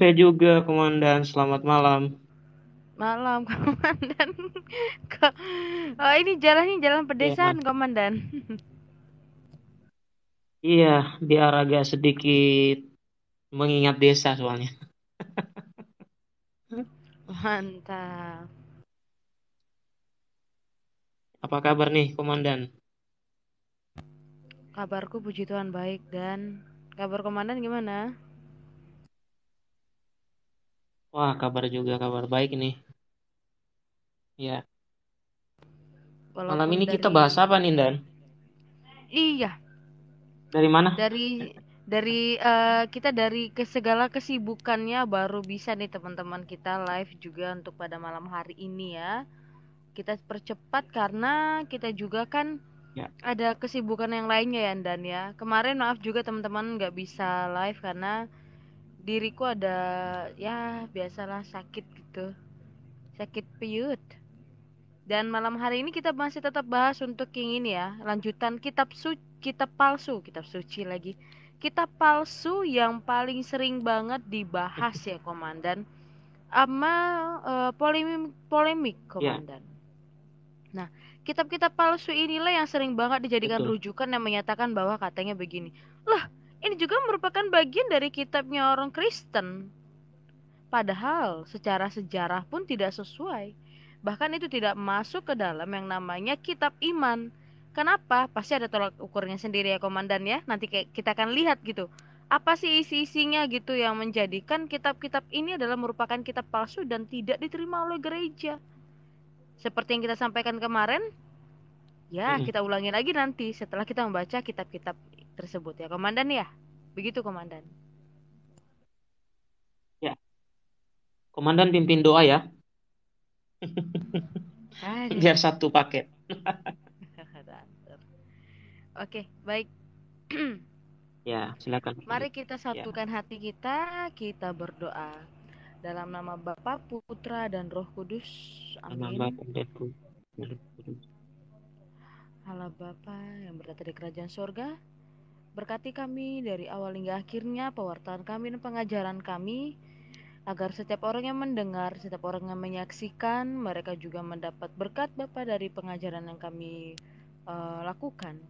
Sampai juga, Komandan. Selamat malam. Malam, Komandan. Oh, ini jalannya jalan pedesaan, ya. Komandan. Iya, biar agak sedikit mengingat desa soalnya. Mantap. Apa kabar nih, Komandan? Kabarku puji Tuhan baik dan kabar Komandan gimana? Wah, kabar juga kabar baik nih. Ya. Walaupun Malam ini dari... kita bahas apa nih, Dan? Iya. Dari mana? Dari dari uh, kita dari ke segala kesibukannya baru bisa nih teman-teman kita live juga untuk pada malam hari ini ya. Kita percepat karena kita juga kan ya. ada kesibukan yang lainnya ya Dan ya. Kemarin maaf juga teman-teman nggak bisa live karena diriku ada ya biasalah sakit gitu sakit piut dan malam hari ini kita masih tetap bahas untuk yang ini ya lanjutan kitab su kitab palsu kitab suci lagi kitab palsu yang paling sering banget dibahas ya komandan ama uh, eh, polemik polemik ya. komandan yeah. nah kitab-kitab palsu inilah yang sering banget dijadikan Betul. rujukan yang menyatakan bahwa katanya begini lah ini juga merupakan bagian dari kitabnya orang Kristen. Padahal secara sejarah pun tidak sesuai. Bahkan itu tidak masuk ke dalam yang namanya kitab iman. Kenapa? Pasti ada tolak ukurnya sendiri ya komandan ya. Nanti kita akan lihat gitu. Apa sih isi-isinya gitu yang menjadikan kitab-kitab ini adalah merupakan kitab palsu dan tidak diterima oleh gereja. Seperti yang kita sampaikan kemarin, ya kita ulangi lagi nanti setelah kita membaca kitab-kitab tersebut ya komandan ya begitu komandan ya komandan pimpin doa ya biar satu paket oke baik ya silakan mari kita ya. satukan ya. hati kita kita berdoa dalam nama Bapa, Putra, dan Roh Kudus. Amin. Allah Bapa yang berada di kerajaan sorga, Berkati kami dari awal hingga akhirnya pewartaan kami dan pengajaran kami agar setiap orang yang mendengar, setiap orang yang menyaksikan, mereka juga mendapat berkat Bapa dari pengajaran yang kami uh, lakukan.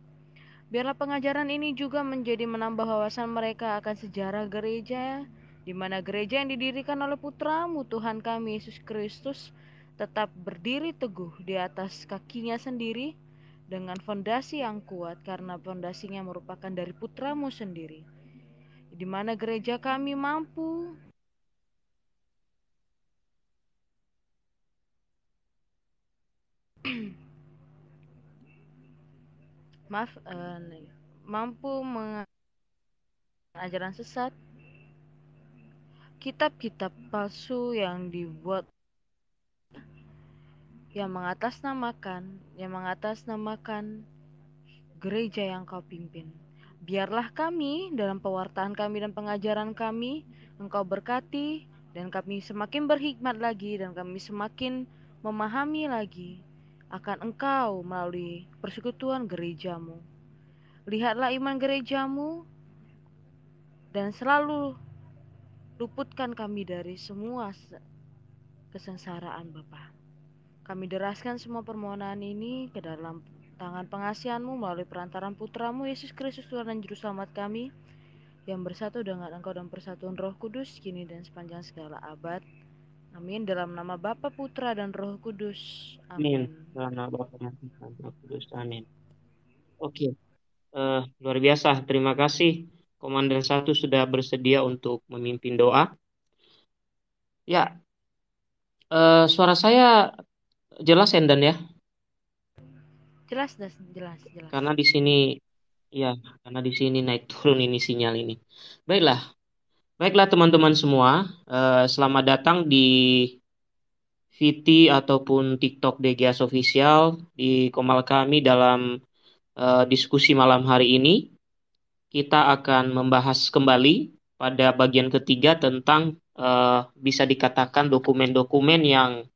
Biarlah pengajaran ini juga menjadi menambah wawasan mereka akan sejarah gereja, di mana gereja yang didirikan oleh Putramu Tuhan kami Yesus Kristus tetap berdiri teguh di atas kakinya sendiri dengan fondasi yang kuat karena fondasinya merupakan dari putramu sendiri. Di mana gereja kami mampu maaf uh, mampu mengajaran sesat kitab-kitab palsu yang dibuat yang mengatasnamakan, yang mengatasnamakan gereja yang kau pimpin. Biarlah kami dalam pewartaan kami dan pengajaran kami, engkau berkati dan kami semakin berhikmat lagi dan kami semakin memahami lagi akan engkau melalui persekutuan gerejamu. Lihatlah iman gerejamu dan selalu luputkan kami dari semua kesengsaraan Bapak. Kami deraskan semua permohonan ini ke dalam tangan pengasihanmu melalui perantaran putramu Yesus Kristus Tuhan dan Juru Selamat kami yang bersatu dengan engkau dan persatuan roh kudus kini dan sepanjang segala abad. Amin. Dalam nama Bapa, Putra, dan Roh Kudus. Amin. Amin. Dalam nama Bapa dan Roh Kudus. Amin. Oke, okay. uh, eh, luar biasa. Terima kasih, Komandan Satu sudah bersedia untuk memimpin doa. Ya, uh, suara saya jelas Endan ya? Jelas, jelas, jelas. Karena di sini ya, karena di sini naik turun ini sinyal ini. Baiklah. Baiklah teman-teman semua, eh, selamat datang di VT ataupun TikTok DGS official di Komal kami dalam eh, diskusi malam hari ini. Kita akan membahas kembali pada bagian ketiga tentang uh, bisa dikatakan dokumen-dokumen yang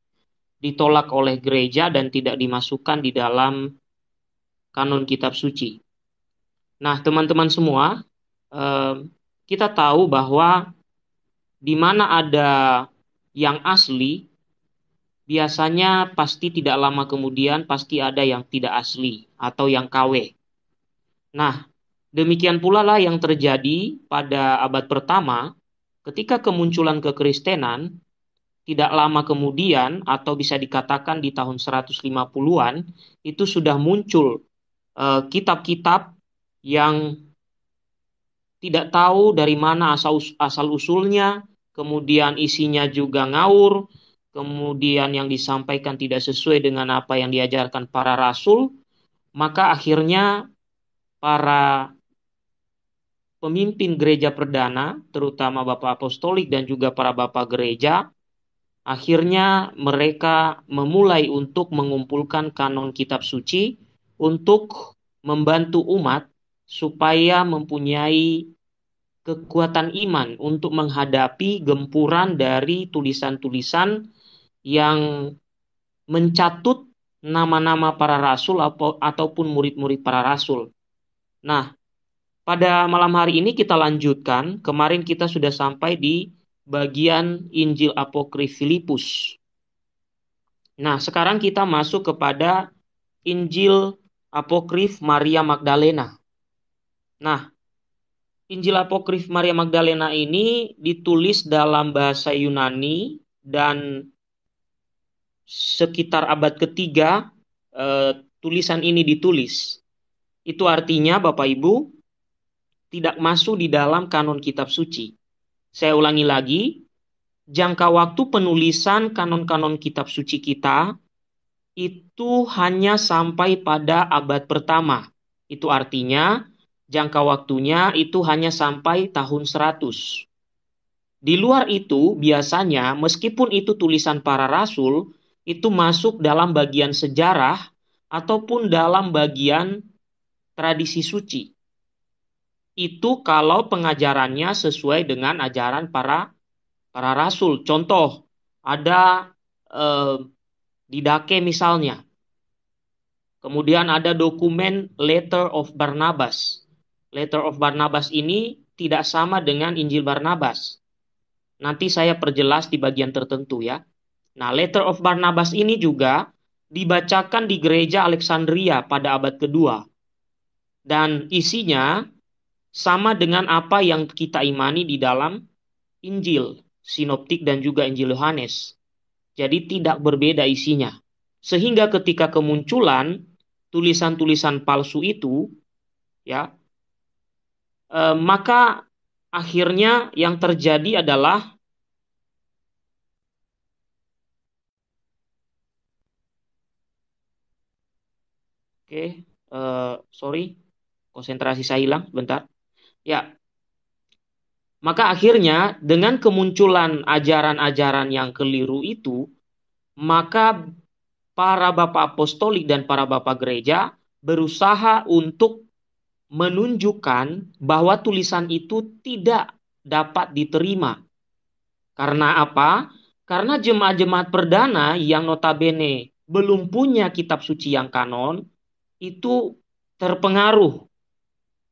ditolak oleh gereja dan tidak dimasukkan di dalam kanon kitab suci. Nah, teman-teman semua, eh, kita tahu bahwa di mana ada yang asli, biasanya pasti tidak lama kemudian pasti ada yang tidak asli atau yang KW. Nah, demikian pula lah yang terjadi pada abad pertama ketika kemunculan kekristenan tidak lama kemudian atau bisa dikatakan di tahun 150-an itu sudah muncul eh, kitab-kitab uh, yang tidak tahu dari mana asal asal usulnya, kemudian isinya juga ngawur, kemudian yang disampaikan tidak sesuai dengan apa yang diajarkan para rasul, maka akhirnya para pemimpin gereja perdana, terutama Bapak Apostolik dan juga para Bapak gereja, Akhirnya mereka memulai untuk mengumpulkan kanon kitab suci untuk membantu umat supaya mempunyai kekuatan iman untuk menghadapi gempuran dari tulisan-tulisan yang mencatut nama-nama para rasul ataupun murid-murid para rasul. Nah, pada malam hari ini kita lanjutkan. Kemarin kita sudah sampai di bagian Injil Apokrif Filipus. Nah, sekarang kita masuk kepada Injil Apokrif Maria Magdalena. Nah, Injil Apokrif Maria Magdalena ini ditulis dalam bahasa Yunani dan sekitar abad ketiga eh, tulisan ini ditulis. Itu artinya Bapak Ibu tidak masuk di dalam kanon kitab suci. Saya ulangi lagi, jangka waktu penulisan kanon-kanon kitab suci kita itu hanya sampai pada abad pertama. Itu artinya jangka waktunya itu hanya sampai tahun 100. Di luar itu, biasanya meskipun itu tulisan para rasul, itu masuk dalam bagian sejarah ataupun dalam bagian tradisi suci itu kalau pengajarannya sesuai dengan ajaran para para rasul. Contoh, ada eh, didake misalnya. Kemudian ada dokumen Letter of Barnabas. Letter of Barnabas ini tidak sama dengan Injil Barnabas. Nanti saya perjelas di bagian tertentu ya. Nah, Letter of Barnabas ini juga dibacakan di gereja Alexandria pada abad kedua. Dan isinya sama dengan apa yang kita imani di dalam Injil Sinoptik dan juga Injil Yohanes. Jadi tidak berbeda isinya. Sehingga ketika kemunculan tulisan-tulisan palsu itu ya e, maka akhirnya yang terjadi adalah Oke, okay, e, uh, sorry, konsentrasi saya hilang, bentar. Ya. Maka akhirnya dengan kemunculan ajaran-ajaran yang keliru itu, maka para bapak apostolik dan para bapak gereja berusaha untuk menunjukkan bahwa tulisan itu tidak dapat diterima. Karena apa? Karena jemaat-jemaat perdana yang notabene belum punya kitab suci yang kanon itu terpengaruh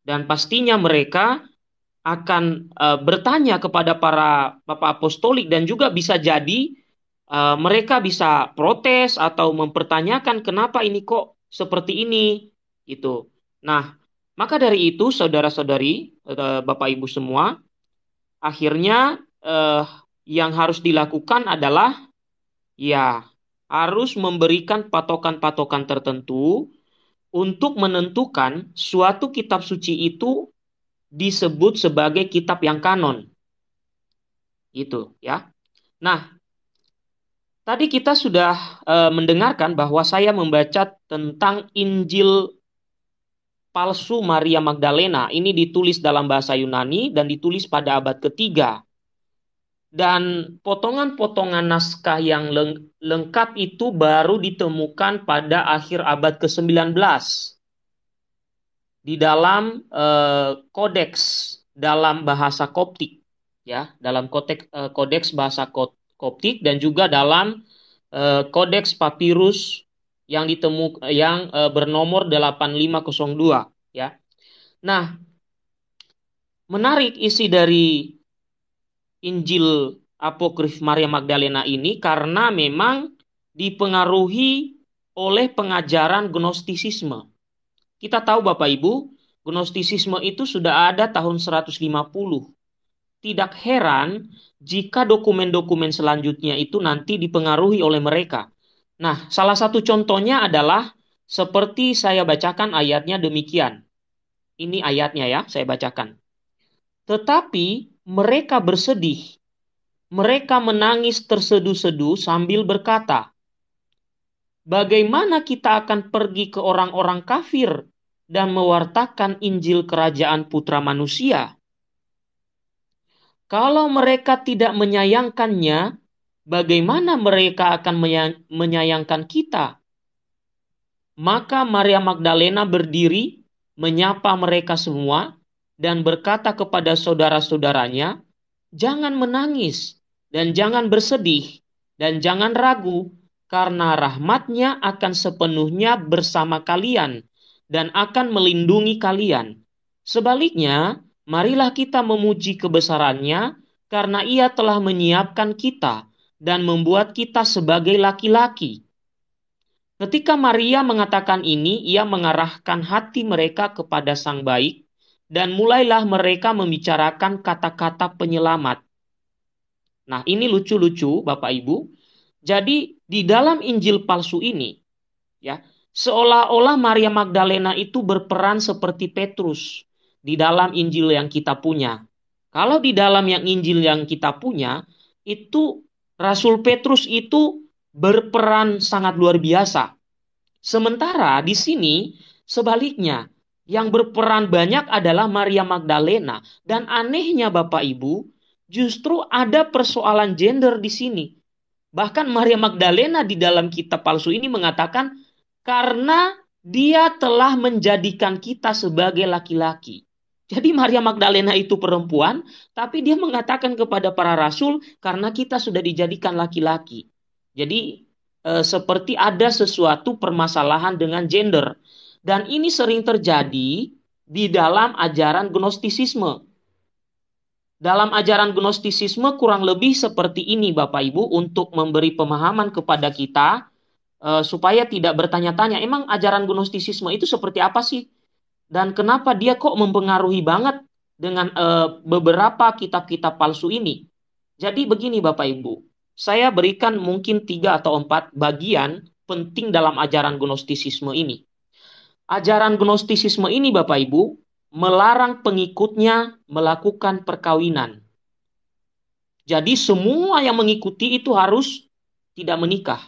dan pastinya mereka akan uh, bertanya kepada para bapak apostolik dan juga bisa jadi uh, mereka bisa protes atau mempertanyakan kenapa ini kok seperti ini gitu. Nah, maka dari itu saudara-saudari, uh, Bapak Ibu semua, akhirnya yang harus dilakukan adalah ya harus memberikan patokan-patokan tertentu untuk menentukan suatu kitab suci itu disebut sebagai kitab yang kanon. Itu ya. Nah, tadi kita sudah e, mendengarkan bahwa saya membaca tentang Injil palsu Maria Magdalena. Ini ditulis dalam bahasa Yunani dan ditulis pada abad ketiga dan potongan-potongan naskah yang leng lengkap itu baru ditemukan pada akhir abad ke-19 di dalam eh, kodeks dalam bahasa Koptik ya, dalam kodeks uh, eh, kodeks bahasa Koptik dan juga dalam eh, kodeks papirus yang ditemu yang uh, bernomor 8502 ya. Nah, menarik isi dari Injil apokrif Maria Magdalena ini karena memang dipengaruhi oleh pengajaran gnostisisme. Kita tahu Bapak Ibu, gnostisisme itu sudah ada tahun 150. Tidak heran jika dokumen-dokumen selanjutnya itu nanti dipengaruhi oleh mereka. Nah, salah satu contohnya adalah seperti saya bacakan ayatnya demikian. Ini ayatnya ya, saya bacakan. Tetapi mereka bersedih. Mereka menangis terseduh-seduh sambil berkata, "Bagaimana kita akan pergi ke orang-orang kafir dan mewartakan Injil Kerajaan Putra Manusia?" Kalau mereka tidak menyayangkannya, bagaimana mereka akan menyayangkan kita? Maka Maria Magdalena berdiri, menyapa mereka semua, dan berkata kepada saudara-saudaranya, "Jangan menangis dan jangan bersedih dan jangan ragu, karena rahmatnya akan sepenuhnya bersama kalian dan akan melindungi kalian. Sebaliknya, marilah kita memuji kebesarannya karena ia telah menyiapkan kita dan membuat kita sebagai laki-laki." Ketika Maria mengatakan ini, ia mengarahkan hati mereka kepada Sang Baik dan mulailah mereka membicarakan kata-kata penyelamat. Nah, ini lucu-lucu, Bapak Ibu. Jadi, di dalam Injil palsu ini, ya, seolah-olah Maria Magdalena itu berperan seperti Petrus di dalam Injil yang kita punya. Kalau di dalam yang Injil yang kita punya, itu Rasul Petrus itu berperan sangat luar biasa. Sementara di sini sebaliknya, yang berperan banyak adalah Maria Magdalena. Dan anehnya Bapak Ibu, justru ada persoalan gender di sini. Bahkan Maria Magdalena di dalam kitab palsu ini mengatakan karena dia telah menjadikan kita sebagai laki-laki. Jadi Maria Magdalena itu perempuan, tapi dia mengatakan kepada para rasul karena kita sudah dijadikan laki-laki. Jadi eh, seperti ada sesuatu permasalahan dengan gender. Dan ini sering terjadi di dalam ajaran gnostisisme. Dalam ajaran gnostisisme kurang lebih seperti ini Bapak Ibu untuk memberi pemahaman kepada kita uh, supaya tidak bertanya-tanya emang ajaran gnostisisme itu seperti apa sih? Dan kenapa dia kok mempengaruhi banget dengan uh, beberapa kitab-kitab palsu ini? Jadi begini Bapak Ibu, saya berikan mungkin tiga atau empat bagian penting dalam ajaran gnostisisme ini. Ajaran gnostisisme ini Bapak Ibu melarang pengikutnya melakukan perkawinan. Jadi semua yang mengikuti itu harus tidak menikah.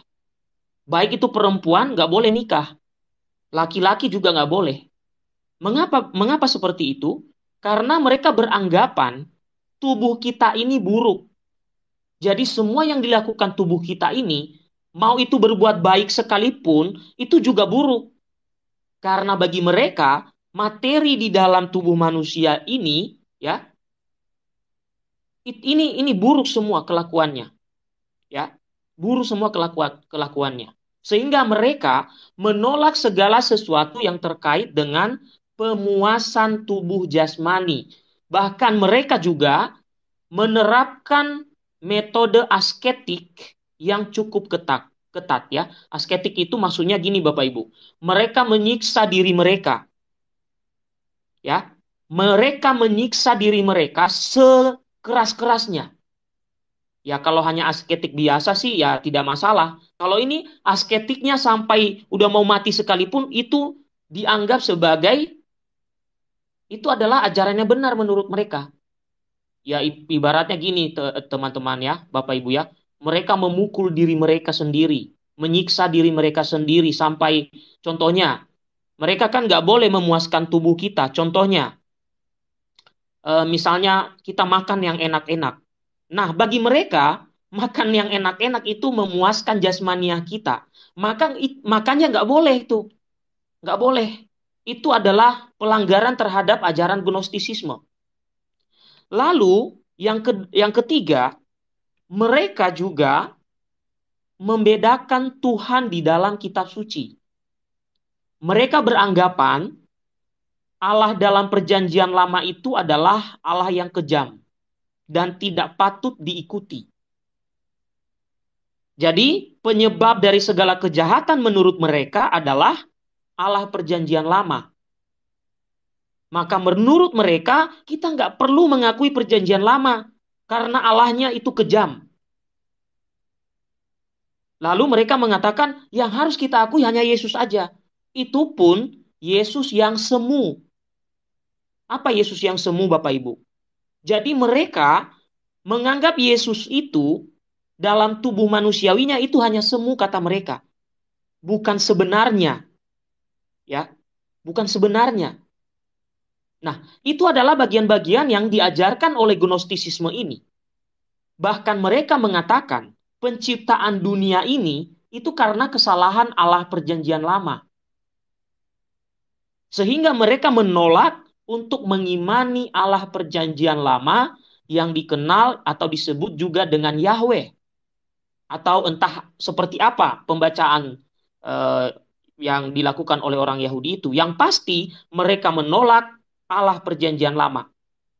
Baik itu perempuan nggak boleh nikah. Laki-laki juga nggak boleh. Mengapa mengapa seperti itu? Karena mereka beranggapan tubuh kita ini buruk. Jadi semua yang dilakukan tubuh kita ini, mau itu berbuat baik sekalipun, itu juga buruk. Karena bagi mereka materi di dalam tubuh manusia ini ya ini ini buruk semua kelakuannya. Ya. Buruk semua kelakuan kelakuannya. Sehingga mereka menolak segala sesuatu yang terkait dengan pemuasan tubuh jasmani. Bahkan mereka juga menerapkan metode asketik yang cukup ketat ketat ya. Asketik itu maksudnya gini Bapak Ibu. Mereka menyiksa diri mereka. Ya. Mereka menyiksa diri mereka sekeras-kerasnya. Ya kalau hanya asketik biasa sih ya tidak masalah. Kalau ini asketiknya sampai udah mau mati sekalipun itu dianggap sebagai itu adalah ajarannya benar menurut mereka. Ya ibaratnya gini teman-teman ya, Bapak Ibu ya mereka memukul diri mereka sendiri, menyiksa diri mereka sendiri sampai contohnya mereka kan nggak boleh memuaskan tubuh kita. Contohnya, eh, misalnya kita makan yang enak-enak. Nah, bagi mereka makan yang enak-enak itu memuaskan jasmania kita. Maka makannya nggak boleh itu, nggak boleh. Itu adalah pelanggaran terhadap ajaran gnostisisme. Lalu yang ke, yang ketiga mereka juga membedakan Tuhan di dalam kitab suci. Mereka beranggapan Allah dalam perjanjian lama itu adalah Allah yang kejam dan tidak patut diikuti. Jadi, penyebab dari segala kejahatan menurut mereka adalah Allah perjanjian lama. Maka menurut mereka, kita nggak perlu mengakui perjanjian lama karena Allahnya itu kejam. Lalu mereka mengatakan yang harus kita akui hanya Yesus saja. Itu pun Yesus yang semu. Apa Yesus yang semu Bapak Ibu? Jadi mereka menganggap Yesus itu dalam tubuh manusiawinya itu hanya semu kata mereka. Bukan sebenarnya. Ya. Bukan sebenarnya. Nah, itu adalah bagian-bagian yang diajarkan oleh gnostisisme ini. Bahkan mereka mengatakan penciptaan dunia ini itu karena kesalahan Allah perjanjian lama. Sehingga mereka menolak untuk mengimani Allah perjanjian lama yang dikenal atau disebut juga dengan Yahweh. Atau entah seperti apa pembacaan eh, yang dilakukan oleh orang Yahudi itu. Yang pasti mereka menolak Allah Perjanjian Lama.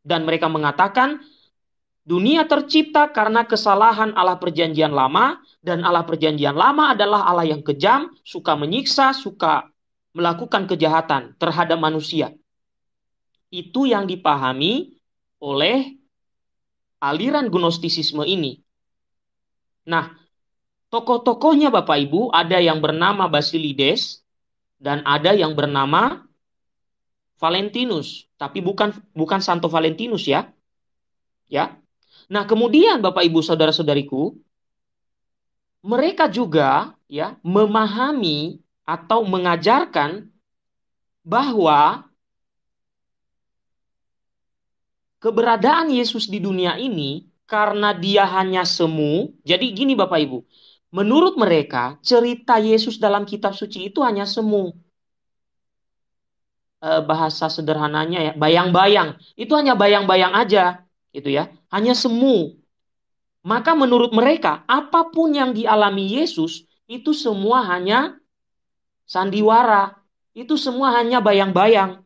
Dan mereka mengatakan, dunia tercipta karena kesalahan Allah Perjanjian Lama, dan Allah Perjanjian Lama adalah Allah yang kejam, suka menyiksa, suka melakukan kejahatan terhadap manusia. Itu yang dipahami oleh aliran gnostisisme ini. Nah, tokoh-tokohnya Bapak Ibu ada yang bernama Basilides dan ada yang bernama Valentinus tapi bukan bukan Santo Valentinus ya. Ya. Nah, kemudian Bapak Ibu saudara-saudariku, mereka juga ya memahami atau mengajarkan bahwa keberadaan Yesus di dunia ini karena dia hanya semu. Jadi gini Bapak Ibu, menurut mereka cerita Yesus dalam kitab suci itu hanya semu. Eh, bahasa sederhananya ya bayang-bayang itu hanya bayang-bayang aja gitu ya hanya semu maka menurut mereka apapun yang dialami Yesus itu semua hanya sandiwara itu semua hanya bayang-bayang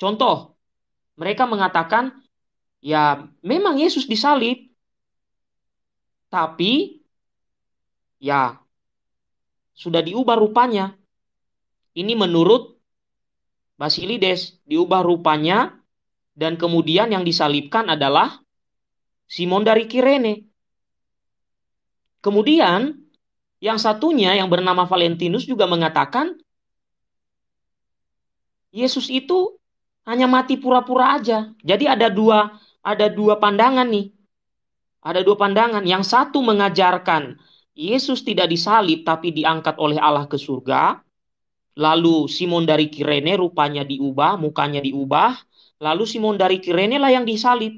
contoh mereka mengatakan ya memang Yesus disalib tapi ya sudah diubah rupanya ini menurut Basilides diubah rupanya dan kemudian yang disalibkan adalah Simon dari Kirene. Kemudian yang satunya yang bernama Valentinus juga mengatakan Yesus itu hanya mati pura-pura aja. Jadi ada dua ada dua pandangan nih. Ada dua pandangan. Yang satu mengajarkan Yesus tidak disalib tapi diangkat oleh Allah ke surga. Lalu Simon dari Kirene rupanya diubah, mukanya diubah. Lalu Simon dari Kirene lah yang disalib.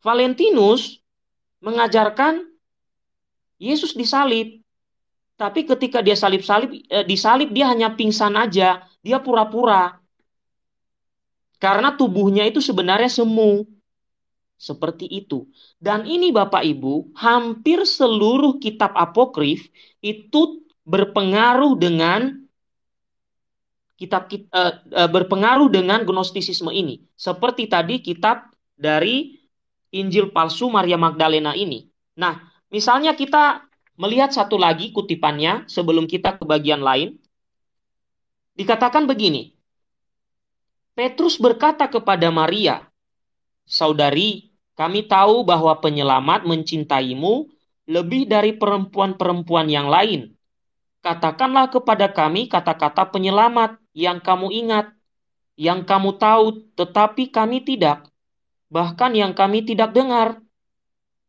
Valentinus mengajarkan Yesus disalib. Tapi ketika dia salib-salib eh, disalib dia hanya pingsan aja, dia pura-pura. Karena tubuhnya itu sebenarnya semu. Seperti itu. Dan ini Bapak Ibu, hampir seluruh kitab apokrif itu berpengaruh dengan kitab uh, berpengaruh dengan gnostisisme ini. Seperti tadi kitab dari Injil palsu Maria Magdalena ini. Nah, misalnya kita melihat satu lagi kutipannya sebelum kita ke bagian lain. Dikatakan begini. Petrus berkata kepada Maria, "Saudari, kami tahu bahwa penyelamat mencintaimu lebih dari perempuan-perempuan yang lain." Katakanlah kepada kami kata-kata penyelamat yang kamu ingat, yang kamu tahu, tetapi kami tidak, bahkan yang kami tidak dengar.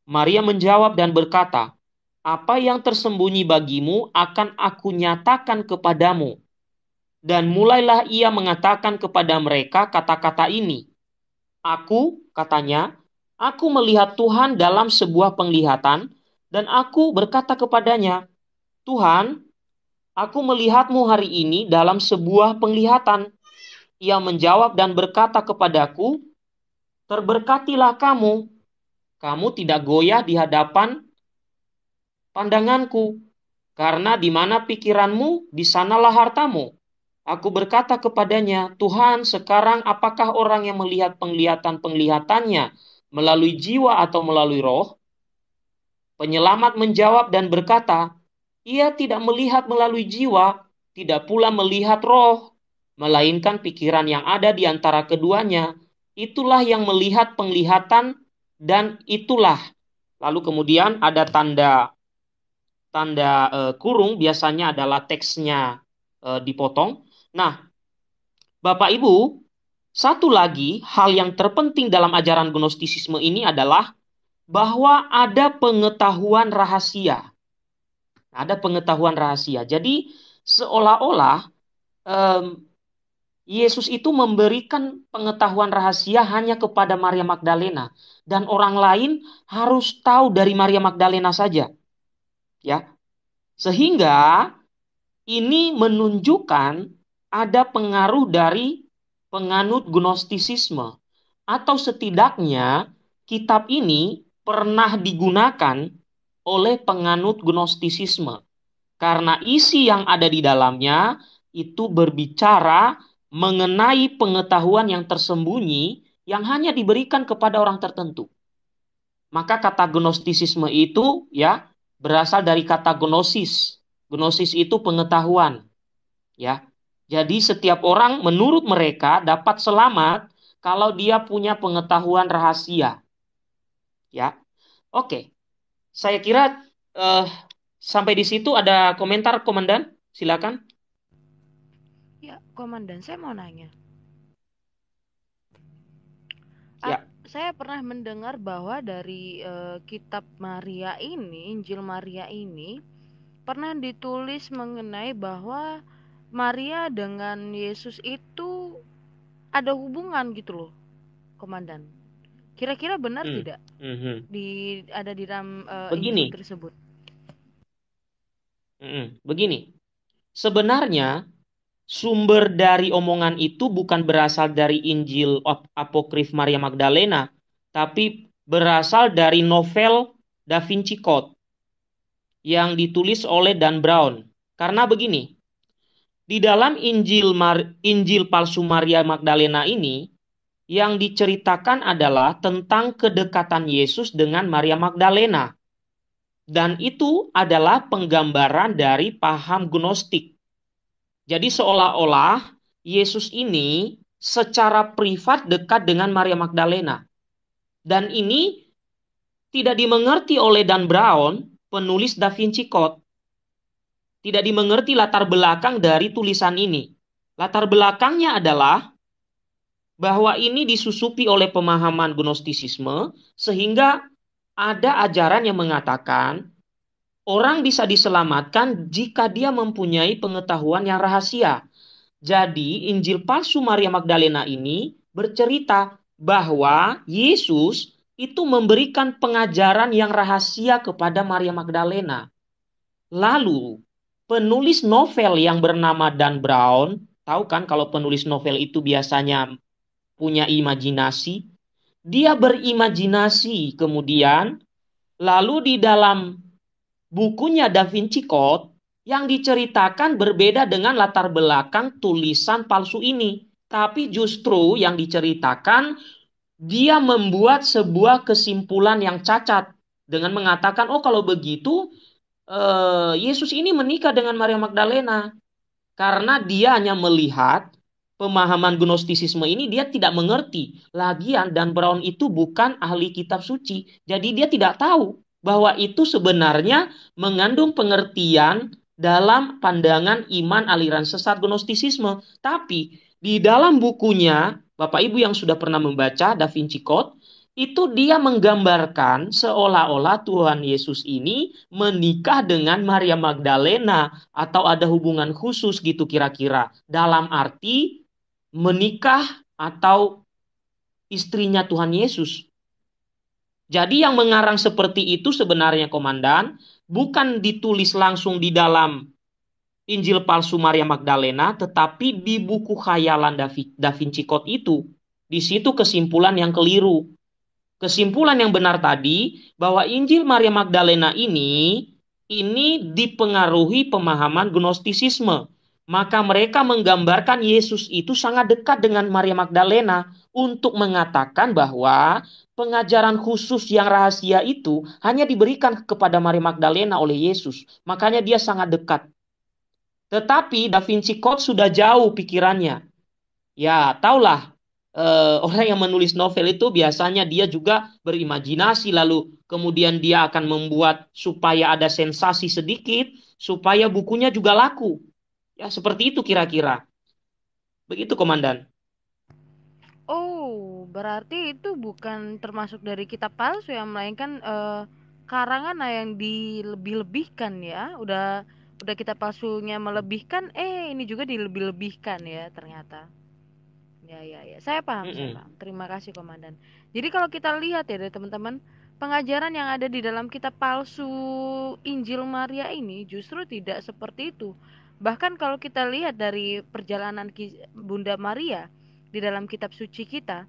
Maria menjawab dan berkata, "Apa yang tersembunyi bagimu akan aku nyatakan kepadamu." Dan mulailah ia mengatakan kepada mereka kata-kata ini. Aku, katanya, aku melihat Tuhan dalam sebuah penglihatan, dan aku berkata kepadanya, "Tuhan, Aku melihatmu hari ini dalam sebuah penglihatan. Ia menjawab dan berkata kepadaku, Terberkatilah kamu, kamu tidak goyah di hadapan pandanganku, karena di mana pikiranmu, di sanalah hartamu. Aku berkata kepadanya, Tuhan, sekarang apakah orang yang melihat penglihatan-penglihatannya melalui jiwa atau melalui roh? Penyelamat menjawab dan berkata, ia tidak melihat melalui jiwa, tidak pula melihat roh, melainkan pikiran yang ada di antara keduanya. Itulah yang melihat penglihatan dan itulah. Lalu kemudian ada tanda tanda e, kurung biasanya adalah teksnya e, dipotong. Nah, Bapak Ibu, satu lagi hal yang terpenting dalam ajaran gnostisisme ini adalah bahwa ada pengetahuan rahasia ada pengetahuan rahasia. Jadi seolah-olah um, Yesus itu memberikan pengetahuan rahasia hanya kepada Maria Magdalena dan orang lain harus tahu dari Maria Magdalena saja. Ya. Sehingga ini menunjukkan ada pengaruh dari penganut gnostisisme atau setidaknya kitab ini pernah digunakan oleh penganut gnostisisme karena isi yang ada di dalamnya itu berbicara mengenai pengetahuan yang tersembunyi yang hanya diberikan kepada orang tertentu. Maka kata gnostisisme itu ya berasal dari kata gnosis. Gnosis itu pengetahuan. Ya. Jadi setiap orang menurut mereka dapat selamat kalau dia punya pengetahuan rahasia. Ya. Oke. Saya kira uh, sampai di situ ada komentar komandan, silakan. Ya, komandan, saya mau nanya. Ya. Ah, saya pernah mendengar bahwa dari uh, kitab Maria ini, Injil Maria ini pernah ditulis mengenai bahwa Maria dengan Yesus itu ada hubungan gitu loh, komandan. Kira-kira benar hmm. tidak hmm. di ada di dalam uh, begini Injil tersebut? Hmm. Begini, sebenarnya sumber dari omongan itu bukan berasal dari Injil apokrif Maria Magdalena, tapi berasal dari novel Da Vinci Code yang ditulis oleh Dan Brown. Karena begini, di dalam Injil Mar Injil palsu Maria Magdalena ini yang diceritakan adalah tentang kedekatan Yesus dengan Maria Magdalena. Dan itu adalah penggambaran dari paham gnostik. Jadi seolah-olah Yesus ini secara privat dekat dengan Maria Magdalena. Dan ini tidak dimengerti oleh Dan Brown, penulis Da Vinci Code. Tidak dimengerti latar belakang dari tulisan ini. Latar belakangnya adalah bahwa ini disusupi oleh pemahaman gnostisisme sehingga ada ajaran yang mengatakan orang bisa diselamatkan jika dia mempunyai pengetahuan yang rahasia. Jadi Injil palsu Maria Magdalena ini bercerita bahwa Yesus itu memberikan pengajaran yang rahasia kepada Maria Magdalena. Lalu penulis novel yang bernama Dan Brown, tahu kan kalau penulis novel itu biasanya punya imajinasi, dia berimajinasi kemudian lalu di dalam bukunya Da Vinci Code yang diceritakan berbeda dengan latar belakang tulisan palsu ini, tapi justru yang diceritakan dia membuat sebuah kesimpulan yang cacat dengan mengatakan, "Oh, kalau begitu eh, Yesus ini menikah dengan Maria Magdalena karena dia hanya melihat pemahaman gnostisisme ini dia tidak mengerti. Lagian dan Brown itu bukan ahli kitab suci. Jadi dia tidak tahu bahwa itu sebenarnya mengandung pengertian dalam pandangan iman aliran sesat gnostisisme. Tapi di dalam bukunya, Bapak Ibu yang sudah pernah membaca Da Vinci Code, itu dia menggambarkan seolah-olah Tuhan Yesus ini menikah dengan Maria Magdalena atau ada hubungan khusus gitu kira-kira. Dalam arti menikah atau istrinya Tuhan Yesus. Jadi yang mengarang seperti itu sebenarnya komandan bukan ditulis langsung di dalam Injil palsu Maria Magdalena tetapi di buku khayalan Da Vinci Code itu. Di situ kesimpulan yang keliru. Kesimpulan yang benar tadi bahwa Injil Maria Magdalena ini ini dipengaruhi pemahaman gnostisisme maka mereka menggambarkan Yesus itu sangat dekat dengan Maria Magdalena untuk mengatakan bahwa pengajaran khusus yang rahasia itu hanya diberikan kepada Maria Magdalena oleh Yesus. Makanya dia sangat dekat. Tetapi Da Vinci Code sudah jauh pikirannya. Ya, taulah eh, orang yang menulis novel itu biasanya dia juga berimajinasi lalu kemudian dia akan membuat supaya ada sensasi sedikit supaya bukunya juga laku. Ya, seperti itu kira-kira. Begitu, Komandan. Oh, berarti itu bukan termasuk dari kitab palsu yang melainkan uh, karangan yang dilebih-lebihkan ya. Udah udah kitab palsunya melebihkan, eh ini juga dilebih-lebihkan ya ternyata. Ya, ya, ya. Saya paham, mm -hmm. saya paham. Terima kasih, Komandan. Jadi kalau kita lihat ya, teman-teman, pengajaran yang ada di dalam kitab palsu Injil Maria ini justru tidak seperti itu, Bahkan kalau kita lihat dari perjalanan Bunda Maria di dalam kitab suci kita,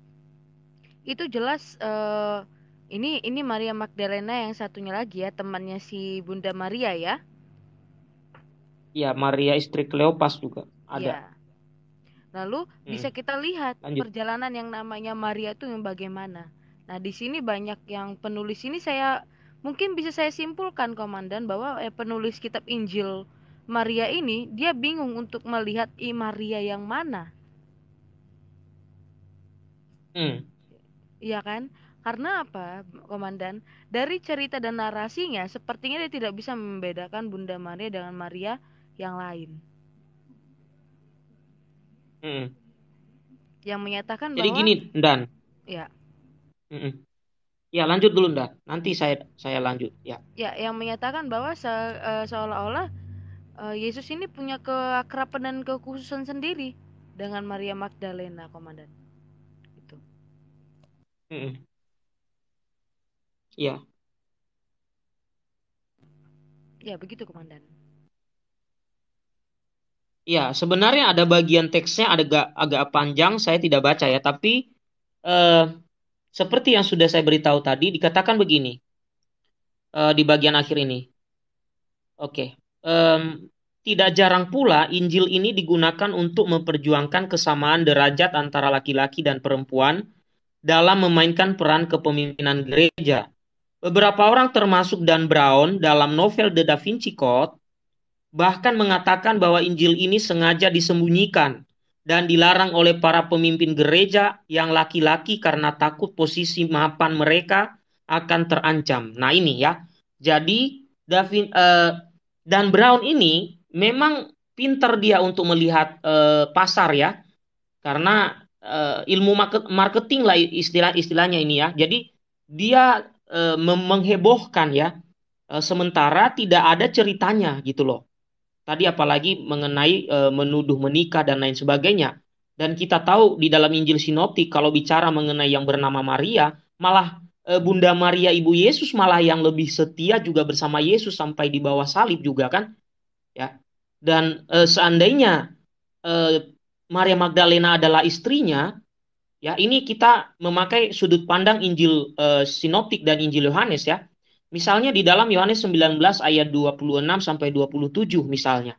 itu jelas uh, ini ini Maria Magdalena yang satunya lagi ya temannya si Bunda Maria ya. Iya, Maria istri Kleopas juga ada. Ya. Lalu hmm. bisa kita lihat Lanjut. perjalanan yang namanya Maria itu yang bagaimana. Nah, di sini banyak yang penulis ini saya mungkin bisa saya simpulkan komandan bahwa eh, penulis kitab Injil Maria ini dia bingung untuk melihat I Maria yang mana. Hmm. Iya kan? Karena apa, Komandan? Dari cerita dan narasinya, sepertinya dia tidak bisa membedakan Bunda Maria dengan Maria yang lain. Hmm. Yang menyatakan Jadi bahwa... gini, Dan. Ya. Hmm. Ya lanjut dulu ndak, Nanti saya saya lanjut ya. Ya yang menyatakan bahwa se, uh, seolah-olah Eh, Yesus ini punya keakraban dan kekhususan sendiri dengan Maria Magdalena, Komandan. Itu. Mm -mm. Ya. Ya, begitu, Komandan. Ya, sebenarnya ada bagian teksnya ada agak, agak panjang, saya tidak baca ya, tapi eh, seperti yang sudah saya beritahu tadi, dikatakan begini eh, di bagian akhir ini. Oke um, tidak jarang pula Injil ini digunakan untuk memperjuangkan kesamaan derajat antara laki-laki dan perempuan dalam memainkan peran kepemimpinan gereja. Beberapa orang termasuk Dan Brown dalam novel The Da Vinci Code bahkan mengatakan bahwa Injil ini sengaja disembunyikan dan dilarang oleh para pemimpin gereja yang laki-laki karena takut posisi mapan mereka akan terancam. Nah ini ya. Jadi Davin uh, eh, dan Brown ini memang pinter dia untuk melihat uh, pasar ya, karena uh, ilmu market, marketing lah istilah-istilahnya ini ya. Jadi dia uh, menghebohkan ya, sementara tidak ada ceritanya gitu loh. Tadi apalagi mengenai e, menuduh menikah dan lain sebagainya. Dan kita tahu di dalam Injil Sinoptik kalau bicara mengenai yang bernama Maria, malah Eh, Bunda Maria Ibu Yesus malah yang lebih setia juga bersama Yesus sampai di bawah salib juga kan ya dan e, seandainya e, Maria Magdalena adalah istrinya ya ini kita memakai sudut pandang Injil e, Sinoptik dan Injil Yohanes ya misalnya di dalam Yohanes 19 ayat 26 sampai 27 misalnya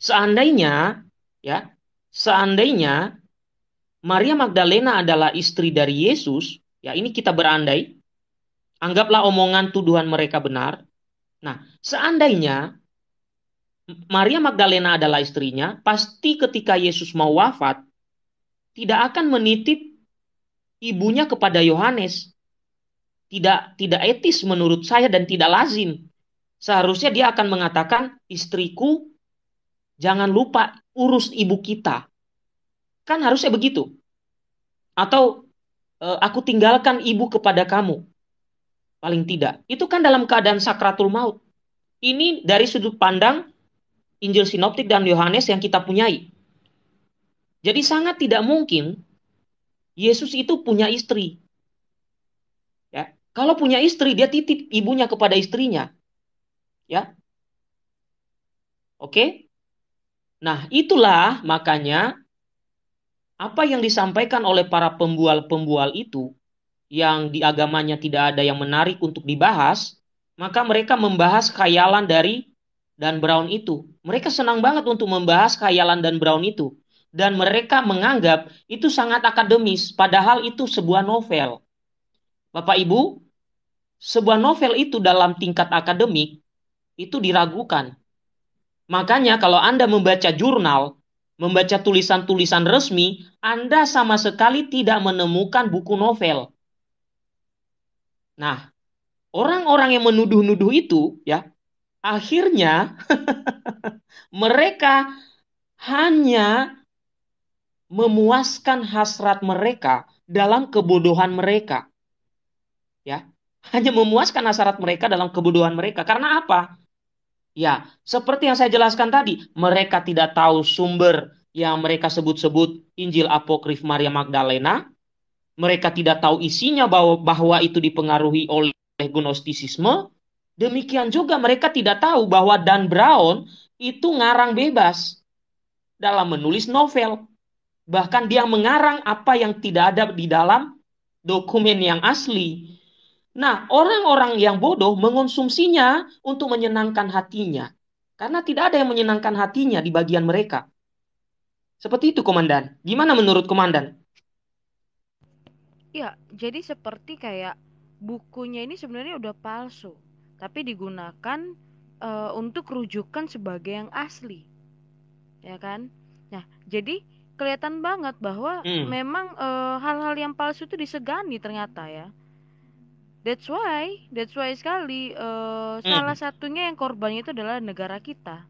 seandainya ya seandainya Maria Magdalena adalah istri dari Yesus Ya, ini kita berandai. Anggaplah omongan tuduhan mereka benar. Nah, seandainya Maria Magdalena adalah istrinya, pasti ketika Yesus mau wafat, tidak akan menitip ibunya kepada Yohanes. Tidak tidak etis menurut saya dan tidak lazim. Seharusnya dia akan mengatakan, "Istriku, jangan lupa urus ibu kita." Kan harusnya begitu. Atau Eh, aku tinggalkan ibu kepada kamu. Paling tidak. Itu kan dalam keadaan sakratul maut. Ini dari sudut pandang Injil Sinoptik dan Yohanes yang kita punyai. Jadi sangat tidak mungkin Yesus itu punya istri. Ya, kalau punya istri dia titip ibunya kepada istrinya. Ya. Oke? Nah, itulah makanya apa yang disampaikan oleh para pembual-pembual itu yang di agamanya tidak ada yang menarik untuk dibahas, maka mereka membahas khayalan dari dan Brown itu. Mereka senang banget untuk membahas khayalan dan Brown itu. Dan mereka menganggap itu sangat akademis, padahal itu sebuah novel. Bapak Ibu, sebuah novel itu dalam tingkat akademik itu diragukan. Makanya kalau Anda membaca jurnal, membaca tulisan-tulisan resmi, Anda sama sekali tidak menemukan buku novel. Nah, orang-orang yang menuduh-nuduh itu ya, akhirnya mereka hanya memuaskan hasrat mereka dalam kebodohan mereka. Ya, hanya memuaskan hasrat mereka dalam kebodohan mereka. Karena apa? Ya, seperti yang saya jelaskan tadi, mereka tidak tahu sumber yang mereka sebut-sebut Injil Apokrif Maria Magdalena. Mereka tidak tahu isinya bahwa, bahwa itu dipengaruhi oleh gnostisisme. Demikian juga mereka tidak tahu bahwa Dan Brown itu ngarang bebas dalam menulis novel. Bahkan dia mengarang apa yang tidak ada di dalam dokumen yang asli. Nah, orang-orang yang bodoh mengonsumsinya untuk menyenangkan hatinya. Karena tidak ada yang menyenangkan hatinya di bagian mereka. Seperti itu, Komandan. Gimana menurut Komandan? Ya, jadi seperti kayak bukunya ini sebenarnya udah palsu, tapi digunakan e, untuk rujukan sebagai yang asli. Ya kan? Nah, jadi kelihatan banget bahwa hmm. memang eh, hal-hal e, yang palsu itu disegani ternyata ya That's why, that's why sekali uh, hmm. salah satunya yang korban itu adalah negara kita.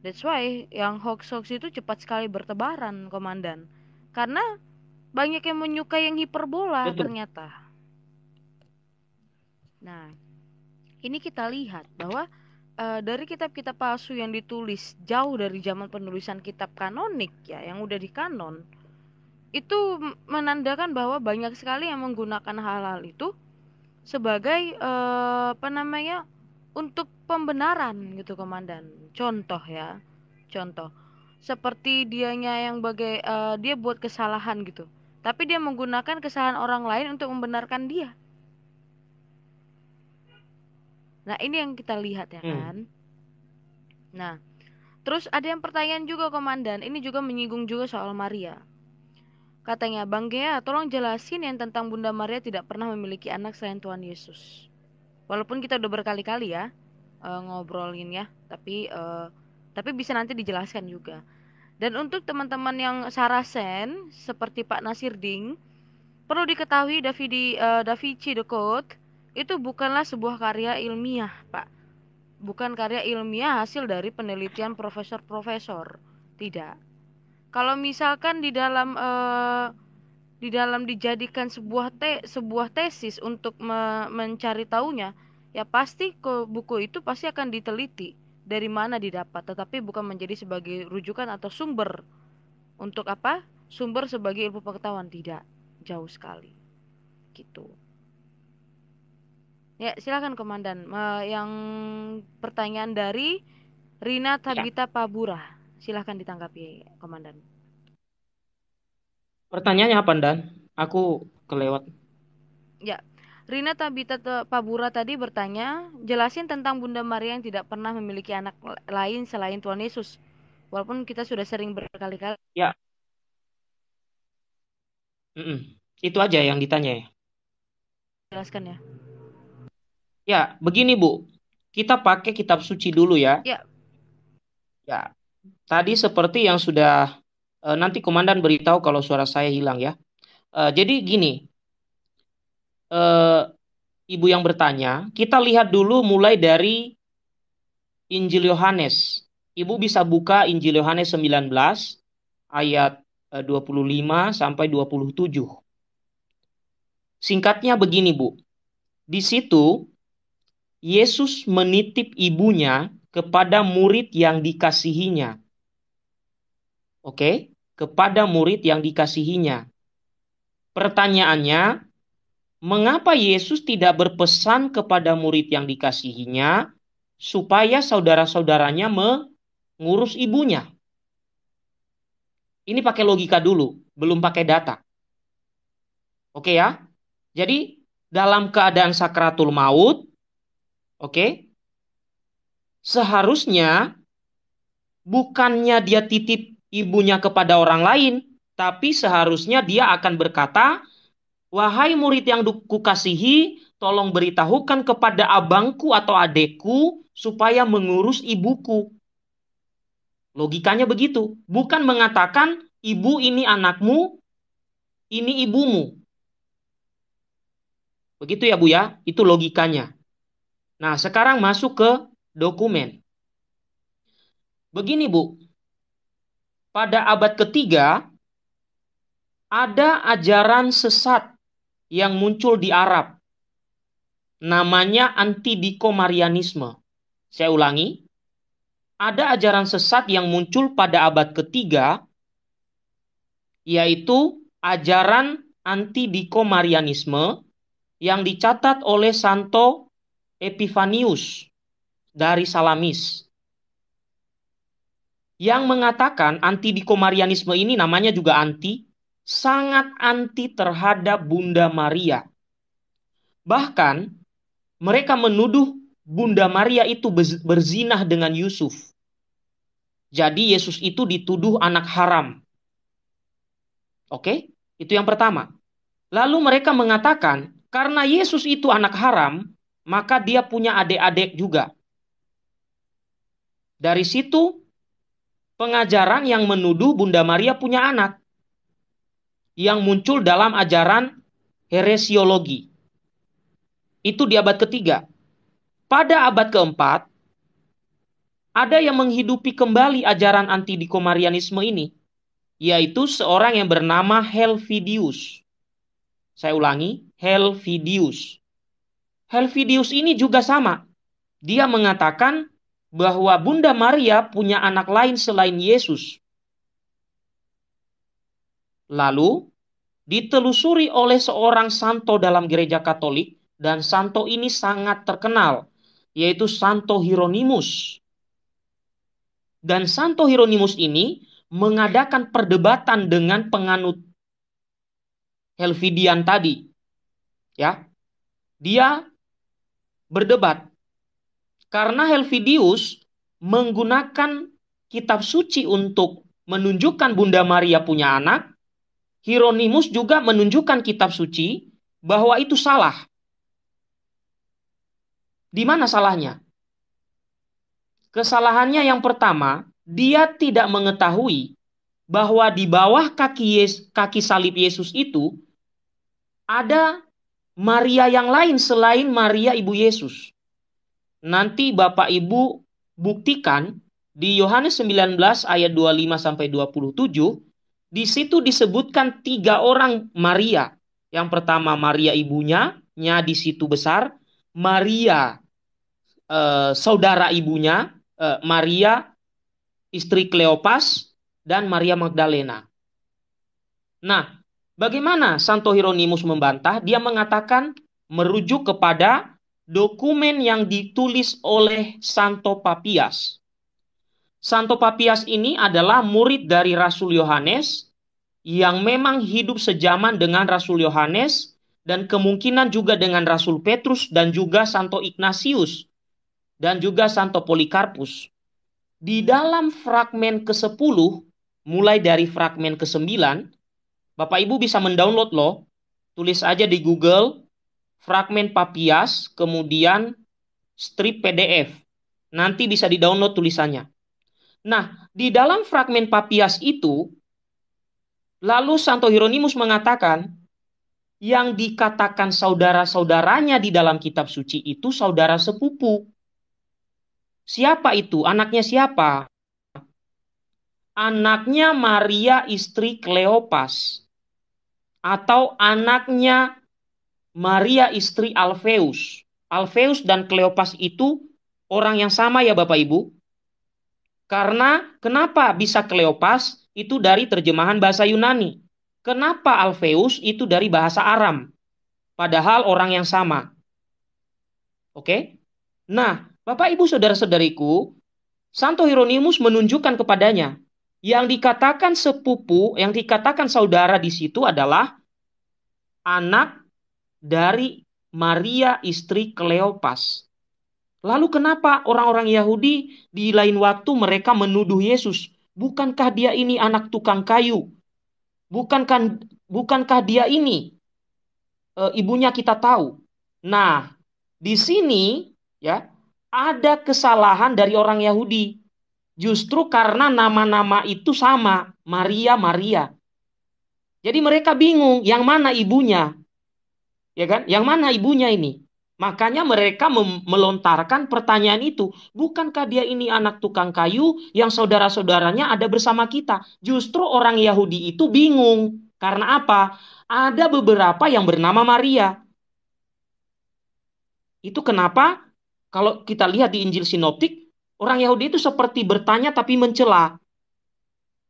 That's why yang hoax-hoax itu cepat sekali bertebaran, komandan. Karena banyak yang menyukai yang hiperbola Betul. ternyata. Nah, ini kita lihat bahwa uh, dari kitab-kitab palsu yang ditulis jauh dari zaman penulisan kitab kanonik ya, yang udah di kanon, itu menandakan bahwa banyak sekali yang menggunakan hal-hal itu sebagai eh, apa namanya untuk pembenaran gitu komandan contoh ya contoh seperti dianya yang bagai uh, dia buat kesalahan gitu tapi dia menggunakan kesalahan orang lain untuk membenarkan dia nah ini yang kita lihat ya hmm. kan nah terus ada yang pertanyaan juga komandan ini juga menyinggung juga soal Maria Katanya, Bang Gea, tolong jelasin yang tentang Bunda Maria tidak pernah memiliki anak selain Tuhan Yesus. Walaupun kita udah berkali-kali ya uh, ngobrolin ya, tapi uh, tapi bisa nanti dijelaskan juga. Dan untuk teman-teman yang Sarasen seperti Pak Nasir Ding, perlu diketahui Davidi uh, eh, Da The Code itu bukanlah sebuah karya ilmiah, Pak. Bukan karya ilmiah hasil dari penelitian profesor-profesor. Tidak kalau misalkan di dalam e, di dalam dijadikan sebuah te sebuah tesis untuk me mencari tahunya ya pasti ke buku itu pasti akan diteliti dari mana didapat tetapi bukan menjadi sebagai rujukan atau sumber untuk apa sumber sebagai ilmu pengetahuan tidak jauh sekali gitu ya silakan komandan e, yang pertanyaan dari Rina Tabita ya. Pabura Silahkan ditanggapi, Komandan. Pertanyaannya apa, Dan? Aku kelewat. Ya, Rina Tabita Pabura tadi bertanya, jelasin tentang Bunda Maria yang tidak pernah memiliki anak lain selain Tuhan Yesus. Walaupun kita sudah sering berkali-kali. Ya. Mm -mm. Itu aja yang ditanya ya. Jelaskan ya. Ya, begini Bu. Kita pakai kitab suci dulu ya. Ya. Ya. Tadi seperti yang sudah uh, nanti komandan beritahu kalau suara saya hilang ya. Uh, jadi gini, uh, ibu yang bertanya, kita lihat dulu mulai dari Injil Yohanes. Ibu bisa buka Injil Yohanes 19 ayat 25 sampai 27. Singkatnya begini, Bu. Di situ Yesus menitip ibunya kepada murid yang dikasihinya. Oke, kepada murid yang dikasihinya. Pertanyaannya, mengapa Yesus tidak berpesan kepada murid yang dikasihinya supaya saudara-saudaranya mengurus ibunya? Ini pakai logika dulu, belum pakai data. Oke ya. Jadi dalam keadaan sakratul maut, oke, okay, seharusnya bukannya dia titip ibunya kepada orang lain, tapi seharusnya dia akan berkata, "Wahai murid yang kukasihi, tolong beritahukan kepada abangku atau adekku supaya mengurus ibuku." Logikanya begitu, bukan mengatakan, "Ibu ini anakmu, ini ibumu." Begitu ya, Bu ya. Itu logikanya. Nah, sekarang masuk ke dokumen. Begini Bu, pada abad ketiga ada ajaran sesat yang muncul di Arab. Namanya antidikomarianisme. Saya ulangi, ada ajaran sesat yang muncul pada abad ketiga, yaitu ajaran antidikomarianisme yang dicatat oleh Santo Epifanius dari Salamis yang mengatakan anti dikomarianisme ini namanya juga anti sangat anti terhadap Bunda Maria. Bahkan mereka menuduh Bunda Maria itu berzinah dengan Yusuf. Jadi Yesus itu dituduh anak haram. Oke? Itu yang pertama. Lalu mereka mengatakan karena Yesus itu anak haram, maka dia punya adik-adik juga. Dari situ pengajaran yang menuduh Bunda Maria punya anak yang muncul dalam ajaran heresiologi. Itu di abad ketiga. Pada abad keempat, ada yang menghidupi kembali ajaran anti ini, yaitu seorang yang bernama Helvidius. Saya ulangi, Helvidius. Helvidius ini juga sama. Dia mengatakan bahwa Bunda Maria punya anak lain selain Yesus. Lalu ditelusuri oleh seorang santo dalam gereja Katolik dan santo ini sangat terkenal yaitu Santo Hieronymus. Dan Santo Hieronymus ini mengadakan perdebatan dengan penganut Helvidian tadi. Ya. Dia berdebat karena Helvidius menggunakan kitab suci untuk menunjukkan Bunda Maria punya anak, Hieronymus juga menunjukkan kitab suci bahwa itu salah. Di mana salahnya? Kesalahannya yang pertama, dia tidak mengetahui bahwa di bawah kaki, Yes kaki salib Yesus itu ada Maria yang lain selain Maria ibu Yesus nanti Bapak Ibu buktikan di Yohanes 19 ayat 25 sampai 27 di situ disebutkan tiga orang Maria. Yang pertama Maria ibunya, nya di situ besar, Maria eh, saudara ibunya, eh, Maria istri Kleopas dan Maria Magdalena. Nah, bagaimana Santo Hieronymus membantah? Dia mengatakan merujuk kepada dokumen yang ditulis oleh Santo Papias. Santo Papias ini adalah murid dari Rasul Yohanes yang memang hidup sejaman dengan Rasul Yohanes dan kemungkinan juga dengan Rasul Petrus dan juga Santo Ignatius dan juga Santo Polikarpus. Di dalam fragmen ke-10 mulai dari fragmen ke-9 Bapak Ibu bisa mendownload loh. Tulis aja di Google fragmen papias, kemudian strip PDF. Nanti bisa di-download tulisannya. Nah, di dalam fragmen papias itu, lalu Santo Hieronymus mengatakan, yang dikatakan saudara-saudaranya di dalam kitab suci itu saudara sepupu. Siapa itu? Anaknya siapa? Anaknya Maria istri Kleopas. Atau anaknya Maria istri Alfeus. Alfeus dan Kleopas itu orang yang sama ya Bapak Ibu? Karena kenapa bisa Kleopas itu dari terjemahan bahasa Yunani? Kenapa Alfeus itu dari bahasa Aram? Padahal orang yang sama. Oke? Nah, Bapak Ibu Saudara-saudariku, Santo Hieronymus menunjukkan kepadanya yang dikatakan sepupu, yang dikatakan saudara di situ adalah anak dari Maria istri Kleopas. Lalu kenapa orang-orang Yahudi di lain waktu mereka menuduh Yesus, bukankah dia ini anak tukang kayu? Bukankah bukankah dia ini e, ibunya kita tahu? Nah, di sini ya ada kesalahan dari orang Yahudi. Justru karena nama-nama itu sama, Maria, Maria. Jadi mereka bingung yang mana ibunya ya kan? Yang mana ibunya ini? Makanya mereka melontarkan pertanyaan itu. Bukankah dia ini anak tukang kayu yang saudara-saudaranya ada bersama kita? Justru orang Yahudi itu bingung. Karena apa? Ada beberapa yang bernama Maria. Itu kenapa kalau kita lihat di Injil Sinoptik, orang Yahudi itu seperti bertanya tapi mencela.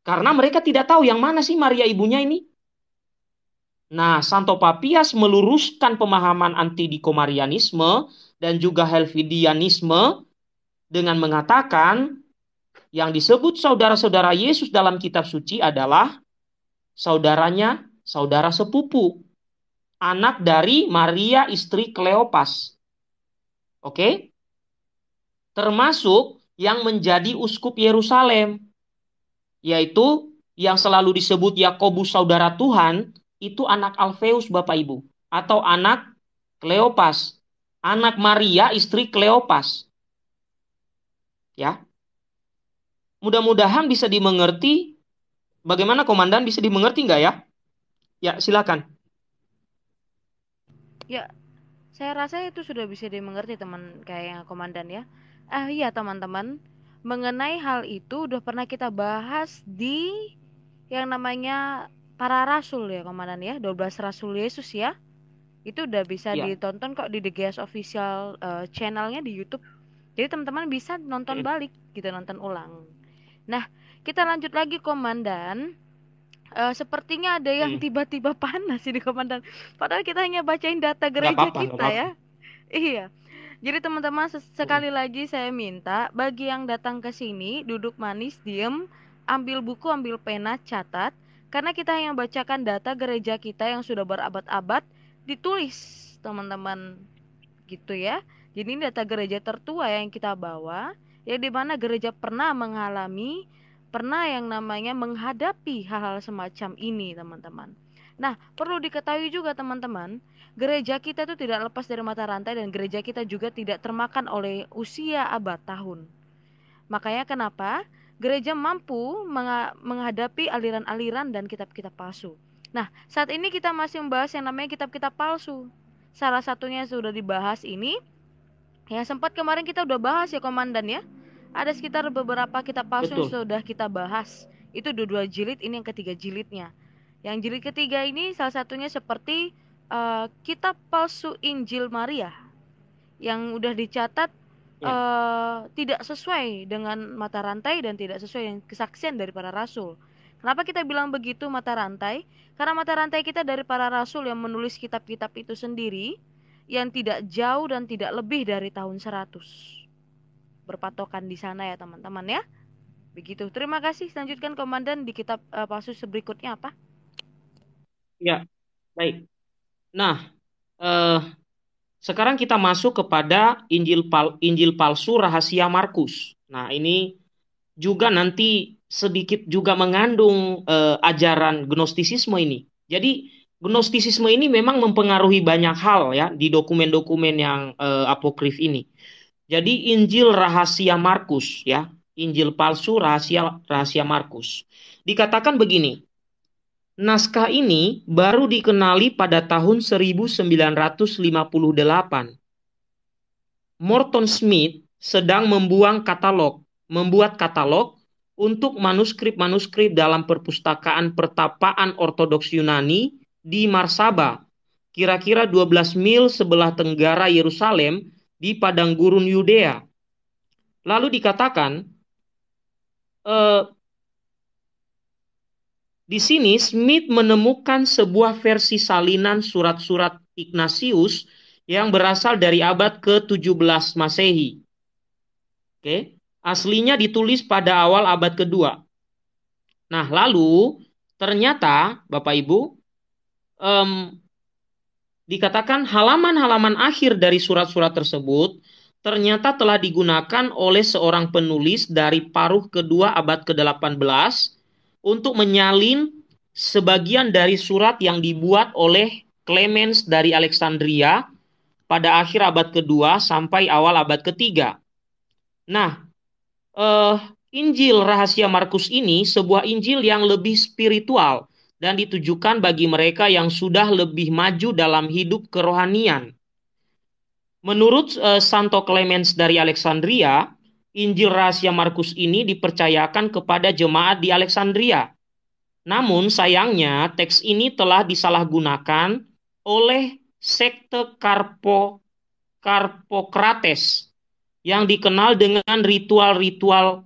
Karena mereka tidak tahu yang mana sih Maria ibunya ini. Nah, Santo Papias meluruskan pemahaman anti dikomarianisme dan juga helvidianisme dengan mengatakan yang disebut saudara-saudara Yesus dalam kitab suci adalah saudaranya, saudara sepupu, anak dari Maria istri Kleopas. Oke? Termasuk yang menjadi uskup Yerusalem, yaitu yang selalu disebut Yakobus saudara Tuhan itu anak Alfeus Bapak Ibu atau anak Kleopas, anak Maria istri Kleopas. Ya. Mudah-mudahan bisa dimengerti bagaimana komandan bisa dimengerti enggak ya? Ya, silakan. Ya, saya rasa itu sudah bisa dimengerti teman kayak yang komandan ya. Ah iya teman-teman, mengenai hal itu udah pernah kita bahas di yang namanya para rasul ya komandan ya 12 rasul Yesus ya itu udah bisa ya. ditonton kok di The Gas official uh, channelnya di YouTube jadi teman-teman bisa nonton hmm. balik gitu nonton ulang nah kita lanjut lagi komandan uh, sepertinya ada yang hmm. tiba-tiba hmm. panas ini komandan padahal kita hanya bacain data gereja apa -apa, kita ya iya jadi teman-teman sekali hmm. lagi saya minta bagi yang datang ke sini duduk manis diem ambil buku ambil pena catat karena kita yang bacakan data gereja kita yang sudah berabad-abad ditulis, teman-teman. Gitu ya. Jadi ini data gereja tertua yang kita bawa, ya di mana gereja pernah mengalami, pernah yang namanya menghadapi hal-hal semacam ini, teman-teman. Nah, perlu diketahui juga teman-teman, gereja kita itu tidak lepas dari mata rantai dan gereja kita juga tidak termakan oleh usia abad tahun. Makanya kenapa? gereja mampu menghadapi aliran-aliran dan kitab-kitab palsu. Nah, saat ini kita masih membahas yang namanya kitab-kitab palsu. Salah satunya yang sudah dibahas ini, ya sempat kemarin kita udah bahas ya komandan ya. Ada sekitar beberapa kitab palsu Betul. yang sudah kita bahas. Itu dua-dua jilid, ini yang ketiga jilidnya. Yang jilid ketiga ini salah satunya seperti uh, kitab palsu Injil Maria yang udah dicatat uh, tidak sesuai dengan mata rantai dan tidak sesuai dengan kesaksian dari para rasul. Kenapa kita bilang begitu mata rantai? Karena mata rantai kita dari para rasul yang menulis kitab-kitab itu sendiri yang tidak jauh dan tidak lebih dari tahun 100. Berpatokan di sana ya teman-teman ya. Begitu. Terima kasih. Lanjutkan komandan di kitab uh, pasus berikutnya apa? Ya. Baik. Nah, uh, sekarang kita masuk kepada Injil, pal, Injil palsu rahasia Markus. Nah, ini juga nanti sedikit juga mengandung eh, ajaran gnostisisme ini. Jadi gnostisisme ini memang mempengaruhi banyak hal ya di dokumen-dokumen yang eh, apokrif ini. Jadi Injil rahasia Markus ya, Injil palsu rahasia rahasia Markus. Dikatakan begini, Naskah ini baru dikenali pada tahun 1958. Morton Smith sedang membuang katalog, membuat katalog untuk manuskrip-manuskrip dalam perpustakaan pertapaan Ortodoks Yunani di Marsaba, kira-kira 12 mil sebelah tenggara Yerusalem di padang gurun Yudea. Lalu dikatakan, e, di sini Smith menemukan sebuah versi salinan surat-surat Ignatius yang berasal dari abad ke-17 Masehi. Oke, aslinya ditulis pada awal abad ke-2. Nah, lalu ternyata Bapak Ibu um, dikatakan halaman-halaman akhir dari surat-surat tersebut ternyata telah digunakan oleh seorang penulis dari paruh kedua abad ke-18 untuk menyalin sebagian dari surat yang dibuat oleh Clemens dari Alexandria pada akhir abad kedua sampai awal abad ketiga. Nah, eh, Injil rahasia Markus ini sebuah Injil yang lebih spiritual dan ditujukan bagi mereka yang sudah lebih maju dalam hidup kerohanian. Menurut eh, Santo Clemens dari Alexandria, Injil rahasia Markus ini dipercayakan kepada jemaat di Alexandria. Namun sayangnya teks ini telah disalahgunakan oleh sekte Karpo Karpokrates yang dikenal dengan ritual-ritual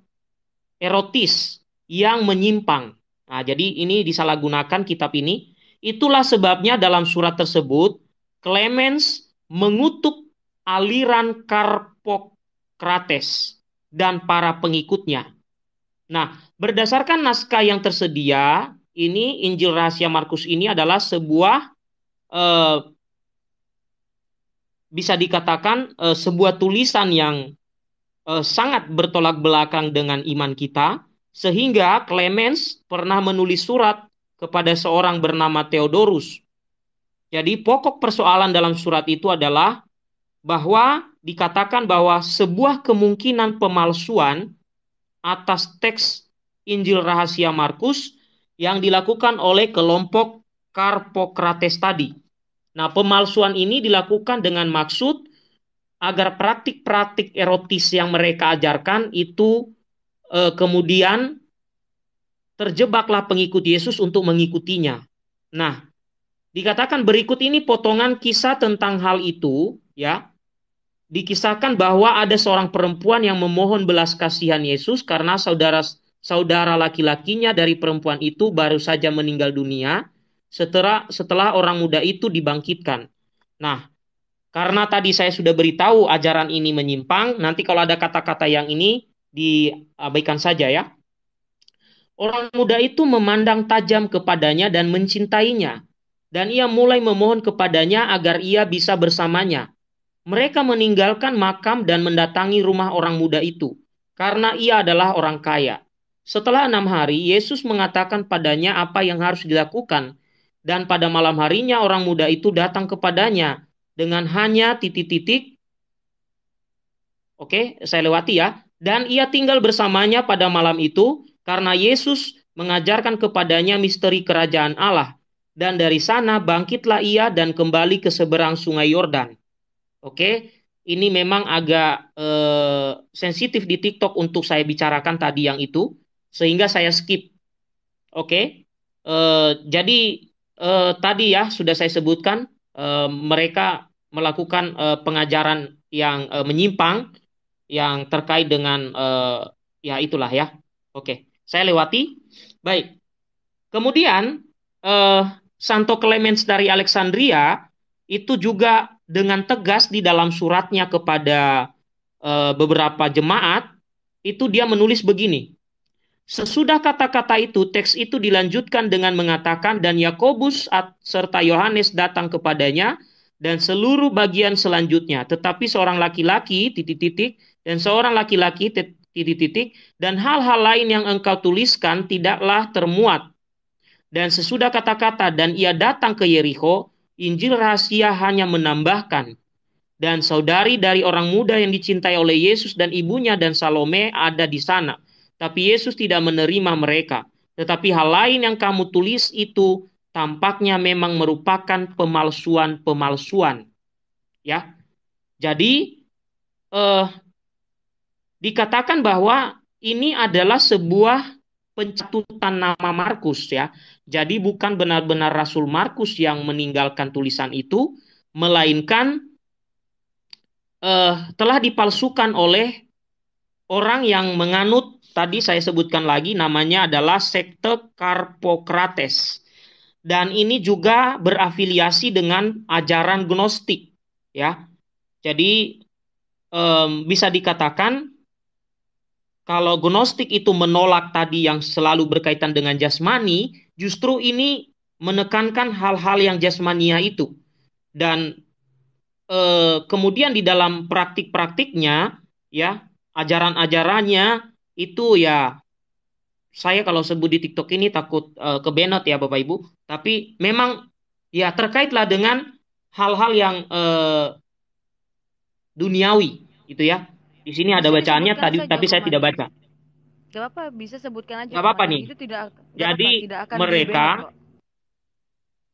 erotis yang menyimpang. Nah, jadi ini disalahgunakan kitab ini. Itulah sebabnya dalam surat tersebut Clemens mengutuk aliran Karpokrates dan para pengikutnya. Nah, berdasarkan naskah yang tersedia, ini Injil Rahasia Markus ini adalah sebuah eh, bisa dikatakan eh, sebuah tulisan yang eh, sangat bertolak belakang dengan iman kita, sehingga Clemens pernah menulis surat kepada seorang bernama Theodorus. Jadi pokok persoalan dalam surat itu adalah bahwa dikatakan bahwa sebuah kemungkinan pemalsuan atas teks Injil rahasia Markus yang dilakukan oleh kelompok Karpokrates tadi. Nah, pemalsuan ini dilakukan dengan maksud agar praktik-praktik erotis yang mereka ajarkan itu eh, kemudian terjebaklah pengikut Yesus untuk mengikutinya. Nah, dikatakan berikut ini potongan kisah tentang hal itu ya dikisahkan bahwa ada seorang perempuan yang memohon belas kasihan Yesus karena saudara saudara laki-lakinya dari perempuan itu baru saja meninggal dunia setelah setelah orang muda itu dibangkitkan. Nah, karena tadi saya sudah beritahu ajaran ini menyimpang, nanti kalau ada kata-kata yang ini diabaikan saja ya. Orang muda itu memandang tajam kepadanya dan mencintainya dan ia mulai memohon kepadanya agar ia bisa bersamanya mereka meninggalkan makam dan mendatangi rumah orang muda itu, karena ia adalah orang kaya. Setelah enam hari, Yesus mengatakan padanya apa yang harus dilakukan, dan pada malam harinya orang muda itu datang kepadanya dengan hanya titik-titik. Oke, saya lewati ya. Dan ia tinggal bersamanya pada malam itu, karena Yesus mengajarkan kepadanya misteri kerajaan Allah. Dan dari sana bangkitlah ia dan kembali ke seberang sungai Yordan Oke, okay? ini memang agak eh, sensitif di TikTok untuk saya bicarakan tadi yang itu, sehingga saya skip. Oke, okay? eh, jadi eh, tadi ya sudah saya sebutkan eh, mereka melakukan eh, pengajaran yang eh, menyimpang, yang terkait dengan eh, ya itulah ya. Oke, okay. saya lewati. Baik. Kemudian eh, Santo Clemens dari Alexandria itu juga dengan tegas di dalam suratnya kepada e, beberapa jemaat itu dia menulis begini. Sesudah kata-kata itu, teks itu dilanjutkan dengan mengatakan dan Yakobus serta Yohanes datang kepadanya dan seluruh bagian selanjutnya. Tetapi seorang laki-laki titik-titik dan seorang laki-laki titik-titik dan hal-hal lain yang engkau tuliskan tidaklah termuat. Dan sesudah kata-kata dan ia datang ke Yeriko, Injil rahasia hanya menambahkan dan saudari dari orang muda yang dicintai oleh Yesus dan ibunya dan Salome ada di sana. Tapi Yesus tidak menerima mereka. Tetapi hal lain yang kamu tulis itu tampaknya memang merupakan pemalsuan-pemalsuan. Ya. Jadi eh dikatakan bahwa ini adalah sebuah pencatutan nama Markus ya. Jadi bukan benar-benar Rasul Markus yang meninggalkan tulisan itu, melainkan uh, telah dipalsukan oleh orang yang menganut tadi saya sebutkan lagi namanya adalah sekte Karpokrates. Dan ini juga berafiliasi dengan ajaran Gnostik ya. Jadi um, bisa dikatakan kalau gnostik itu menolak tadi yang selalu berkaitan dengan jasmani, justru ini menekankan hal-hal yang jasmania itu. Dan eh, kemudian di dalam praktik-praktiknya, ya ajaran-ajarannya itu ya saya kalau sebut di TikTok ini takut ke eh, kebenet ya Bapak Ibu. Tapi memang ya terkaitlah dengan hal-hal yang eh, duniawi, gitu ya di sini ada bacaannya tadi tapi saya tidak baca. Gak apa bisa sebutkan aja. Gak apa-apa nih. Itu tidak Jadi apa, tidak akan mereka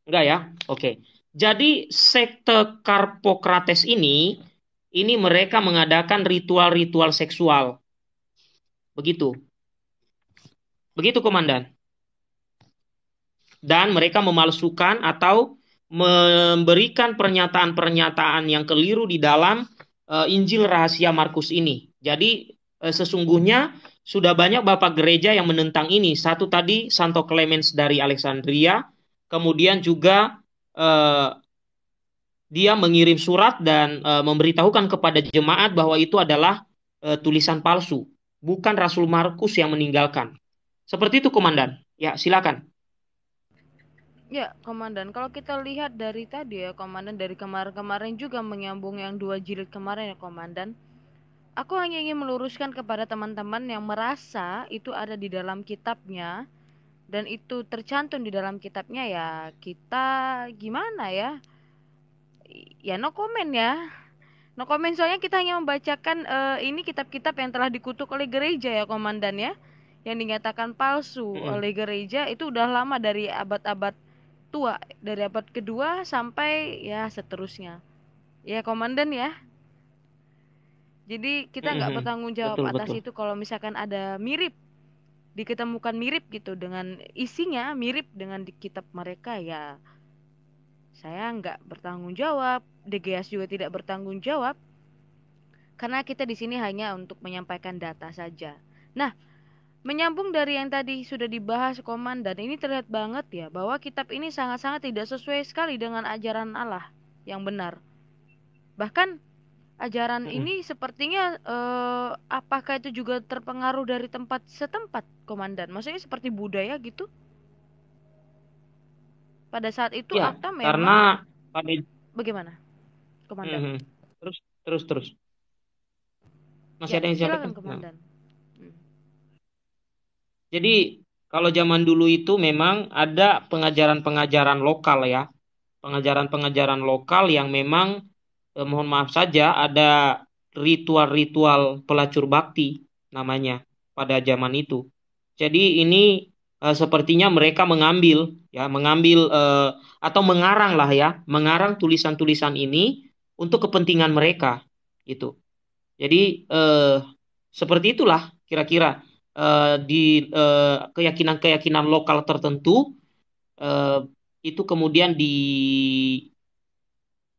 Enggak ya? Oke. Jadi sekte Karpokrates ini ini mereka mengadakan ritual-ritual seksual. Begitu. Begitu komandan. Dan mereka memalsukan atau memberikan pernyataan-pernyataan yang keliru di dalam Eh, Injil rahasia Markus ini. Jadi eh, sesungguhnya sudah banyak bapak gereja yang menentang ini. Satu tadi Santo Clemens dari Alexandria, kemudian juga uh, dia mengirim surat dan uh, memberitahukan kepada jemaat bahwa itu adalah uh, tulisan palsu, bukan Rasul Markus yang meninggalkan. Seperti itu, Komandan. Ya, silakan. Ya, Komandan. Kalau kita lihat dari tadi ya, Komandan, dari kemarin-kemarin juga menyambung yang dua jilid kemarin ya, Komandan. Aku hanya ingin meluruskan kepada teman-teman yang merasa itu ada di dalam kitabnya dan itu tercantum di dalam kitabnya ya, kita gimana ya? Ya no comment ya. No comment soalnya kita hanya membacakan uh, ini kitab-kitab yang telah dikutuk oleh gereja ya, Komandan ya. Yang dinyatakan palsu -hmm. oleh gereja itu udah lama dari abad-abad tua dari abad kedua sampai ya seterusnya ya komandan ya jadi kita nggak mm -hmm. bertanggung jawab betul, atas betul. itu kalau misalkan ada mirip diketemukan mirip gitu dengan isinya mirip dengan di kitab mereka ya saya nggak bertanggung jawab DGS juga tidak bertanggung jawab karena kita di sini hanya untuk menyampaikan data saja nah Menyambung dari yang tadi sudah dibahas komandan, ini terlihat banget ya bahwa kitab ini sangat-sangat tidak sesuai sekali dengan ajaran Allah yang benar. Bahkan ajaran hmm. ini sepertinya eh, apakah itu juga terpengaruh dari tempat setempat komandan? Maksudnya seperti budaya gitu? Pada saat itu ya, Akta memang karena bagaimana komandan? Hmm. Terus terus terus. Masih ya, ada yang silakan komandan. Nah jadi kalau zaman dulu itu memang ada pengajaran-pengajaran lokal ya. Pengajaran-pengajaran lokal yang memang eh, mohon maaf saja ada ritual-ritual pelacur bakti namanya pada zaman itu. Jadi ini eh, sepertinya mereka mengambil ya, mengambil eh, atau mengarang lah ya, mengarang tulisan-tulisan ini untuk kepentingan mereka gitu. Jadi eh, seperti itulah kira-kira Eh, di eh, keyakinan-keyakinan uh, lokal tertentu uh, itu kemudian di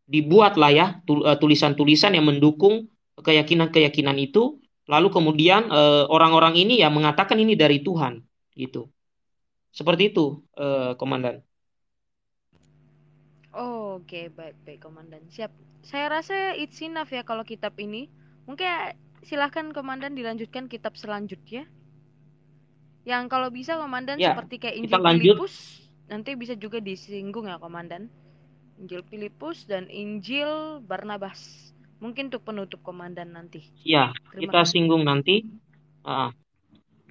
dibuatlah ya tulisan-tulisan yang mendukung keyakinan-keyakinan itu lalu kemudian orang-orang ini ya mengatakan ini dari Tuhan gitu seperti itu komandan oh, oke okay. baik baik komandan siap saya rasa it's enough ya kalau kitab ini mungkin silahkan komandan dilanjutkan kitab selanjutnya yang kalau bisa komandan ya, seperti kayak Injil Filipus nanti bisa juga disinggung ya komandan. Injil Filipus dan Injil Barnabas. Mungkin untuk penutup komandan nanti. Iya, kita kasih. singgung nanti. Uh,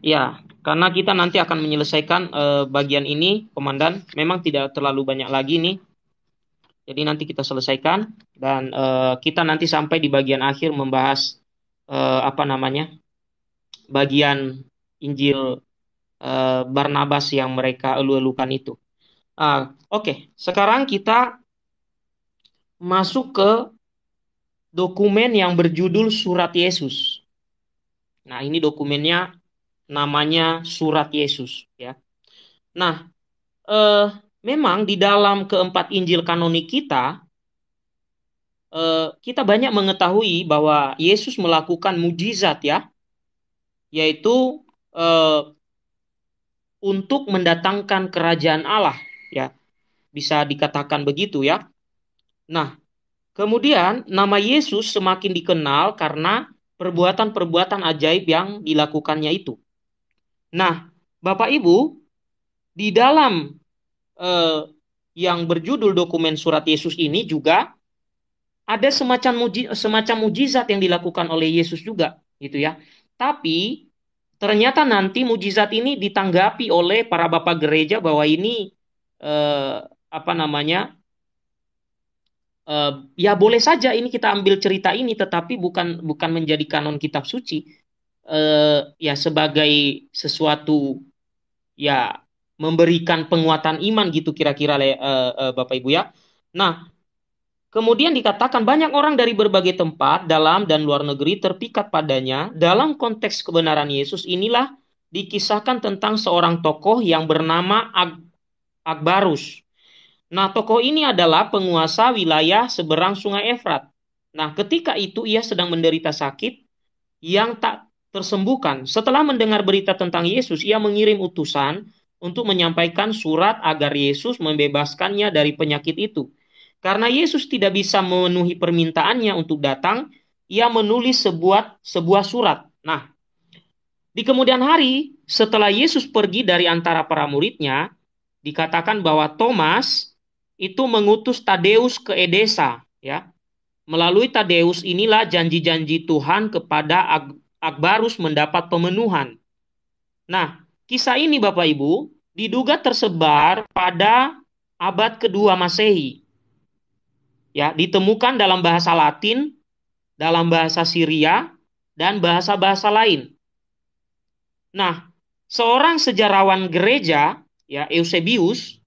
ya, karena kita nanti akan menyelesaikan uh, bagian ini komandan. Memang tidak terlalu banyak lagi nih. Jadi nanti kita selesaikan dan uh, kita nanti sampai di bagian akhir membahas uh, apa namanya? bagian Injil Eh, Barnabas yang mereka elu-elukan itu. Uh, Oke, okay. sekarang kita masuk ke dokumen yang berjudul Surat Yesus. Nah, ini dokumennya namanya Surat Yesus, ya. Nah, uh, memang di dalam keempat Injil kanonik kita, uh, kita banyak mengetahui bahwa Yesus melakukan mujizat, ya, yaitu uh, untuk mendatangkan kerajaan Allah ya bisa dikatakan begitu ya nah kemudian nama Yesus semakin dikenal karena perbuatan-perbuatan ajaib yang dilakukannya itu nah Bapak Ibu di dalam eh, yang berjudul dokumen surat Yesus ini juga ada semacam semacam mujizat yang dilakukan oleh Yesus juga gitu ya tapi Ternyata nanti mujizat ini ditanggapi oleh para bapak gereja bahwa ini eh, apa namanya? eh, ya boleh saja ini kita ambil cerita ini tetapi bukan bukan menjadi kanon kitab suci eh, ya sebagai sesuatu ya memberikan penguatan iman gitu kira-kira eh, eh, Bapak Ibu ya. Nah, Kemudian dikatakan banyak orang dari berbagai tempat dalam dan luar negeri terpikat padanya. Dalam konteks kebenaran Yesus inilah dikisahkan tentang seorang tokoh yang bernama Ag Agbarus. Nah, tokoh ini adalah penguasa wilayah seberang Sungai Efrat. Nah, ketika itu ia sedang menderita sakit yang tak tersembuhkan. Setelah mendengar berita tentang Yesus, ia mengirim utusan untuk menyampaikan surat agar Yesus membebaskannya dari penyakit itu. Karena Yesus tidak bisa memenuhi permintaannya untuk datang, ia menulis sebuah sebuah surat. Nah, di kemudian hari setelah Yesus pergi dari antara para muridnya, dikatakan bahwa Thomas itu mengutus Tadeus ke Edesa, ya. Melalui Tadeus inilah janji-janji Tuhan kepada Ag Akbarus mendapat pemenuhan. Nah, kisah ini Bapak Ibu diduga tersebar pada abad kedua Masehi ya ditemukan dalam bahasa Latin, dalam bahasa Syria dan bahasa-bahasa lain. Nah, seorang sejarawan gereja ya Eusebius,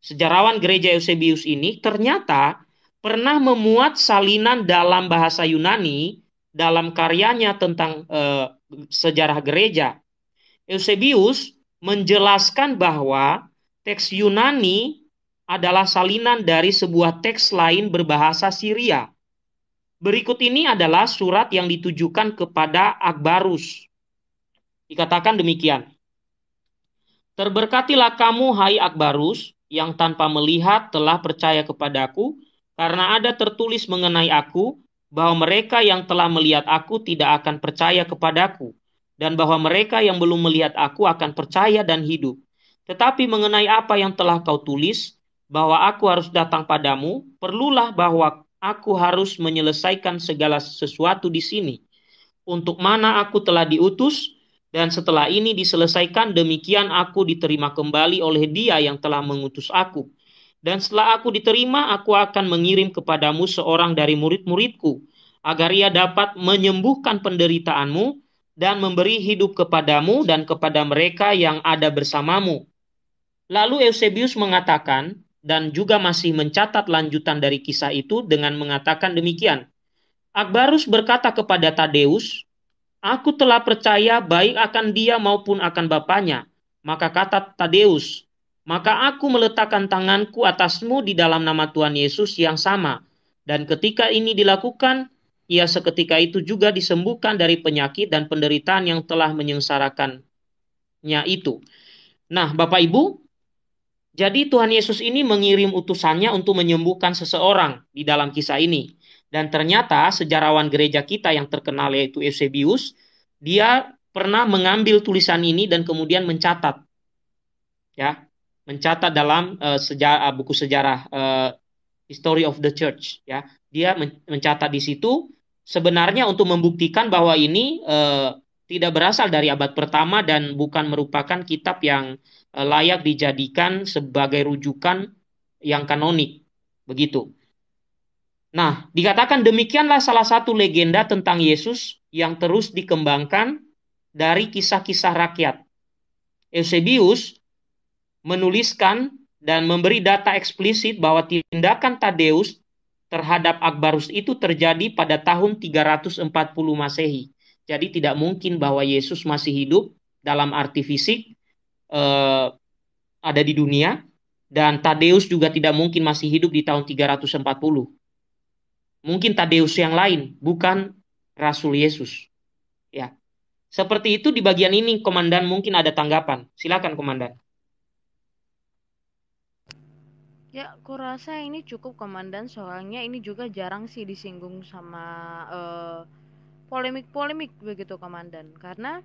sejarawan gereja Eusebius ini ternyata pernah memuat salinan dalam bahasa Yunani dalam karyanya tentang eh, sejarah gereja. Eusebius menjelaskan bahwa teks Yunani adalah salinan dari sebuah teks lain berbahasa Syria. Berikut ini adalah surat yang ditujukan kepada Akbarus. Dikatakan demikian. Terberkatilah kamu, hai Akbarus, yang tanpa melihat telah percaya kepadaku, karena ada tertulis mengenai aku, bahwa mereka yang telah melihat aku tidak akan percaya kepadaku, dan bahwa mereka yang belum melihat aku akan percaya dan hidup. Tetapi mengenai apa yang telah kau tulis, bahwa aku harus datang padamu, perlulah bahwa aku harus menyelesaikan segala sesuatu di sini. Untuk mana aku telah diutus, dan setelah ini diselesaikan, demikian aku diterima kembali oleh Dia yang telah mengutus aku. Dan setelah aku diterima, aku akan mengirim kepadamu seorang dari murid-muridku, agar ia dapat menyembuhkan penderitaanmu dan memberi hidup kepadamu dan kepada mereka yang ada bersamamu. Lalu Eusebius mengatakan, dan juga masih mencatat lanjutan dari kisah itu dengan mengatakan demikian. Akbarus berkata kepada Tadeus, Aku telah percaya baik akan dia maupun akan bapaknya. Maka kata Tadeus, maka aku meletakkan tanganku atasmu di dalam nama Tuhan Yesus yang sama. Dan ketika ini dilakukan, ia seketika itu juga disembuhkan dari penyakit dan penderitaan yang telah menyengsarakannya itu. Nah, Bapak Ibu, jadi Tuhan Yesus ini mengirim utusannya untuk menyembuhkan seseorang di dalam kisah ini. Dan ternyata sejarawan gereja kita yang terkenal yaitu Eusebius, dia pernah mengambil tulisan ini dan kemudian mencatat. Ya, mencatat dalam uh, eh, sejarah eh, buku sejarah uh, History of the Church ya. Dia mencatat di situ sebenarnya untuk membuktikan bahwa ini uh, tidak berasal dari abad pertama dan bukan merupakan kitab yang Eh, layak dijadikan sebagai rujukan yang kanonik. Begitu. Nah, dikatakan demikianlah salah satu legenda tentang Yesus yang terus dikembangkan dari kisah-kisah rakyat. Eusebius menuliskan dan memberi data eksplisit bahwa tindakan Tadeus terhadap Akbarus itu terjadi pada tahun 340 Masehi. Jadi tidak mungkin bahwa Yesus masih hidup dalam arti fisik uh, ada di dunia dan Tadeus juga tidak mungkin masih hidup di tahun 340. Mungkin Tadeus yang lain, bukan Rasul Yesus. Ya. Seperti itu di bagian ini komandan mungkin ada tanggapan. Silakan komandan. Ya, kurasa ini cukup komandan soalnya ini juga jarang sih disinggung sama uh, eh, polemik -polemik begitu komandan karena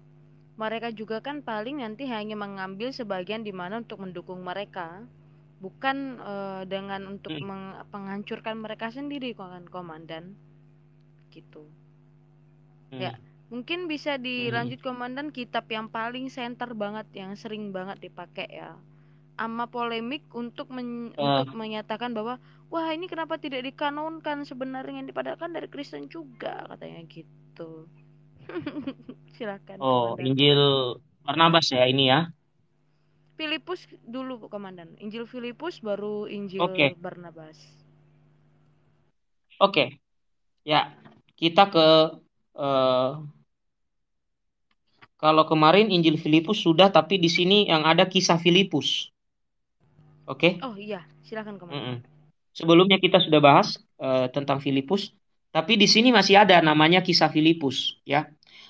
mereka juga kan paling nanti hanya mengambil sebagian di mana untuk mendukung mereka bukan uh, dengan untuk hmm. menghancurkan mereka sendiri kan komandan gitu hmm. ya mungkin bisa dilanjut hmm. komandan kitab yang paling center banget yang sering banget dipakai ya ama polemik untuk men uh. untuk menyatakan bahwa wah ini kenapa tidak dikanonkan sebenarnya ini padahal kan dari Kristen juga katanya gitu Silakan. Oh, Komandan. Injil Barnabas ya ini ya. Filipus dulu, Bu Komandan. Injil Filipus baru Injil okay. Barnabas. Oke. Okay. Ya, kita ke uh, kalau kemarin Injil Filipus sudah tapi di sini yang ada kisah Filipus. Oke? Okay? Oh iya, silakan Komandan. Mm -mm. Sebelumnya kita sudah bahas uh, tentang Filipus, tapi di sini masih ada namanya kisah Filipus, ya.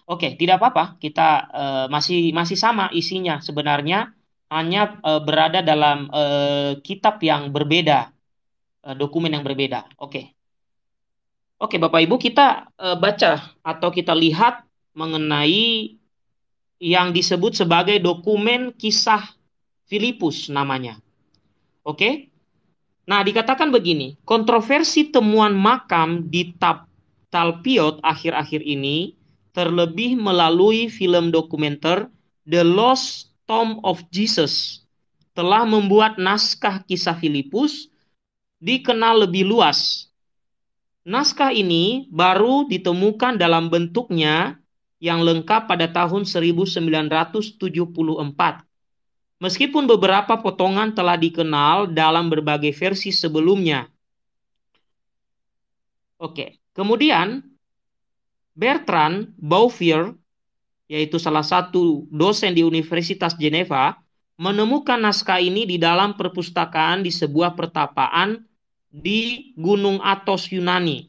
Oke, tidak apa-apa. Kita uh, masih masih sama isinya sebenarnya hanya uh, berada dalam uh, kitab yang berbeda, uh, dokumen yang berbeda. Oke. Oke, Bapak Ibu, kita uh, baca atau kita lihat mengenai yang disebut sebagai dokumen kisah Filipus namanya. Oke. Nah, dikatakan begini, kontroversi temuan makam di Tap Talpiot akhir-akhir ini terlebih melalui film dokumenter The Lost Tomb of Jesus, telah membuat naskah kisah Filipus dikenal lebih luas. Naskah ini baru ditemukan dalam bentuknya yang lengkap pada tahun 1974. Meskipun beberapa potongan telah dikenal dalam berbagai versi sebelumnya. Oke, kemudian Bertrand Bouvier, yaitu salah satu dosen di Universitas Geneva, menemukan naskah ini di dalam perpustakaan di sebuah pertapaan di Gunung Athos Yunani.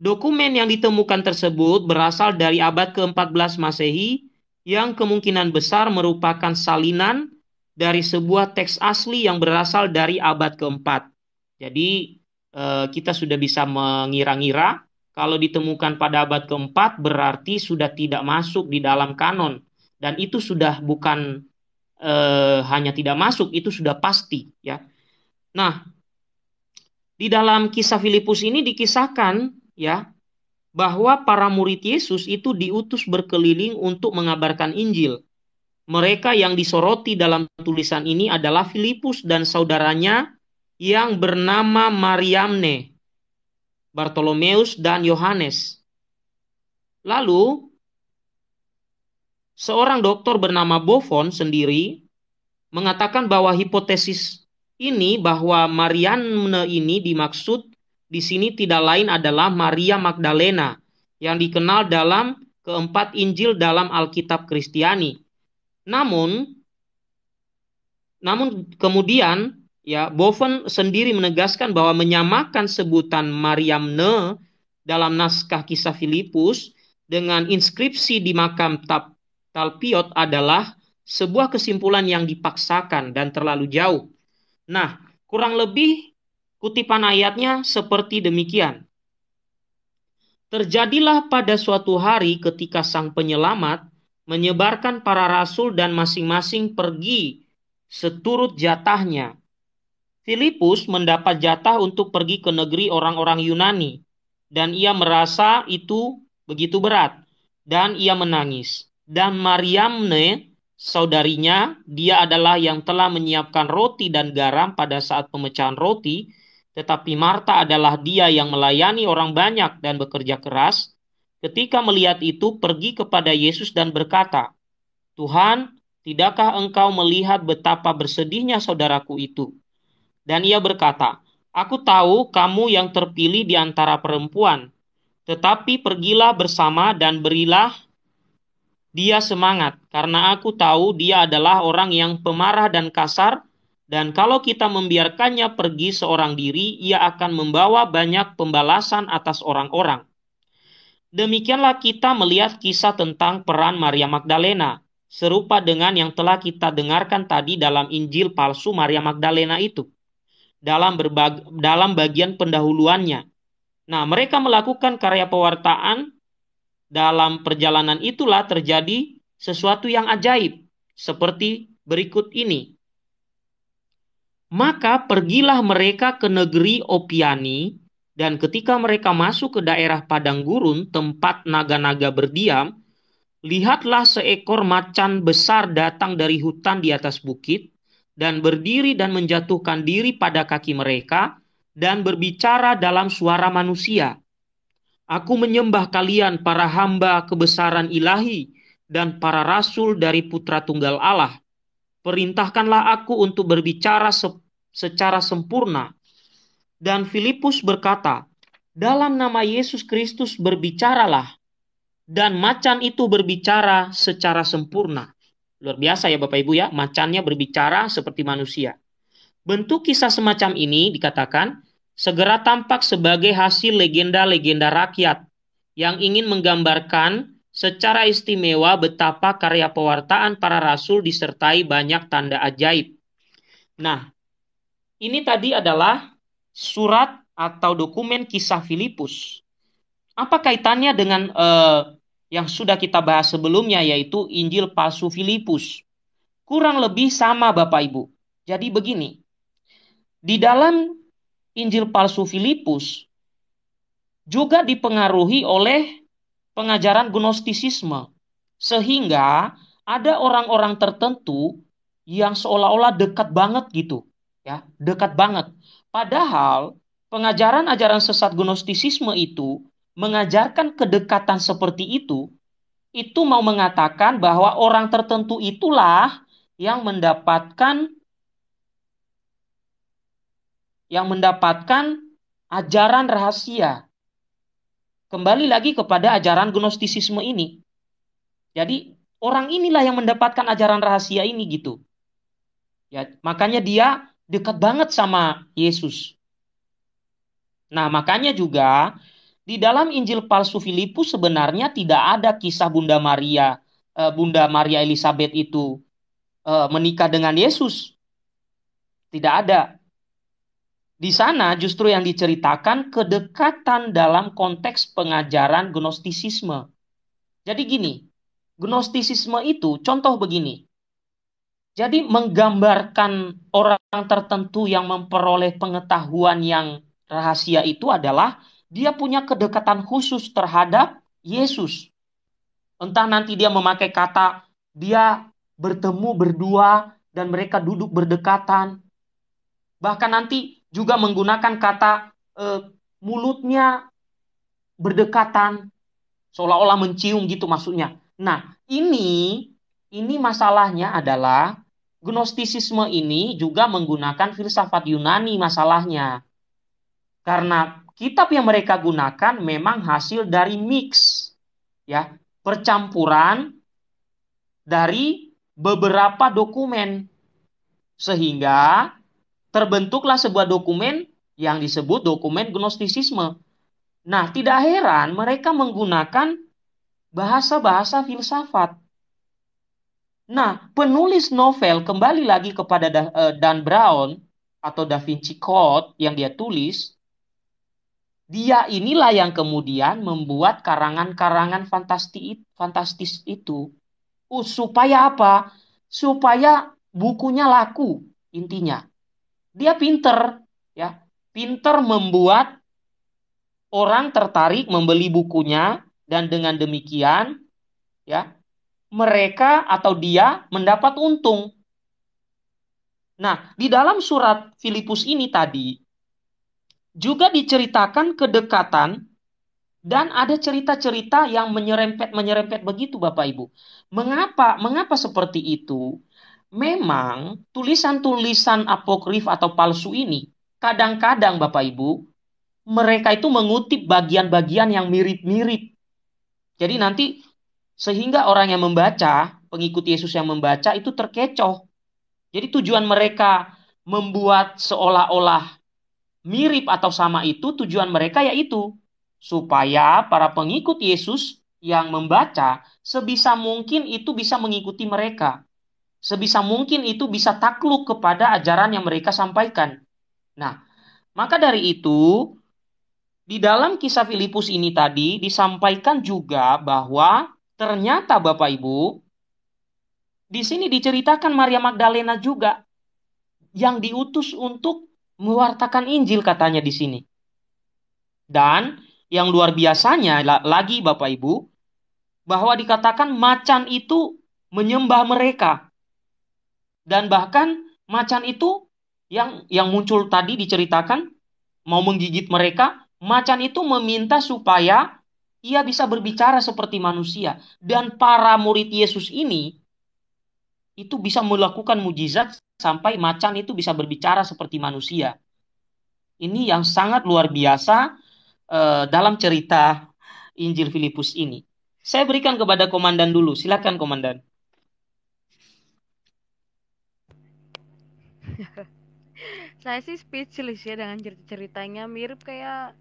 Dokumen yang ditemukan tersebut berasal dari abad ke-14 Masehi yang kemungkinan besar merupakan salinan dari sebuah teks asli yang berasal dari abad ke-4. Jadi eh, kita sudah bisa mengira-ngira kalau ditemukan pada abad keempat berarti sudah tidak masuk di dalam kanon dan itu sudah bukan e, hanya tidak masuk itu sudah pasti ya nah di dalam kisah Filipus ini dikisahkan ya bahwa para murid Yesus itu diutus berkeliling untuk mengabarkan Injil. Mereka yang disoroti dalam tulisan ini adalah Filipus dan saudaranya yang bernama Mariamne Bartolomeus dan Yohanes. Lalu seorang dokter bernama Buffon sendiri mengatakan bahwa hipotesis ini bahwa Marianne ini dimaksud di sini tidak lain adalah Maria Magdalena yang dikenal dalam keempat Injil dalam Alkitab Kristiani. Namun namun kemudian ya Boven sendiri menegaskan bahwa menyamakan sebutan Mariamne dalam naskah kisah Filipus dengan inskripsi di makam Tap Talpiot adalah sebuah kesimpulan yang dipaksakan dan terlalu jauh. Nah, kurang lebih kutipan ayatnya seperti demikian. Terjadilah pada suatu hari ketika sang penyelamat menyebarkan para rasul dan masing-masing pergi seturut jatahnya Filipus mendapat jatah untuk pergi ke negeri orang-orang Yunani, dan ia merasa itu begitu berat, dan ia menangis. Dan Mariamne, saudarinya, dia adalah yang telah menyiapkan roti dan garam pada saat pemecahan roti, tetapi Marta adalah dia yang melayani orang banyak dan bekerja keras. Ketika melihat itu, pergi kepada Yesus dan berkata, "Tuhan, tidakkah Engkau melihat betapa bersedihnya saudaraku itu? Dan ia berkata, Aku tahu kamu yang terpilih di antara perempuan, tetapi pergilah bersama dan berilah dia semangat, karena aku tahu dia adalah orang yang pemarah dan kasar, dan kalau kita membiarkannya pergi seorang diri, ia akan membawa banyak pembalasan atas orang-orang. Demikianlah kita melihat kisah tentang peran Maria Magdalena, serupa dengan yang telah kita dengarkan tadi dalam Injil palsu Maria Magdalena itu dalam berbag, dalam bagian pendahuluannya. Nah, mereka melakukan karya pewartaan dalam perjalanan itulah terjadi sesuatu yang ajaib seperti berikut ini. Maka pergilah mereka ke negeri Opiani dan ketika mereka masuk ke daerah padang gurun tempat naga-naga berdiam, lihatlah seekor macan besar datang dari hutan di atas bukit dan berdiri dan menjatuhkan diri pada kaki mereka dan berbicara dalam suara manusia. Aku menyembah kalian para hamba kebesaran ilahi dan para rasul dari putra tunggal Allah. Perintahkanlah aku untuk berbicara se secara sempurna. Dan Filipus berkata, dalam nama Yesus Kristus berbicaralah. Dan macan itu berbicara secara sempurna. Luar biasa ya Bapak Ibu ya, macannya berbicara seperti manusia. Bentuk kisah semacam ini dikatakan segera tampak sebagai hasil legenda-legenda rakyat yang ingin menggambarkan secara istimewa betapa karya pewartaan para rasul disertai banyak tanda ajaib. Nah, ini tadi adalah surat atau dokumen kisah Filipus. Apa kaitannya dengan eh, yang sudah kita bahas sebelumnya yaitu Injil palsu Filipus. Kurang lebih sama Bapak Ibu. Jadi begini, di dalam Injil palsu Filipus juga dipengaruhi oleh pengajaran gnostisisme. Sehingga ada orang-orang tertentu yang seolah-olah dekat banget gitu, ya, dekat banget. Padahal pengajaran ajaran sesat gnostisisme itu mengajarkan kedekatan seperti itu, itu mau mengatakan bahwa orang tertentu itulah yang mendapatkan yang mendapatkan ajaran rahasia. Kembali lagi kepada ajaran gnostisisme ini. Jadi orang inilah yang mendapatkan ajaran rahasia ini gitu. Ya, makanya dia dekat banget sama Yesus. Nah, makanya juga di dalam Injil palsu Filipus sebenarnya tidak ada kisah Bunda Maria, eh, Bunda Maria Elizabeth itu eh, menikah dengan Yesus. Tidak ada. Di sana justru yang diceritakan kedekatan dalam konteks pengajaran gnostisisme. Jadi gini, gnostisisme itu contoh begini. Jadi menggambarkan orang tertentu yang memperoleh pengetahuan yang rahasia itu adalah dia punya kedekatan khusus terhadap Yesus. Entah nanti dia memakai kata dia bertemu berdua dan mereka duduk berdekatan. Bahkan nanti juga menggunakan kata e, mulutnya berdekatan seolah-olah mencium gitu maksudnya. Nah, ini ini masalahnya adalah gnostisisme ini juga menggunakan filsafat Yunani masalahnya. Karena kitab yang mereka gunakan memang hasil dari mix ya, percampuran dari beberapa dokumen sehingga terbentuklah sebuah dokumen yang disebut dokumen gnostisisme. Nah, tidak heran mereka menggunakan bahasa-bahasa filsafat. Nah, penulis novel kembali lagi kepada eh, Dan Brown atau Da Vinci Code yang dia tulis dia inilah yang kemudian membuat karangan-karangan fantastis, itu. Uh, supaya apa? Supaya bukunya laku intinya. Dia pinter, ya, pinter membuat orang tertarik membeli bukunya dan dengan demikian, ya, mereka atau dia mendapat untung. Nah, di dalam surat Filipus ini tadi juga diceritakan kedekatan dan ada cerita-cerita yang menyerempet-menyerempet begitu Bapak Ibu. Mengapa mengapa seperti itu? Memang tulisan-tulisan apokrif atau palsu ini kadang-kadang Bapak Ibu mereka itu mengutip bagian-bagian yang mirip-mirip. Jadi nanti sehingga orang yang membaca, pengikut Yesus yang membaca itu terkecoh. Jadi tujuan mereka membuat seolah-olah mirip atau sama itu tujuan mereka yaitu supaya para pengikut Yesus yang membaca sebisa mungkin itu bisa mengikuti mereka. Sebisa mungkin itu bisa takluk kepada ajaran yang mereka sampaikan. Nah, maka dari itu di dalam kisah Filipus ini tadi disampaikan juga bahwa ternyata Bapak Ibu di sini diceritakan Maria Magdalena juga yang diutus untuk mewartakan Injil katanya di sini. Dan yang luar biasanya lagi Bapak Ibu bahwa dikatakan macan itu menyembah mereka. Dan bahkan macan itu yang yang muncul tadi diceritakan mau menggigit mereka, macan itu meminta supaya ia bisa berbicara seperti manusia dan para murid Yesus ini itu bisa melakukan mujizat sampai macan itu bisa berbicara seperti manusia. Ini yang sangat luar biasa uh, dalam cerita Injil Filipus ini. Saya berikan kepada komandan dulu. Silakan komandan. Saya sih speechless ya dengan cerita-ceritanya mirip kayak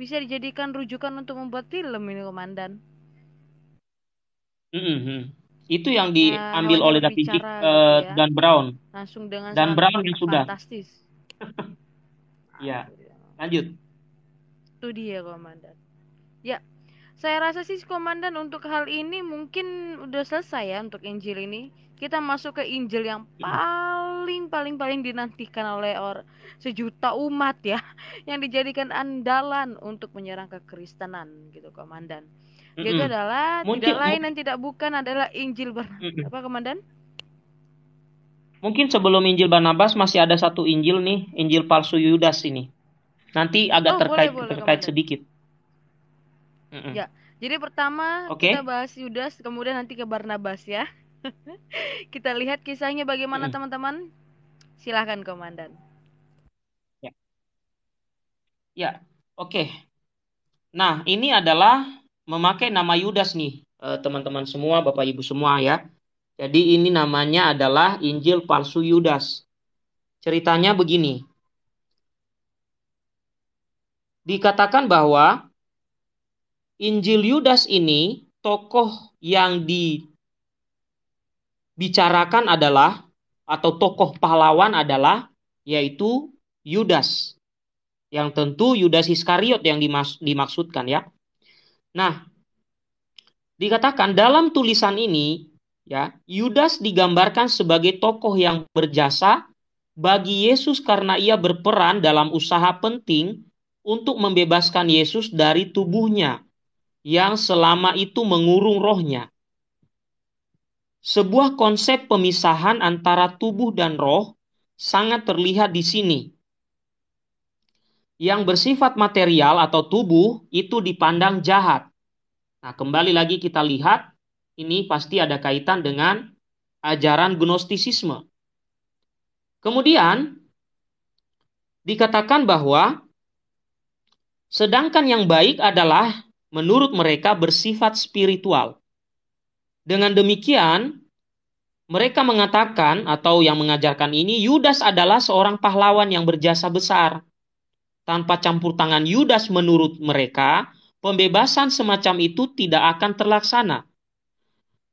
bisa dijadikan rujukan untuk membuat film ini komandan. Mm -hmm. Itu yang diambil nah, oleh David eh, gitu ya. Dan Brown. Langsung dengan Dan Brown yang sudah. Fantastis. ya, lanjut. Itu dia komandan. Ya, saya rasa sih komandan untuk hal ini mungkin udah selesai ya untuk Injil ini. Kita masuk ke Injil yang iya. paling paling paling dinantikan oleh or sejuta umat ya, yang dijadikan andalan untuk menyerang kekristenan gitu komandan. Dia mm adalah mungkin, tidak lain dan tidak bukan adalah Injil Barnabas. Mm Apa Komandan? Mungkin sebelum Injil Barnabas masih ada satu Injil nih, Injil palsu Yudas ini. Nanti agak oh, terkait boleh, boleh, terkait komandan. sedikit. Mm Ya. Jadi pertama okay. kita bahas Yudas, kemudian nanti ke Barnabas ya. kita lihat kisahnya bagaimana teman-teman. Mm. Silahkan komandan. Ya, ya oke. Okay. Nah ini adalah memakai nama Yudas nih, eh, teman-teman semua, Bapak Ibu semua ya. Jadi ini namanya adalah Injil palsu Yudas. Ceritanya begini. Dikatakan bahwa Injil Yudas ini tokoh yang dibicarakan adalah atau tokoh pahlawan adalah yaitu Yudas. Yang tentu Yudas Iskariot yang dimaksudkan ya. Nah, dikatakan dalam tulisan ini ya, Yudas digambarkan sebagai tokoh yang berjasa bagi Yesus karena ia berperan dalam usaha penting untuk membebaskan Yesus dari tubuhnya yang selama itu mengurung rohnya. Sebuah konsep pemisahan antara tubuh dan roh sangat terlihat di sini yang bersifat material atau tubuh itu dipandang jahat. Nah, kembali lagi kita lihat ini pasti ada kaitan dengan ajaran gnostisisme. Kemudian dikatakan bahwa sedangkan yang baik adalah menurut mereka bersifat spiritual. Dengan demikian, mereka mengatakan atau yang mengajarkan ini Yudas adalah seorang pahlawan yang berjasa besar tanpa campur tangan Yudas menurut mereka, pembebasan semacam itu tidak akan terlaksana.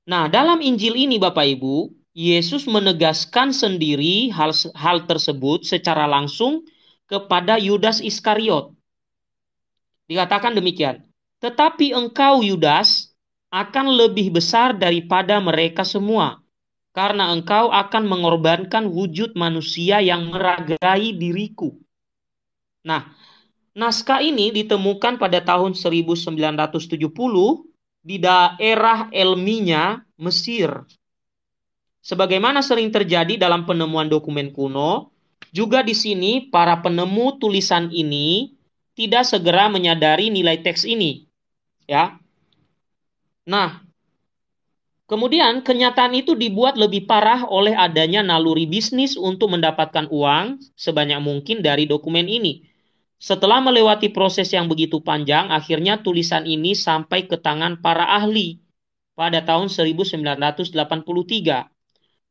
Nah, dalam Injil ini Bapak Ibu, Yesus menegaskan sendiri hal hal tersebut secara langsung kepada Yudas Iskariot. Dikatakan demikian, "Tetapi engkau Yudas akan lebih besar daripada mereka semua." karena engkau akan mengorbankan wujud manusia yang meragai diriku. Nah, naskah ini ditemukan pada tahun 1970 di daerah Elminya, Mesir. Sebagaimana sering terjadi dalam penemuan dokumen kuno, juga di sini para penemu tulisan ini tidak segera menyadari nilai teks ini. Ya. Nah, Kemudian, kenyataan itu dibuat lebih parah oleh adanya naluri bisnis untuk mendapatkan uang sebanyak mungkin dari dokumen ini. Setelah melewati proses yang begitu panjang, akhirnya tulisan ini sampai ke tangan para ahli pada tahun 1983.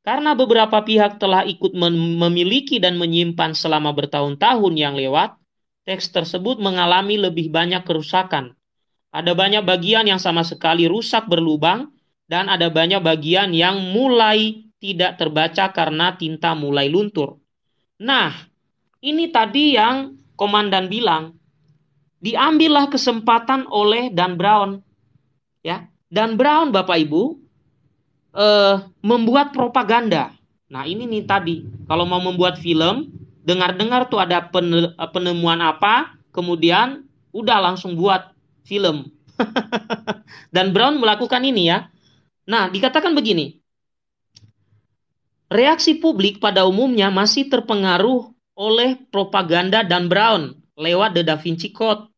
Karena beberapa pihak telah ikut memiliki dan menyimpan selama bertahun-tahun yang lewat, teks tersebut mengalami lebih banyak kerusakan. Ada banyak bagian yang sama sekali rusak berlubang, dan ada banyak bagian yang mulai tidak terbaca karena tinta mulai luntur. Nah, ini tadi yang komandan bilang, diambillah kesempatan oleh Dan Brown. Ya, Dan Brown Bapak Ibu eh, membuat propaganda. Nah, ini nih tadi kalau mau membuat film, dengar-dengar tuh ada penemuan apa, kemudian udah langsung buat film. Dan Brown melakukan ini ya. Nah, dikatakan begini. Reaksi publik pada umumnya masih terpengaruh oleh propaganda Dan Brown lewat The Da Vinci Code.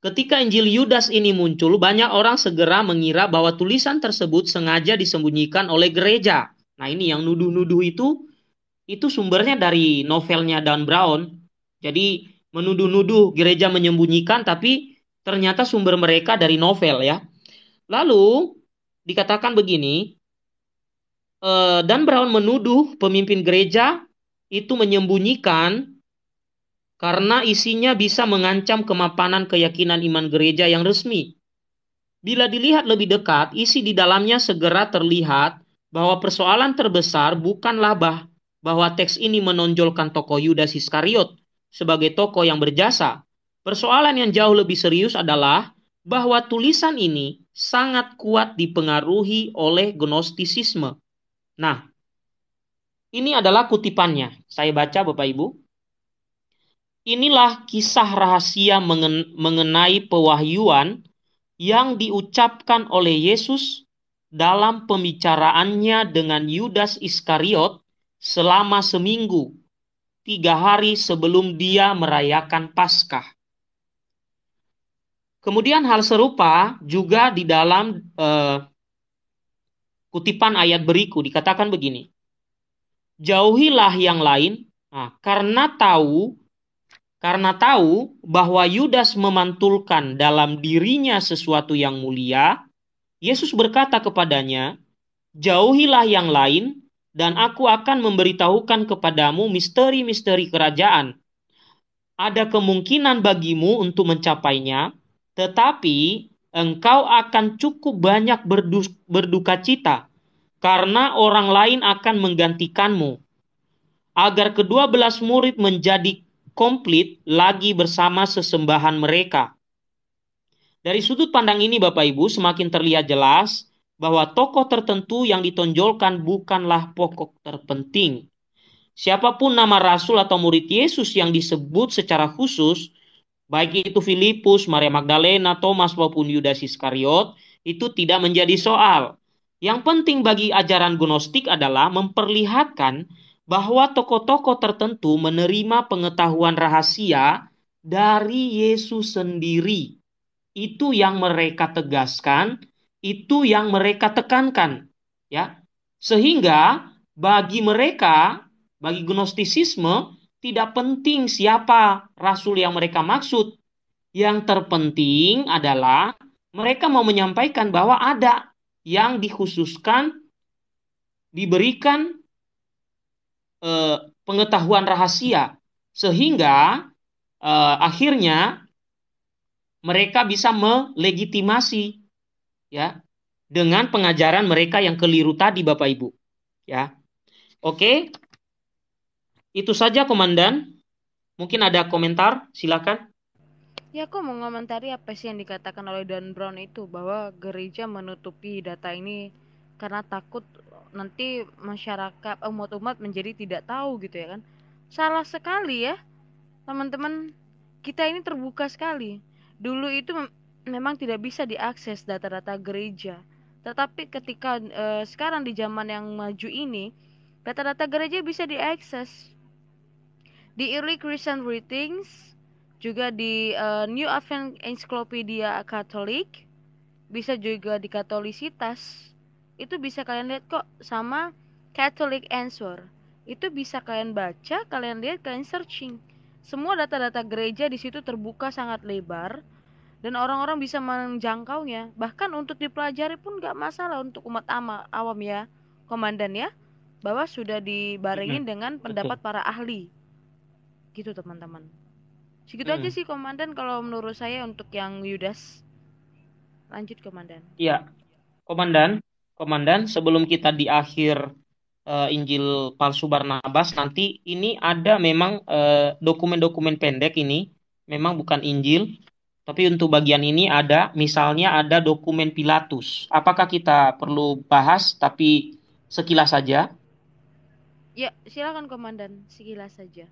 Ketika Injil Yudas ini muncul, banyak orang segera mengira bahwa tulisan tersebut sengaja disembunyikan oleh gereja. Nah ini yang nuduh-nuduh itu, itu sumbernya dari novelnya Dan Brown. Jadi menuduh-nuduh gereja menyembunyikan, tapi ternyata sumber mereka dari novel ya. Lalu dikatakan begini, eh, Dan Brown menuduh pemimpin gereja itu menyembunyikan karena isinya bisa mengancam kemapanan keyakinan iman gereja yang resmi. Bila dilihat lebih dekat, isi di dalamnya segera terlihat bahwa persoalan terbesar bukanlah bah bahwa teks ini menonjolkan tokoh Yudas Iskariot sebagai tokoh yang berjasa. Persoalan yang jauh lebih serius adalah bahwa tulisan ini sangat kuat dipengaruhi oleh gnostisisme. Nah, ini adalah kutipannya. Saya baca Bapak Ibu. Inilah kisah rahasia mengenai pewahyuan yang diucapkan oleh Yesus dalam pembicaraannya dengan Yudas Iskariot selama seminggu, tiga hari sebelum dia merayakan Paskah. Kemudian hal serupa juga di dalam eh, kutipan ayat berikut dikatakan begini jauhilah yang lain. Nah, karena tahu karena tahu bahwa Yudas memantulkan dalam dirinya sesuatu yang mulia, Yesus berkata kepadanya, "Jauhilah yang lain dan aku akan memberitahukan kepadamu misteri-misteri kerajaan. Ada kemungkinan bagimu untuk mencapainya, tetapi engkau akan cukup banyak berduka cita." karena orang lain akan menggantikanmu. Agar kedua belas murid menjadi komplit lagi bersama sesembahan mereka. Dari sudut pandang ini Bapak Ibu semakin terlihat jelas bahwa tokoh tertentu yang ditonjolkan bukanlah pokok terpenting. Siapapun nama rasul atau murid Yesus yang disebut secara khusus, baik itu Filipus, Maria Magdalena, Thomas maupun Yudas Iskariot, itu tidak menjadi soal. Yang penting bagi ajaran gnostik adalah memperlihatkan bahwa tokoh-tokoh tertentu menerima pengetahuan rahasia dari Yesus sendiri. Itu yang mereka tegaskan, itu yang mereka tekankan, ya. Sehingga bagi mereka, bagi gnostisisme tidak penting siapa rasul yang mereka maksud. Yang terpenting adalah mereka mau menyampaikan bahwa ada yang dikhususkan diberikan eh, pengetahuan rahasia sehingga eh, akhirnya mereka bisa melegitimasi ya dengan pengajaran mereka yang keliru tadi Bapak Ibu ya oke itu saja komandan mungkin ada komentar silakan Ya, aku mau komentari apa sih yang dikatakan oleh Dan Brown itu bahwa gereja menutupi data ini karena takut nanti masyarakat umat-umat eh, menjadi tidak tahu gitu ya kan. Salah sekali ya. Teman-teman, kita ini terbuka sekali. Dulu itu memang tidak bisa diakses data-data gereja. Tetapi ketika e, sekarang di zaman yang maju ini, data-data gereja bisa diakses. Di Early Christian Writings juga di uh, New Advent Encyclopedia Catholic bisa juga di Katolisitas itu bisa kalian lihat kok sama Catholic Answer itu bisa kalian baca kalian lihat kalian searching semua data-data gereja di situ terbuka sangat lebar dan orang-orang bisa menjangkaunya bahkan untuk dipelajari pun nggak masalah untuk umat ama, awam ya komandan ya bahwa sudah dibarengin dengan pendapat para ahli gitu teman-teman segitu hmm. aja sih komandan kalau menurut saya untuk yang Yudas lanjut komandan iya komandan komandan sebelum kita di akhir uh, Injil palsu Barnabas nanti ini ada memang eh, dokumen-dokumen uh, pendek ini memang bukan Injil tapi untuk bagian ini ada misalnya ada dokumen Pilatus apakah kita perlu bahas tapi sekilas saja ya silakan komandan sekilas saja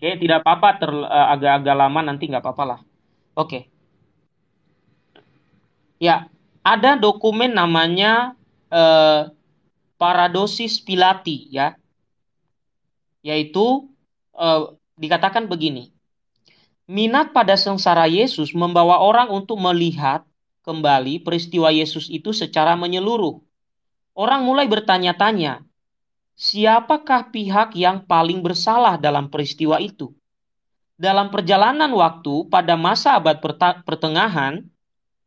Oke, okay, tidak apa-apa ter, eh, agak-agak lama nanti nggak apa-apa lah. Oke. Okay. Ya, ada dokumen namanya eh, paradosis pilati ya. Yaitu eh, dikatakan begini. Minat pada sengsara Yesus membawa orang untuk melihat kembali peristiwa Yesus itu secara menyeluruh. Orang mulai bertanya-tanya, siapakah pihak yang paling bersalah dalam peristiwa itu. Dalam perjalanan waktu pada masa abad pertengahan,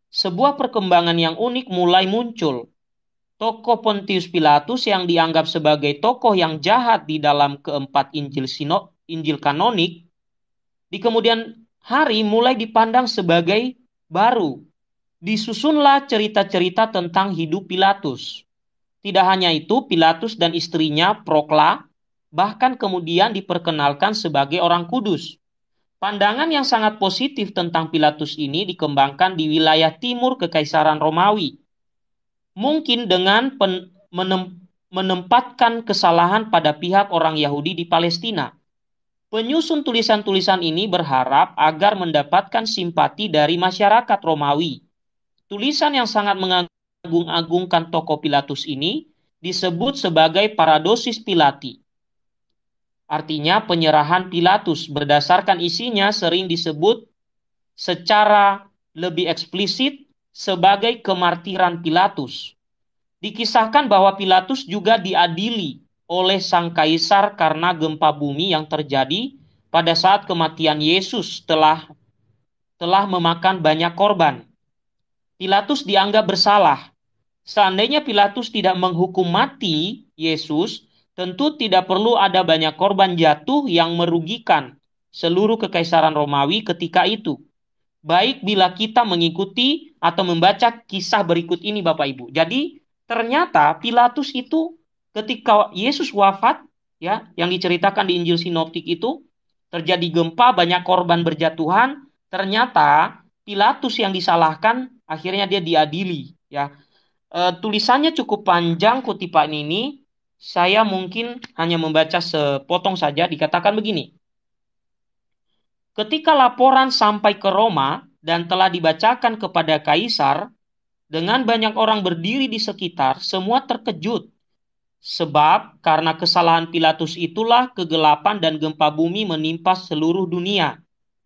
sebuah perkembangan yang unik mulai muncul. Tokoh Pontius Pilatus yang dianggap sebagai tokoh yang jahat di dalam keempat Injil Sino, Injil kanonik, di kemudian hari mulai dipandang sebagai baru. Disusunlah cerita-cerita tentang hidup Pilatus tidak hanya itu, Pilatus dan istrinya Prokla bahkan kemudian diperkenalkan sebagai orang kudus. Pandangan yang sangat positif tentang Pilatus ini dikembangkan di wilayah timur Kekaisaran Romawi. Mungkin dengan menem, menempatkan kesalahan pada pihak orang Yahudi di Palestina. Penyusun tulisan-tulisan ini berharap agar mendapatkan simpati dari masyarakat Romawi. Tulisan yang sangat mengangkat mengagung-agungkan tokoh Pilatus ini disebut sebagai paradosis Pilati. Artinya penyerahan Pilatus berdasarkan isinya sering disebut secara lebih eksplisit sebagai kemartiran Pilatus. Dikisahkan bahwa Pilatus juga diadili oleh sang kaisar karena gempa bumi yang terjadi pada saat kematian Yesus telah telah memakan banyak korban. Pilatus dianggap bersalah Seandainya Pilatus tidak menghukum mati Yesus, tentu tidak perlu ada banyak korban jatuh yang merugikan seluruh kekaisaran Romawi ketika itu. Baik bila kita mengikuti atau membaca kisah berikut ini Bapak Ibu. Jadi ternyata Pilatus itu ketika Yesus wafat ya yang diceritakan di Injil Sinoptik itu terjadi gempa, banyak korban berjatuhan, ternyata Pilatus yang disalahkan akhirnya dia diadili ya uh, tulisannya cukup panjang kutipan ini. Saya mungkin hanya membaca sepotong saja dikatakan begini. Ketika laporan sampai ke Roma dan telah dibacakan kepada kaisar, dengan banyak orang berdiri di sekitar, semua terkejut. Sebab karena kesalahan Pilatus itulah kegelapan dan gempa bumi menimpa seluruh dunia.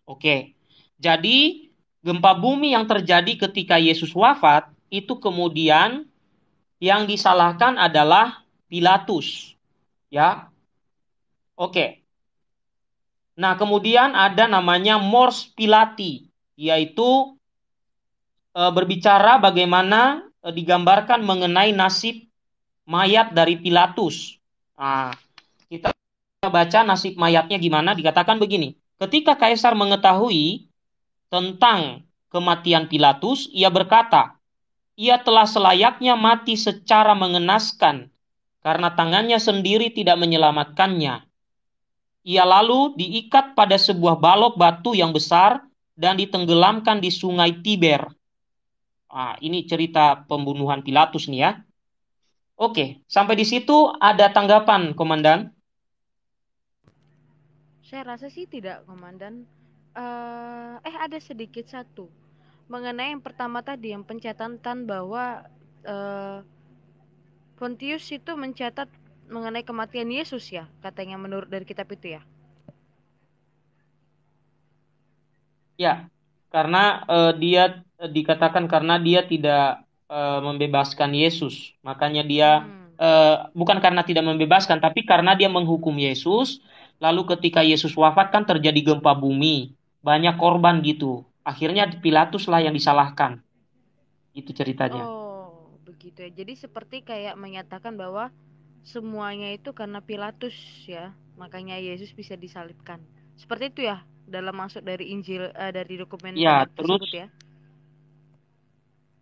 Oke. Jadi gempa bumi yang terjadi ketika Yesus wafat itu kemudian yang disalahkan adalah Pilatus. Ya. Oke. Nah, kemudian ada namanya Mors Pilati, yaitu e, berbicara bagaimana e, digambarkan mengenai nasib mayat dari Pilatus. Nah, kita baca nasib mayatnya gimana? Dikatakan begini. Ketika kaisar mengetahui tentang kematian Pilatus, ia berkata, ia telah selayaknya mati secara mengenaskan karena tangannya sendiri tidak menyelamatkannya. Ia lalu diikat pada sebuah balok batu yang besar dan ditenggelamkan di sungai Tiber. Ah, ini cerita pembunuhan Pilatus nih ya. Oke, sampai di situ ada tanggapan, Komandan? Saya rasa sih tidak, Komandan. Uh, eh, ada sedikit satu mengenai yang pertama tadi yang pencatatan bahwa uh, Pontius itu mencatat mengenai kematian Yesus ya katanya menurut dari kitab itu ya. Ya, karena uh, dia uh, dikatakan karena dia tidak uh, membebaskan Yesus, makanya dia hmm. uh, bukan karena tidak membebaskan, tapi karena dia menghukum Yesus. Lalu ketika Yesus wafat kan terjadi gempa bumi, banyak korban gitu akhirnya Pilatus lah yang disalahkan itu ceritanya oh begitu ya jadi seperti kayak menyatakan bahwa semuanya itu karena Pilatus ya makanya Yesus bisa disalibkan seperti itu ya dalam maksud dari Injil uh, dari dokumen ya terus ya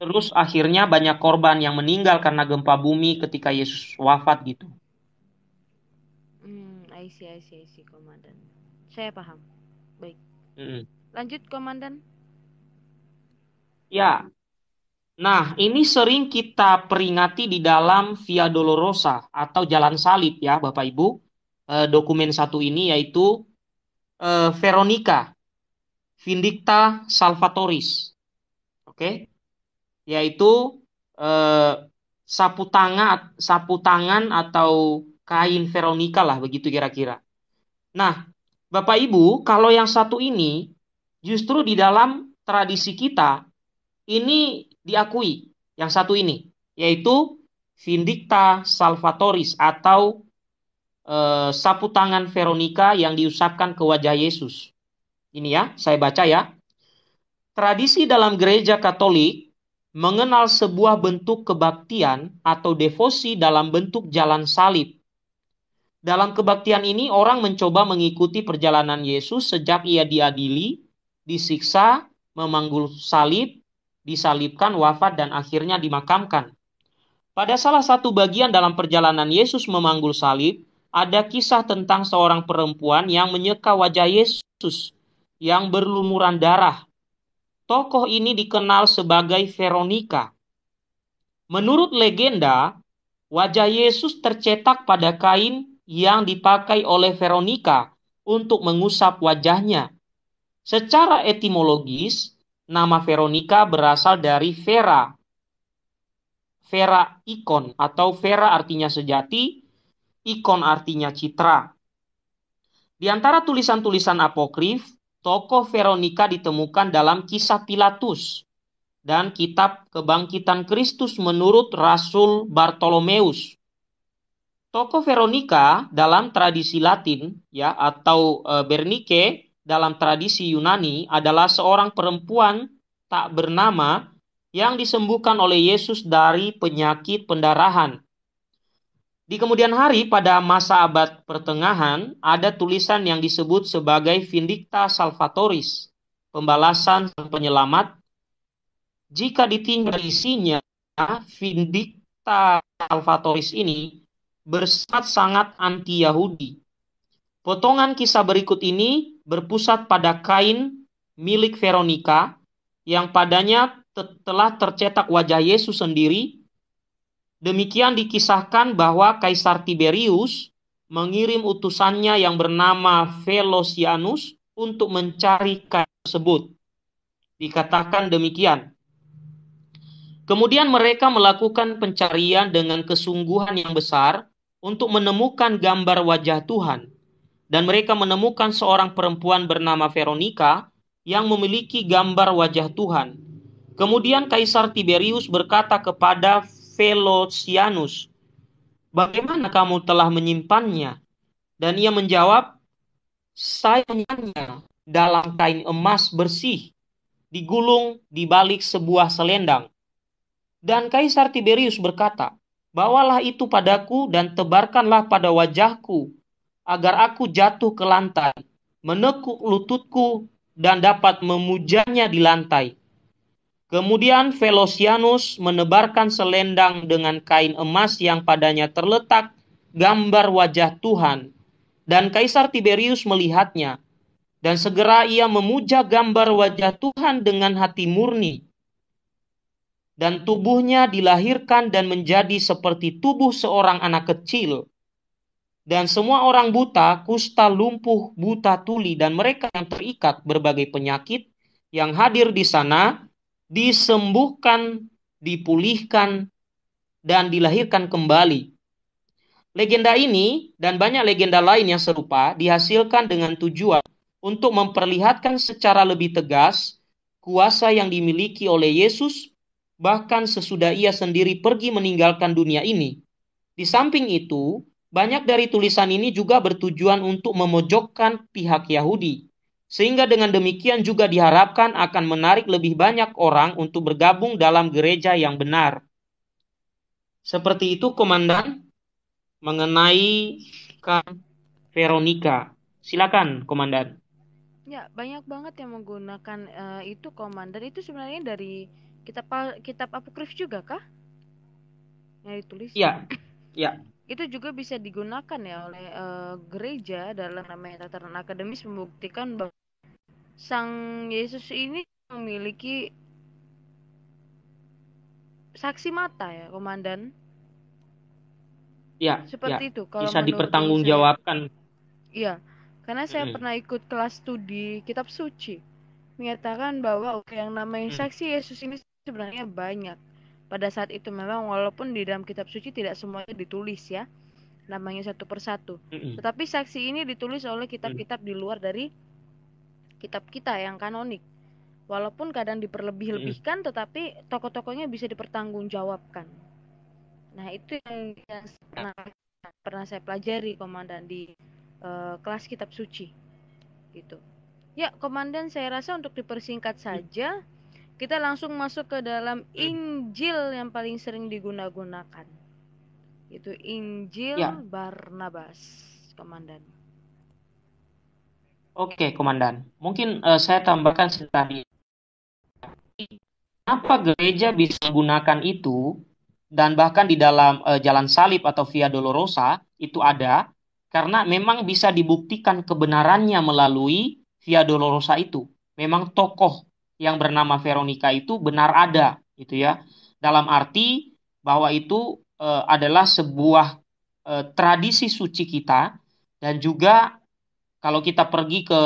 terus akhirnya banyak korban yang meninggal karena gempa bumi ketika Yesus wafat gitu hmm I see I see I see komandan saya paham baik mm lanjut komandan Ya. Nah, ini sering kita peringati di dalam Via Dolorosa atau Jalan Salib ya, Bapak Ibu. E, dokumen satu ini yaitu e, Veronica Vindicta Salvatoris. Oke. Okay? Yaitu e, sapu tangan sapu tangan atau kain Veronica lah begitu kira-kira. Nah, Bapak Ibu, kalau yang satu ini justru di dalam tradisi kita ini diakui yang satu ini yaitu Vindicta Salvatoris atau e, sapu tangan Veronica yang diusapkan ke wajah Yesus. Ini ya, saya baca ya. Tradisi dalam gereja Katolik mengenal sebuah bentuk kebaktian atau devosi dalam bentuk jalan salib. Dalam kebaktian ini orang mencoba mengikuti perjalanan Yesus sejak ia diadili, disiksa, memanggul salib, disalibkan, wafat, dan akhirnya dimakamkan. Pada salah satu bagian dalam perjalanan Yesus memanggul salib, ada kisah tentang seorang perempuan yang menyeka wajah Yesus yang berlumuran darah. Tokoh ini dikenal sebagai Veronica. Menurut legenda, wajah Yesus tercetak pada kain yang dipakai oleh Veronica untuk mengusap wajahnya. Secara etimologis, Nama Veronica berasal dari Vera. Vera ikon atau Vera artinya sejati, ikon artinya citra. Di antara tulisan-tulisan apokrif, tokoh Veronica ditemukan dalam kisah Pilatus dan kitab Kebangkitan Kristus menurut Rasul Bartolomeus. Tokoh Veronica dalam tradisi Latin ya atau e, Bernike dalam tradisi Yunani adalah seorang perempuan tak bernama yang disembuhkan oleh Yesus dari penyakit pendarahan. Di kemudian hari pada masa abad pertengahan ada tulisan yang disebut sebagai Vindicta Salvatoris, pembalasan penyelamat. Jika ditinggal isinya, Vindicta Salvatoris ini bersifat sangat anti-Yahudi. Potongan kisah berikut ini berpusat pada kain milik Veronica yang padanya telah tercetak wajah Yesus sendiri. Demikian dikisahkan bahwa Kaisar Tiberius mengirim utusannya yang bernama Velosianus untuk mencari kain tersebut. Dikatakan demikian. Kemudian mereka melakukan pencarian dengan kesungguhan yang besar untuk menemukan gambar wajah Tuhan dan mereka menemukan seorang perempuan bernama Veronica yang memiliki gambar wajah Tuhan. Kemudian Kaisar Tiberius berkata kepada Velocianus, "Bagaimana kamu telah menyimpannya?" Dan ia menjawab, "Saya menyimpannya dalam kain emas bersih, digulung di balik sebuah selendang." Dan Kaisar Tiberius berkata, "Bawalah itu padaku dan tebarkanlah pada wajahku agar aku jatuh ke lantai, menekuk lututku dan dapat memujanya di lantai. Kemudian Velosianus menebarkan selendang dengan kain emas yang padanya terletak gambar wajah Tuhan, dan Kaisar Tiberius melihatnya. Dan segera ia memuja gambar wajah Tuhan dengan hati murni. Dan tubuhnya dilahirkan dan menjadi seperti tubuh seorang anak kecil dan semua orang buta, kusta, lumpuh, buta, tuli, dan mereka yang terikat berbagai penyakit yang hadir di sana disembuhkan, dipulihkan, dan dilahirkan kembali. Legenda ini dan banyak legenda lain yang serupa dihasilkan dengan tujuan untuk memperlihatkan secara lebih tegas kuasa yang dimiliki oleh Yesus, bahkan sesudah ia sendiri pergi meninggalkan dunia ini. Di samping itu, banyak dari tulisan ini juga bertujuan untuk memojokkan pihak Yahudi, sehingga dengan demikian juga diharapkan akan menarik lebih banyak orang untuk bergabung dalam gereja yang benar. Seperti itu, Komandan, mengenai Kak Veronica. Silakan, Komandan. Ya, banyak banget yang menggunakan uh, itu, Komandan. Itu sebenarnya dari kitab kitab apokrif juga kah? Yang ditulis. Ya. Ya itu juga bisa digunakan ya oleh uh, gereja dalam namanya tataran akademis membuktikan bahwa sang Yesus ini memiliki saksi mata ya komandan ya seperti ya. itu kalau bisa dipertanggungjawabkan iya karena saya hmm. pernah ikut kelas studi kitab suci menyatakan bahwa oke yang namanya mm. saksi Yesus ini sebenarnya banyak pada saat itu memang walaupun di dalam kitab suci tidak semuanya ditulis ya namanya satu persatu. Tetapi saksi ini ditulis oleh kitab-kitab mm. di luar dari kitab kita yang kanonik. Walaupun kadang diperlebih-lebihkan, tetapi tokoh-tokohnya bisa dipertanggungjawabkan. Nah itu yang, yang pernah, saya pelajari, komandan di uh, kelas kitab suci, gitu. Ya, komandan saya rasa untuk dipersingkat mm. saja. hmm kita langsung masuk ke dalam Injil yang paling sering digunakan, Itu Injil ya. Barnabas, Komandan. Oke, Komandan. Mungkin uh, saya tambahkan sedikit. Kenapa gereja bisa gunakan itu dan bahkan di dalam uh, Jalan Salib atau Via Dolorosa itu ada karena memang bisa dibuktikan kebenarannya melalui Via Dolorosa itu. Memang tokoh yang bernama Veronica itu benar ada gitu ya dalam arti bahwa itu e, adalah sebuah e, tradisi suci kita dan juga kalau kita pergi ke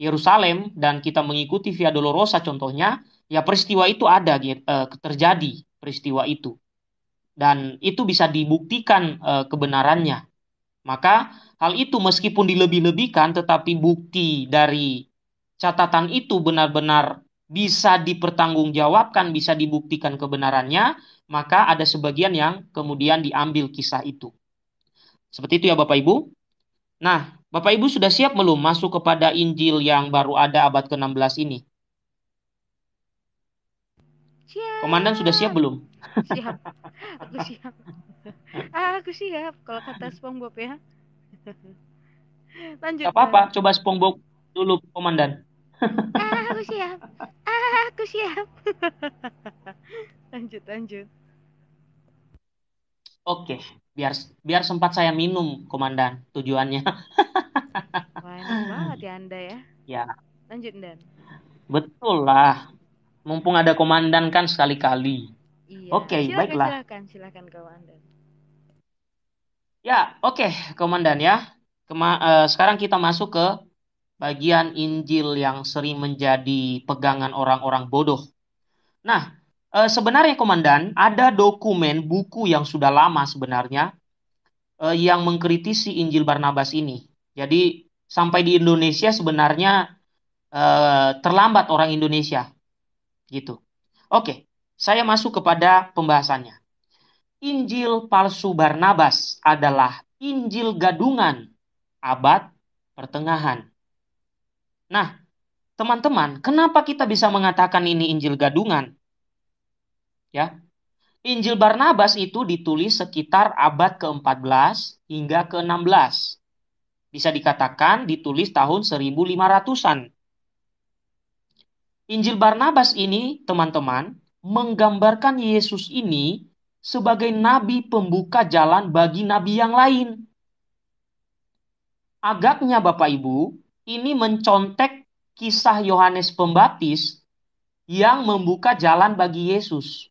Yerusalem dan kita mengikuti Via Dolorosa contohnya ya peristiwa itu ada e, terjadi peristiwa itu dan itu bisa dibuktikan e, kebenarannya maka hal itu meskipun dilebih-lebihkan tetapi bukti dari catatan itu benar-benar bisa dipertanggungjawabkan, bisa dibuktikan kebenarannya, maka ada sebagian yang kemudian diambil kisah itu. Seperti itu ya Bapak Ibu. Nah, Bapak Ibu sudah siap belum masuk kepada Injil yang baru ada abad ke-16 ini? Siap. Komandan sudah siap belum? Siap. Aku siap. Ah, aku siap kalau kata SpongeBob ya. Lanjut. Gak apa-apa, coba SpongeBob dulu komandan ah, aku siap. Ah, aku siap. lanjut, lanjut. Oke, biar biar sempat saya minum, komandan. Tujuannya. Wah, banget ya Anda ya. Ya. Lanjut, Dan. Betul lah. Mumpung ada komandan kan sekali-kali. Iya. Oke, silakan, baiklah. Silakan, silakan komandan. Ya, oke, komandan ya. Kema uh, sekarang kita masuk ke bagian Injil yang sering menjadi pegangan orang-orang bodoh. Nah, eh, sebenarnya komandan, ada dokumen buku yang sudah lama sebenarnya eh, yang mengkritisi Injil Barnabas ini. Jadi sampai di Indonesia sebenarnya eh, terlambat orang Indonesia. Gitu. Oke, saya masuk kepada pembahasannya. Injil palsu Barnabas adalah Injil gadungan abad pertengahan. Nah, teman-teman, kenapa kita bisa mengatakan ini Injil gadungan? Ya. Injil Barnabas itu ditulis sekitar abad ke-14 hingga ke-16. Bisa dikatakan ditulis tahun 1500-an. Injil Barnabas ini, teman-teman, menggambarkan Yesus ini sebagai nabi pembuka jalan bagi nabi yang lain. Agaknya Bapak Ibu, ini mencontek kisah Yohanes Pembaptis yang membuka jalan bagi Yesus.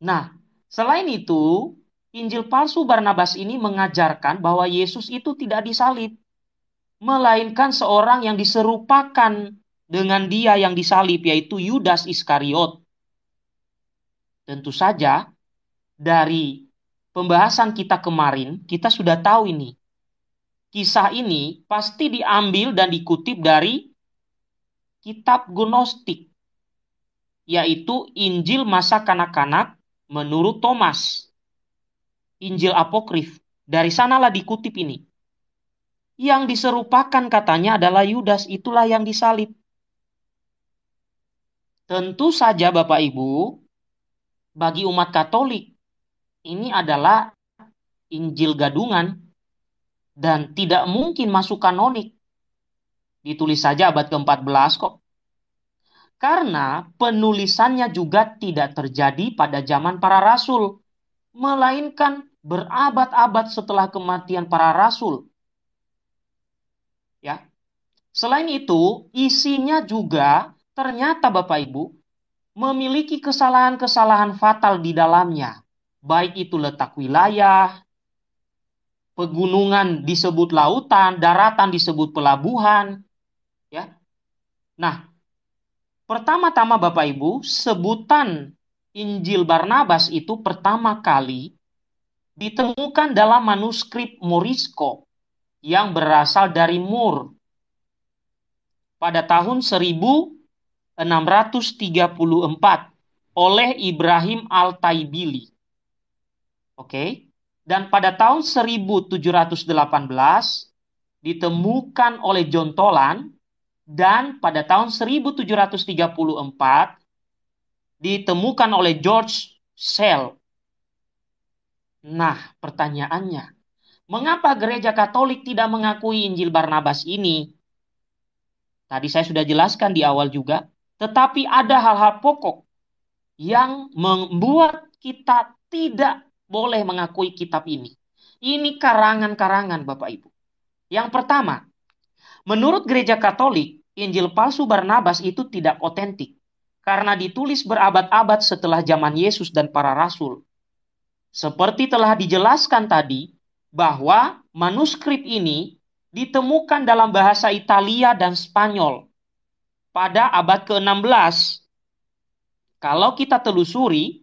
Nah, selain itu, Injil palsu Barnabas ini mengajarkan bahwa Yesus itu tidak disalib, melainkan seorang yang diserupakan dengan dia yang disalib, yaitu Yudas Iskariot. Tentu saja, dari pembahasan kita kemarin, kita sudah tahu ini kisah ini pasti diambil dan dikutip dari kitab gnostik, yaitu Injil masa kanak-kanak menurut Thomas. Injil apokrif. Dari sanalah dikutip ini. Yang diserupakan katanya adalah Yudas, itulah yang disalib. Tentu saja Bapak Ibu, bagi umat Katolik, ini adalah Injil gadungan dan tidak mungkin masuk kanonik. Ditulis saja abad ke-14 kok. Karena penulisannya juga tidak terjadi pada zaman para rasul, melainkan berabad-abad setelah kematian para rasul. Ya. Selain itu, isinya juga ternyata Bapak Ibu memiliki kesalahan-kesalahan fatal di dalamnya, baik itu letak wilayah, pegunungan disebut lautan, daratan disebut pelabuhan, ya. Nah, pertama-tama Bapak Ibu, sebutan Injil Barnabas itu pertama kali ditemukan dalam manuskrip Morisco yang berasal dari Mur pada tahun 1634 oleh Ibrahim Al-Taibili. Oke. Okay? Dan pada tahun 1718 ditemukan oleh John Tolan dan pada tahun 1734 ditemukan oleh George Sell. Nah, pertanyaannya, mengapa gereja Katolik tidak mengakui Injil Barnabas ini? Tadi saya sudah jelaskan di awal juga, tetapi ada hal-hal pokok yang membuat kita tidak boleh mengakui kitab ini. Ini karangan-karangan Bapak Ibu. Yang pertama, menurut gereja Katolik, Injil palsu Barnabas itu tidak otentik karena ditulis berabad-abad setelah zaman Yesus dan para rasul. Seperti telah dijelaskan tadi, bahwa manuskrip ini ditemukan dalam bahasa Italia dan Spanyol pada abad ke-16. Kalau kita telusuri,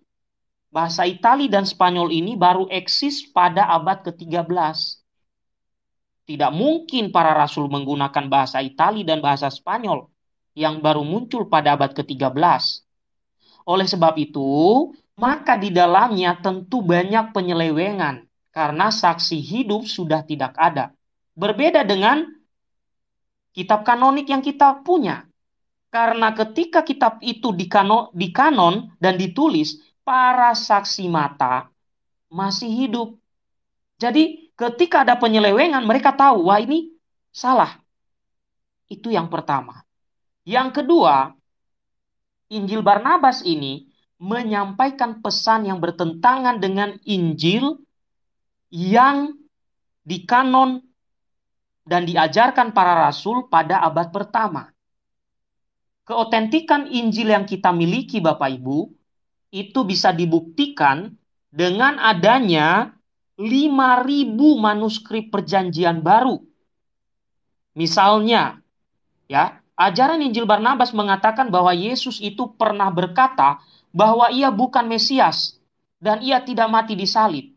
bahasa Itali dan Spanyol ini baru eksis pada abad ke-13. Tidak mungkin para rasul menggunakan bahasa Itali dan bahasa Spanyol yang baru muncul pada abad ke-13. Oleh sebab itu, maka di dalamnya tentu banyak penyelewengan karena saksi hidup sudah tidak ada. Berbeda dengan kitab kanonik yang kita punya. Karena ketika kitab itu dikanon, dikanon dan ditulis, para saksi mata masih hidup. Jadi ketika ada penyelewengan mereka tahu wah ini salah. Itu yang pertama. Yang kedua, Injil Barnabas ini menyampaikan pesan yang bertentangan dengan Injil yang dikanon dan diajarkan para rasul pada abad pertama. Keotentikan Injil yang kita miliki Bapak Ibu itu bisa dibuktikan dengan adanya 5.000 manuskrip perjanjian baru. Misalnya, ya, ajaran Injil Barnabas mengatakan bahwa Yesus itu pernah berkata bahwa ia bukan Mesias dan ia tidak mati di salib.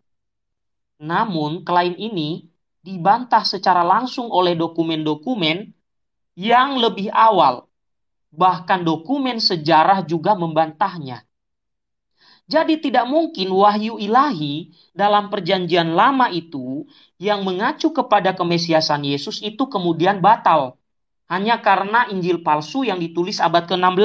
Namun, klaim ini dibantah secara langsung oleh dokumen-dokumen yang lebih awal. Bahkan dokumen sejarah juga membantahnya. Jadi tidak mungkin wahyu ilahi dalam perjanjian lama itu yang mengacu kepada kemesiasan Yesus itu kemudian batal. Hanya karena Injil palsu yang ditulis abad ke-16.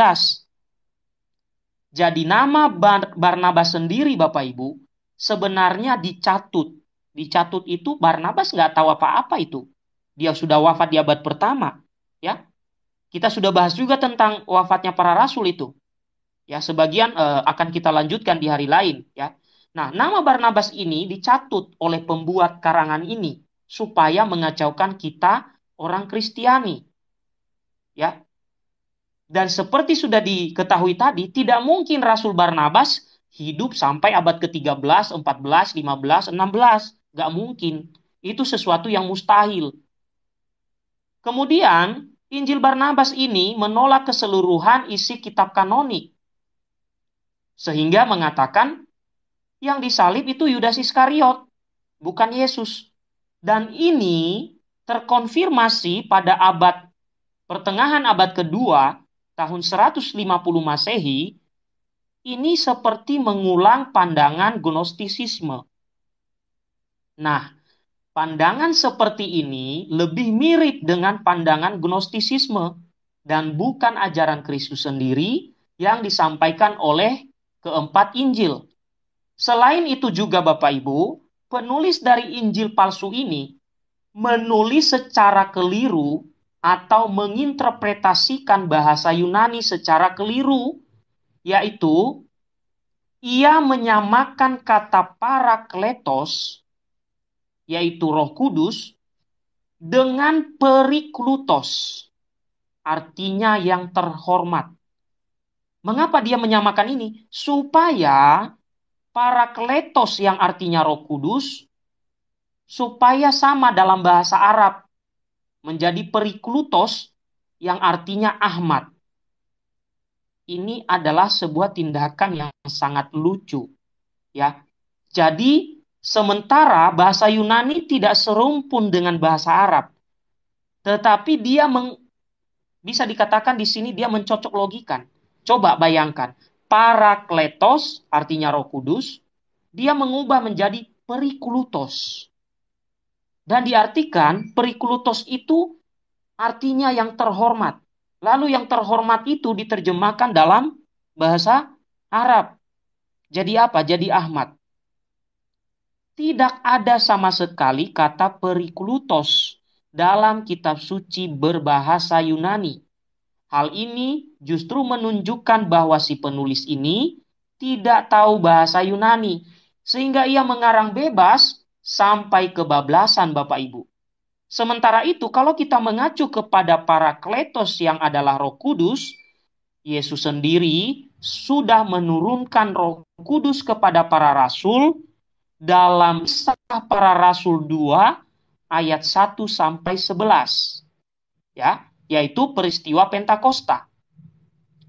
Jadi nama Bar Barnabas sendiri Bapak Ibu sebenarnya dicatut. Dicatut itu Barnabas nggak tahu apa-apa itu. Dia sudah wafat di abad pertama. ya. Kita sudah bahas juga tentang wafatnya para rasul itu ya sebagian uh, akan kita lanjutkan di hari lain ya. Nah, nama Barnabas ini dicatut oleh pembuat karangan ini supaya mengacaukan kita orang Kristiani. Ya. Dan seperti sudah diketahui tadi, tidak mungkin Rasul Barnabas hidup sampai abad ke-13, 14, 15, 16. Gak mungkin. Itu sesuatu yang mustahil. Kemudian, Injil Barnabas ini menolak keseluruhan isi kitab kanonik sehingga mengatakan yang disalib itu Yudas Iskariot, bukan Yesus. Dan ini terkonfirmasi pada abad pertengahan abad kedua tahun 150 Masehi ini seperti mengulang pandangan gnostisisme. Nah, pandangan seperti ini lebih mirip dengan pandangan gnostisisme dan bukan ajaran Kristus sendiri yang disampaikan oleh Keempat, Injil. Selain itu juga Bapak Ibu, penulis dari Injil palsu ini menulis secara keliru atau menginterpretasikan bahasa Yunani secara keliru, yaitu ia menyamakan kata parakletos, yaitu roh kudus, dengan periklutos, artinya yang terhormat. Mengapa dia menyamakan ini? Supaya para kletos yang artinya roh kudus, supaya sama dalam bahasa Arab, menjadi periklutos yang artinya Ahmad. Ini adalah sebuah tindakan yang sangat lucu. ya. Jadi, sementara bahasa Yunani tidak serumpun dengan bahasa Arab, tetapi dia meng, bisa dikatakan di sini dia mencocok logikan. Coba bayangkan, parakletos artinya Roh Kudus, dia mengubah menjadi perikulutos. Dan diartikan perikulutos itu artinya yang terhormat. Lalu yang terhormat itu diterjemahkan dalam bahasa Arab. Jadi apa? Jadi Ahmad. Tidak ada sama sekali kata perikulutos dalam kitab suci berbahasa Yunani. Hal ini justru menunjukkan bahwa si penulis ini tidak tahu bahasa Yunani, sehingga ia mengarang bebas sampai kebablasan Bapak Ibu. Sementara itu, kalau kita mengacu kepada para kletos yang adalah roh kudus, Yesus sendiri sudah menurunkan roh kudus kepada para rasul dalam Sah para rasul 2 ayat 1 sampai 11. Ya yaitu peristiwa Pentakosta.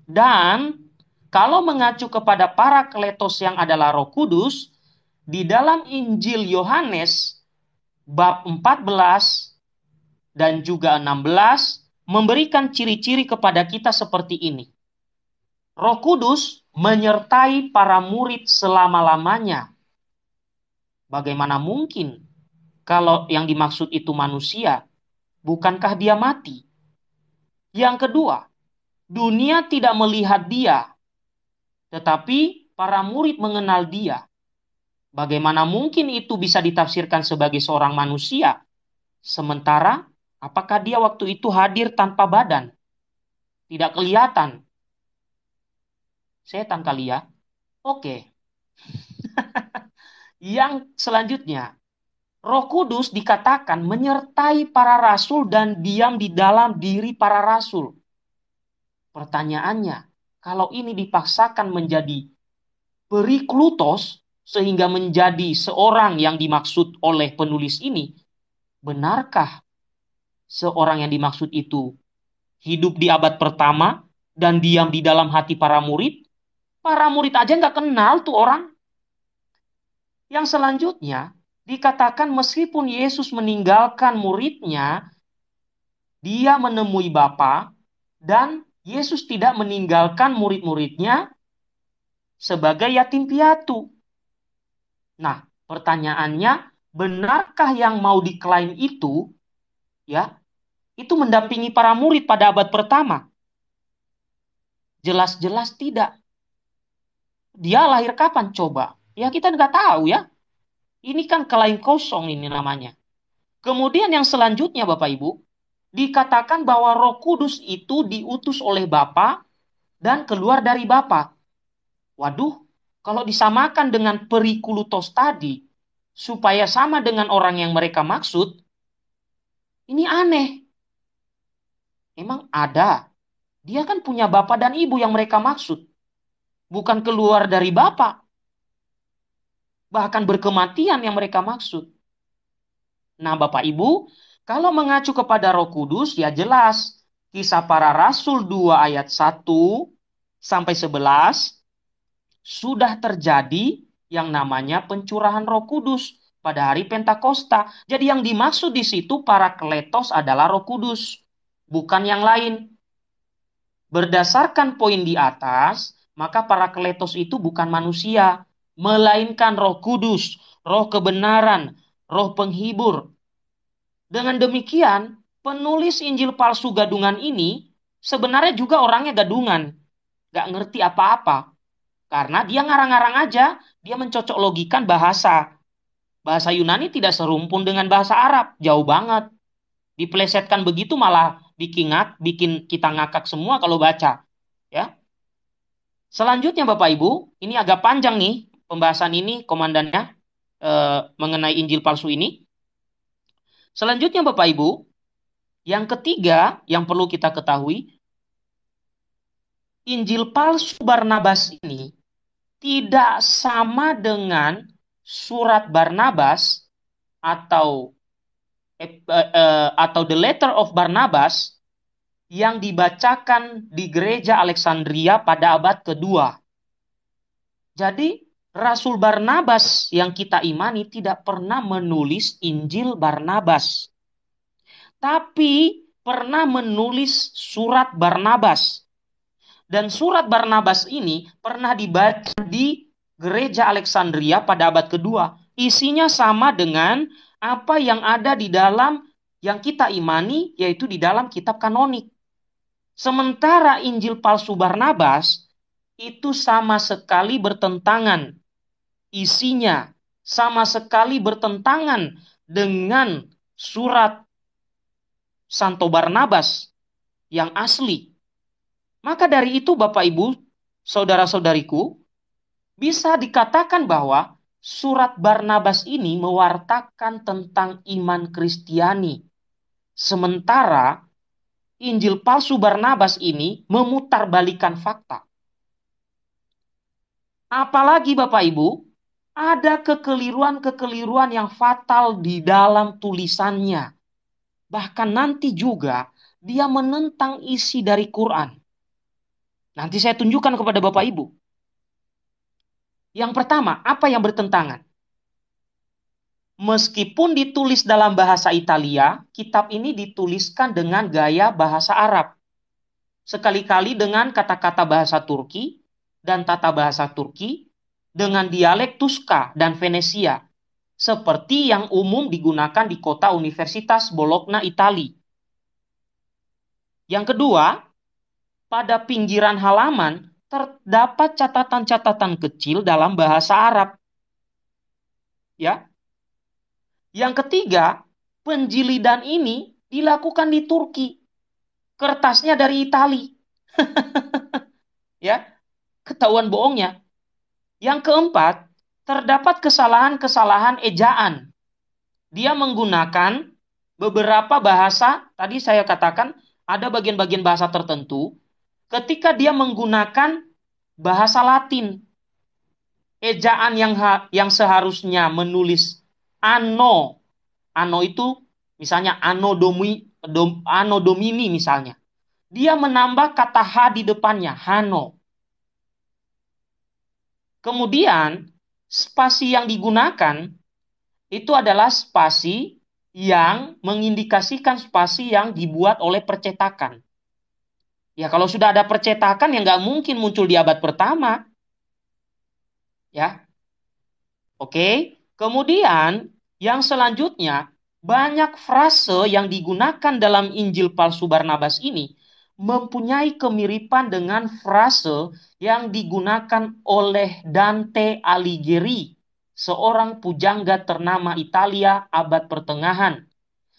Dan kalau mengacu kepada para kletos yang adalah Roh Kudus, di dalam Injil Yohanes bab 14 dan juga 16 memberikan ciri-ciri kepada kita seperti ini. Roh Kudus menyertai para murid selama-lamanya. Bagaimana mungkin kalau yang dimaksud itu manusia, bukankah dia mati? Yang kedua, dunia tidak melihat dia, tetapi para murid mengenal dia. Bagaimana mungkin itu bisa ditafsirkan sebagai seorang manusia? Sementara, apakah dia waktu itu hadir tanpa badan? Tidak kelihatan. Setan kali ya. Oke. Yang selanjutnya, Roh Kudus dikatakan menyertai para rasul dan diam di dalam diri para rasul. Pertanyaannya, kalau ini dipaksakan menjadi periklutos sehingga menjadi seorang yang dimaksud oleh penulis ini, benarkah seorang yang dimaksud itu hidup di abad pertama dan diam di dalam hati para murid? Para murid aja nggak kenal tuh orang. Yang selanjutnya, dikatakan meskipun Yesus meninggalkan muridnya, dia menemui Bapa dan Yesus tidak meninggalkan murid-muridnya sebagai yatim piatu. Nah, pertanyaannya, benarkah yang mau diklaim itu ya? Itu mendampingi para murid pada abad pertama? Jelas-jelas tidak. Dia lahir kapan coba? Ya kita nggak tahu ya ini kan kelain kosong ini namanya. Kemudian yang selanjutnya Bapak Ibu, dikatakan bahwa Roh Kudus itu diutus oleh Bapa dan keluar dari Bapa. Waduh, kalau disamakan dengan perikulutos tadi, supaya sama dengan orang yang mereka maksud, ini aneh. Emang ada. Dia kan punya Bapak dan Ibu yang mereka maksud. Bukan keluar dari Bapak, bahkan berkematian yang mereka maksud. Nah, Bapak Ibu, kalau mengacu kepada Roh Kudus ya jelas kisah para rasul 2 ayat 1 sampai 11 sudah terjadi yang namanya pencurahan Roh Kudus pada hari Pentakosta. Jadi yang dimaksud di situ para kletos adalah Roh Kudus, bukan yang lain. Berdasarkan poin di atas, maka para kletos itu bukan manusia, melainkan Roh Kudus, Roh kebenaran, Roh penghibur. Dengan demikian, penulis Injil palsu gadungan ini sebenarnya juga orangnya gadungan, gak ngerti apa-apa. Karena dia ngarang-ngarang aja, dia mencocok logikan bahasa. Bahasa Yunani tidak serumpun dengan bahasa Arab, jauh banget. Diplesetkan begitu malah bikin ngak, bikin kita ngakak semua kalau baca. Ya. Selanjutnya Bapak Ibu, ini agak panjang nih pembahasan ini komandannya e, mengenai Injil palsu ini. Selanjutnya Bapak Ibu, yang ketiga yang perlu kita ketahui, Injil palsu Barnabas ini tidak sama dengan surat Barnabas atau eh, eh, atau the letter of Barnabas yang dibacakan di gereja Alexandria pada abad kedua. Jadi Rasul Barnabas yang kita imani tidak pernah menulis Injil Barnabas. Tapi pernah menulis surat Barnabas. Dan surat Barnabas ini pernah dibaca di gereja Alexandria pada abad kedua. Isinya sama dengan apa yang ada di dalam yang kita imani, yaitu di dalam kitab kanonik. Sementara Injil palsu Barnabas itu sama sekali bertentangan isinya sama sekali bertentangan dengan surat Santo Barnabas yang asli. Maka dari itu Bapak Ibu, saudara-saudariku, bisa dikatakan bahwa surat Barnabas ini mewartakan tentang iman Kristiani. Sementara Injil palsu Barnabas ini memutarbalikan fakta. Apalagi Bapak Ibu, ada kekeliruan-kekeliruan yang fatal di dalam tulisannya. Bahkan nanti juga dia menentang isi dari Quran. Nanti saya tunjukkan kepada Bapak Ibu. Yang pertama, apa yang bertentangan? Meskipun ditulis dalam bahasa Italia, kitab ini dituliskan dengan gaya bahasa Arab. Sekali-kali dengan kata-kata bahasa Turki dan tata bahasa Turki dengan dialek Tuska dan Venesia, seperti yang umum digunakan di kota Universitas Bologna, Italia. Yang kedua, pada pinggiran halaman terdapat catatan-catatan kecil dalam bahasa Arab. Ya. Yang ketiga, penjilidan ini dilakukan di Turki. Kertasnya dari Italia. ya. Ketahuan bohongnya. Yang keempat, terdapat kesalahan-kesalahan ejaan. Dia menggunakan beberapa bahasa, tadi saya katakan ada bagian-bagian bahasa tertentu, ketika dia menggunakan bahasa Latin. Ejaan yang ha, yang seharusnya menulis ano, ano itu misalnya ano domi dom, ano domini misalnya. Dia menambah kata h di depannya, hano. Kemudian spasi yang digunakan itu adalah spasi yang mengindikasikan spasi yang dibuat oleh percetakan. Ya kalau sudah ada percetakan yang nggak mungkin muncul di abad pertama. Ya. Oke. Kemudian yang selanjutnya banyak frase yang digunakan dalam Injil palsu Barnabas ini mempunyai kemiripan dengan frase yang digunakan oleh Dante Alighieri, seorang pujangga ternama Italia abad pertengahan.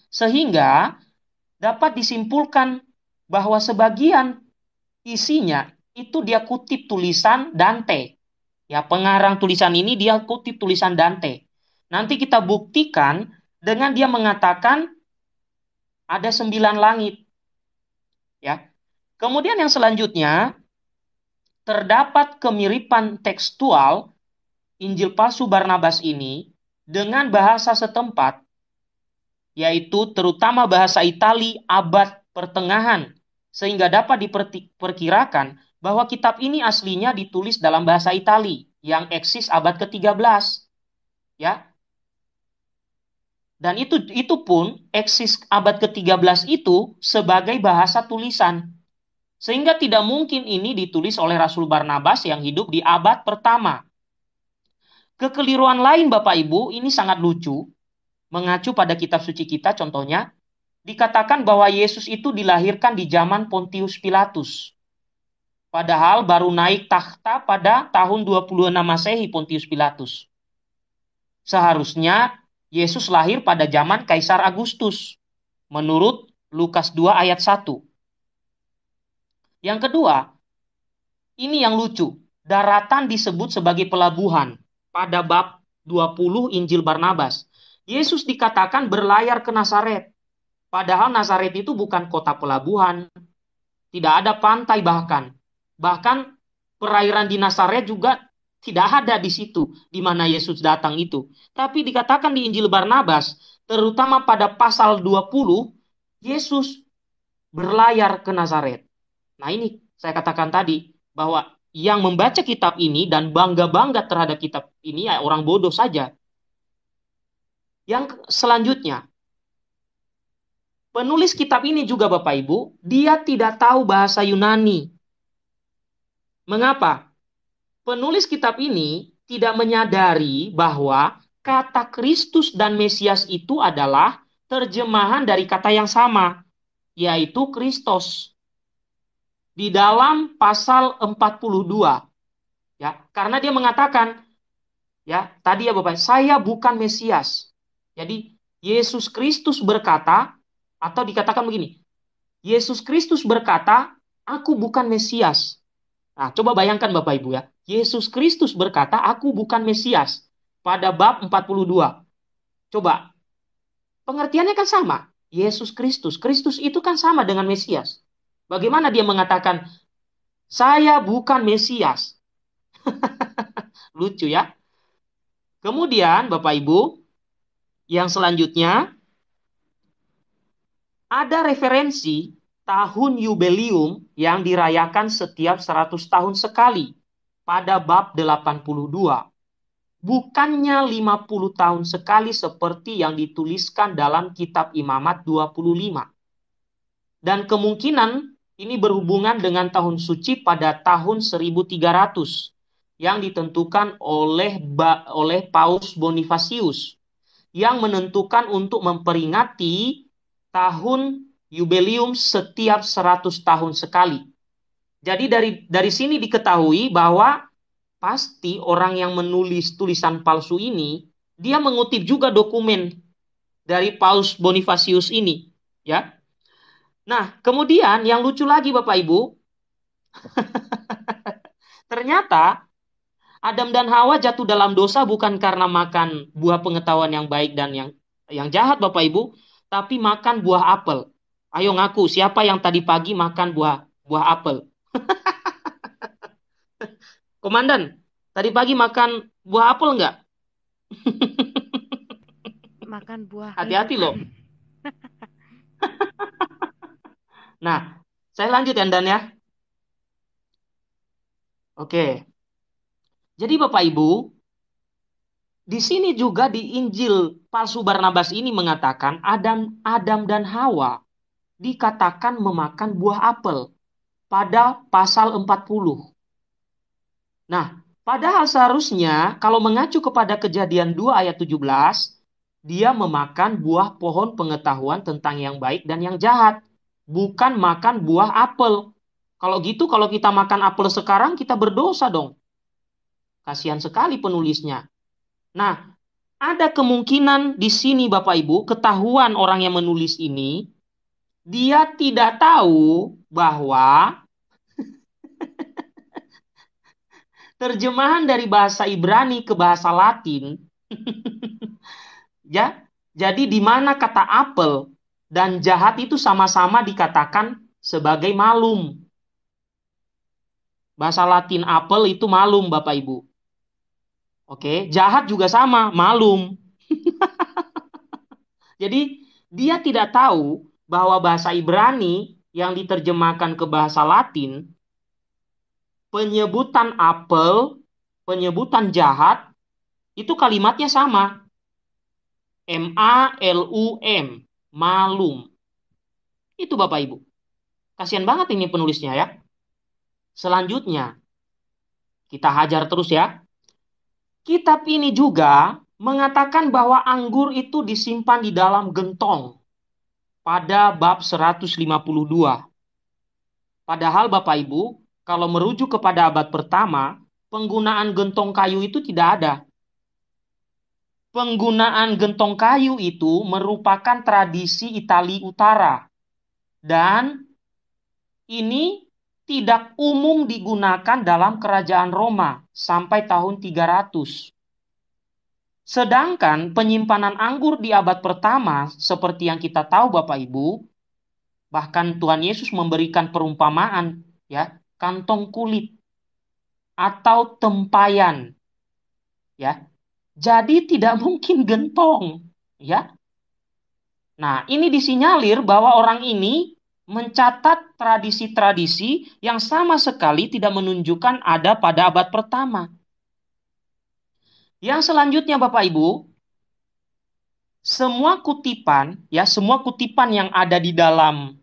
Sehingga dapat disimpulkan bahwa sebagian isinya itu dia kutip tulisan Dante. Ya, pengarang tulisan ini dia kutip tulisan Dante. Nanti kita buktikan dengan dia mengatakan ada sembilan langit Kemudian yang selanjutnya, terdapat kemiripan tekstual Injil palsu Barnabas ini dengan bahasa setempat, yaitu terutama bahasa Itali abad pertengahan, sehingga dapat diperkirakan bahwa kitab ini aslinya ditulis dalam bahasa Itali yang eksis abad ke-13. Ya. Dan itu itu pun eksis abad ke-13 itu sebagai bahasa tulisan sehingga tidak mungkin ini ditulis oleh Rasul Barnabas yang hidup di abad pertama. Kekeliruan lain Bapak Ibu ini sangat lucu. Mengacu pada kitab suci kita contohnya, dikatakan bahwa Yesus itu dilahirkan di zaman Pontius Pilatus. Padahal baru naik takhta pada tahun 26 Masehi Pontius Pilatus. Seharusnya Yesus lahir pada zaman Kaisar Agustus. Menurut Lukas 2 ayat 1. Yang kedua, ini yang lucu. Daratan disebut sebagai pelabuhan pada bab 20 Injil Barnabas. Yesus dikatakan berlayar ke Nazaret. Padahal Nazaret itu bukan kota pelabuhan. Tidak ada pantai bahkan. Bahkan perairan di Nazaret juga tidak ada di situ di mana Yesus datang itu. Tapi dikatakan di Injil Barnabas, terutama pada pasal 20, Yesus berlayar ke Nazaret. Nah ini saya katakan tadi bahwa yang membaca kitab ini dan bangga-bangga terhadap kitab ini ya orang bodoh saja. Yang selanjutnya, penulis kitab ini juga Bapak Ibu, dia tidak tahu bahasa Yunani. Mengapa? Penulis kitab ini tidak menyadari bahwa kata Kristus dan Mesias itu adalah terjemahan dari kata yang sama, yaitu Kristus di dalam pasal 42. Ya, karena dia mengatakan ya, tadi ya Bapak, saya bukan Mesias. Jadi Yesus Kristus berkata atau dikatakan begini, Yesus Kristus berkata, aku bukan Mesias. Nah, coba bayangkan Bapak Ibu ya. Yesus Kristus berkata, aku bukan Mesias. Pada bab 42. Coba pengertiannya kan sama. Yesus Kristus. Kristus itu kan sama dengan Mesias. Bagaimana dia mengatakan, saya bukan Mesias. Lucu ya. Kemudian Bapak Ibu, yang selanjutnya ada referensi tahun yubelium yang dirayakan setiap 100 tahun sekali pada bab 82. Bukannya 50 tahun sekali seperti yang dituliskan dalam kitab imamat 25. Dan kemungkinan ini berhubungan dengan tahun suci pada tahun 1300 yang ditentukan oleh oleh Paus Bonifacius yang menentukan untuk memperingati tahun yubelium setiap 100 tahun sekali. Jadi dari dari sini diketahui bahwa pasti orang yang menulis tulisan palsu ini dia mengutip juga dokumen dari Paus Bonifacius ini, ya. Nah, kemudian yang lucu lagi Bapak Ibu, ternyata Adam dan Hawa jatuh dalam dosa bukan karena makan buah pengetahuan yang baik dan yang yang jahat Bapak Ibu, tapi makan buah apel. Ayo ngaku, siapa yang tadi pagi makan buah buah apel? Komandan, tadi pagi makan buah apel enggak? makan buah. Hati-hati loh. Nah, saya lanjut ya Dan ya. Oke. Jadi Bapak Ibu, di sini juga di Injil palsu Barnabas ini mengatakan Adam Adam dan Hawa dikatakan memakan buah apel pada pasal 40. Nah, padahal seharusnya kalau mengacu kepada kejadian 2 ayat 17, dia memakan buah pohon pengetahuan tentang yang baik dan yang jahat bukan makan buah apel. Kalau gitu, kalau kita makan apel sekarang, kita berdosa dong. Kasihan sekali penulisnya. Nah, ada kemungkinan di sini, Bapak Ibu, ketahuan orang yang menulis ini, dia tidak tahu bahwa terjemahan dari bahasa Ibrani ke bahasa Latin. ya, jadi di mana kata apel dan jahat itu sama-sama dikatakan sebagai malum. Bahasa Latin apel itu malum, Bapak Ibu. Oke, jahat juga sama, malum. Jadi dia tidak tahu bahwa bahasa Ibrani yang diterjemahkan ke bahasa Latin penyebutan apel, penyebutan jahat itu kalimatnya sama. M A L U M malum. Itu Bapak Ibu. Kasihan banget ini penulisnya ya. Selanjutnya, kita hajar terus ya. Kitab ini juga mengatakan bahwa anggur itu disimpan di dalam gentong pada bab 152. Padahal Bapak Ibu, kalau merujuk kepada abad pertama, penggunaan gentong kayu itu tidak ada penggunaan gentong kayu itu merupakan tradisi Italia Utara dan ini tidak umum digunakan dalam kerajaan Roma sampai tahun 300. Sedangkan penyimpanan anggur di abad pertama, seperti yang kita tahu Bapak Ibu, bahkan Tuhan Yesus memberikan perumpamaan, ya, kantong kulit atau tempayan. Ya, jadi tidak mungkin gentong, ya. Nah, ini disinyalir bahwa orang ini mencatat tradisi-tradisi yang sama sekali tidak menunjukkan ada pada abad pertama. Yang selanjutnya Bapak Ibu, semua kutipan ya, semua kutipan yang ada di dalam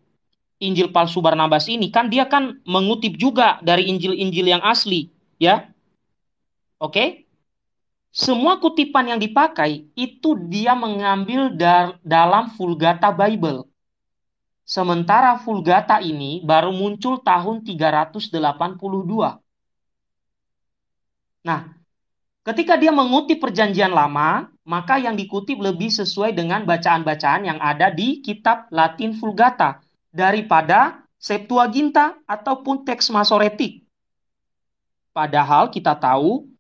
Injil palsu Barnabas ini kan dia kan mengutip juga dari Injil-injil yang asli, ya. Oke? Okay? Semua kutipan yang dipakai itu dia mengambil dar, dalam Vulgata Bible. Sementara Vulgata ini baru muncul tahun 382. Nah, ketika dia mengutip perjanjian lama, maka yang dikutip lebih sesuai dengan bacaan-bacaan yang ada di kitab Latin Vulgata daripada Septuaginta ataupun teks Masoretik. Padahal kita tahu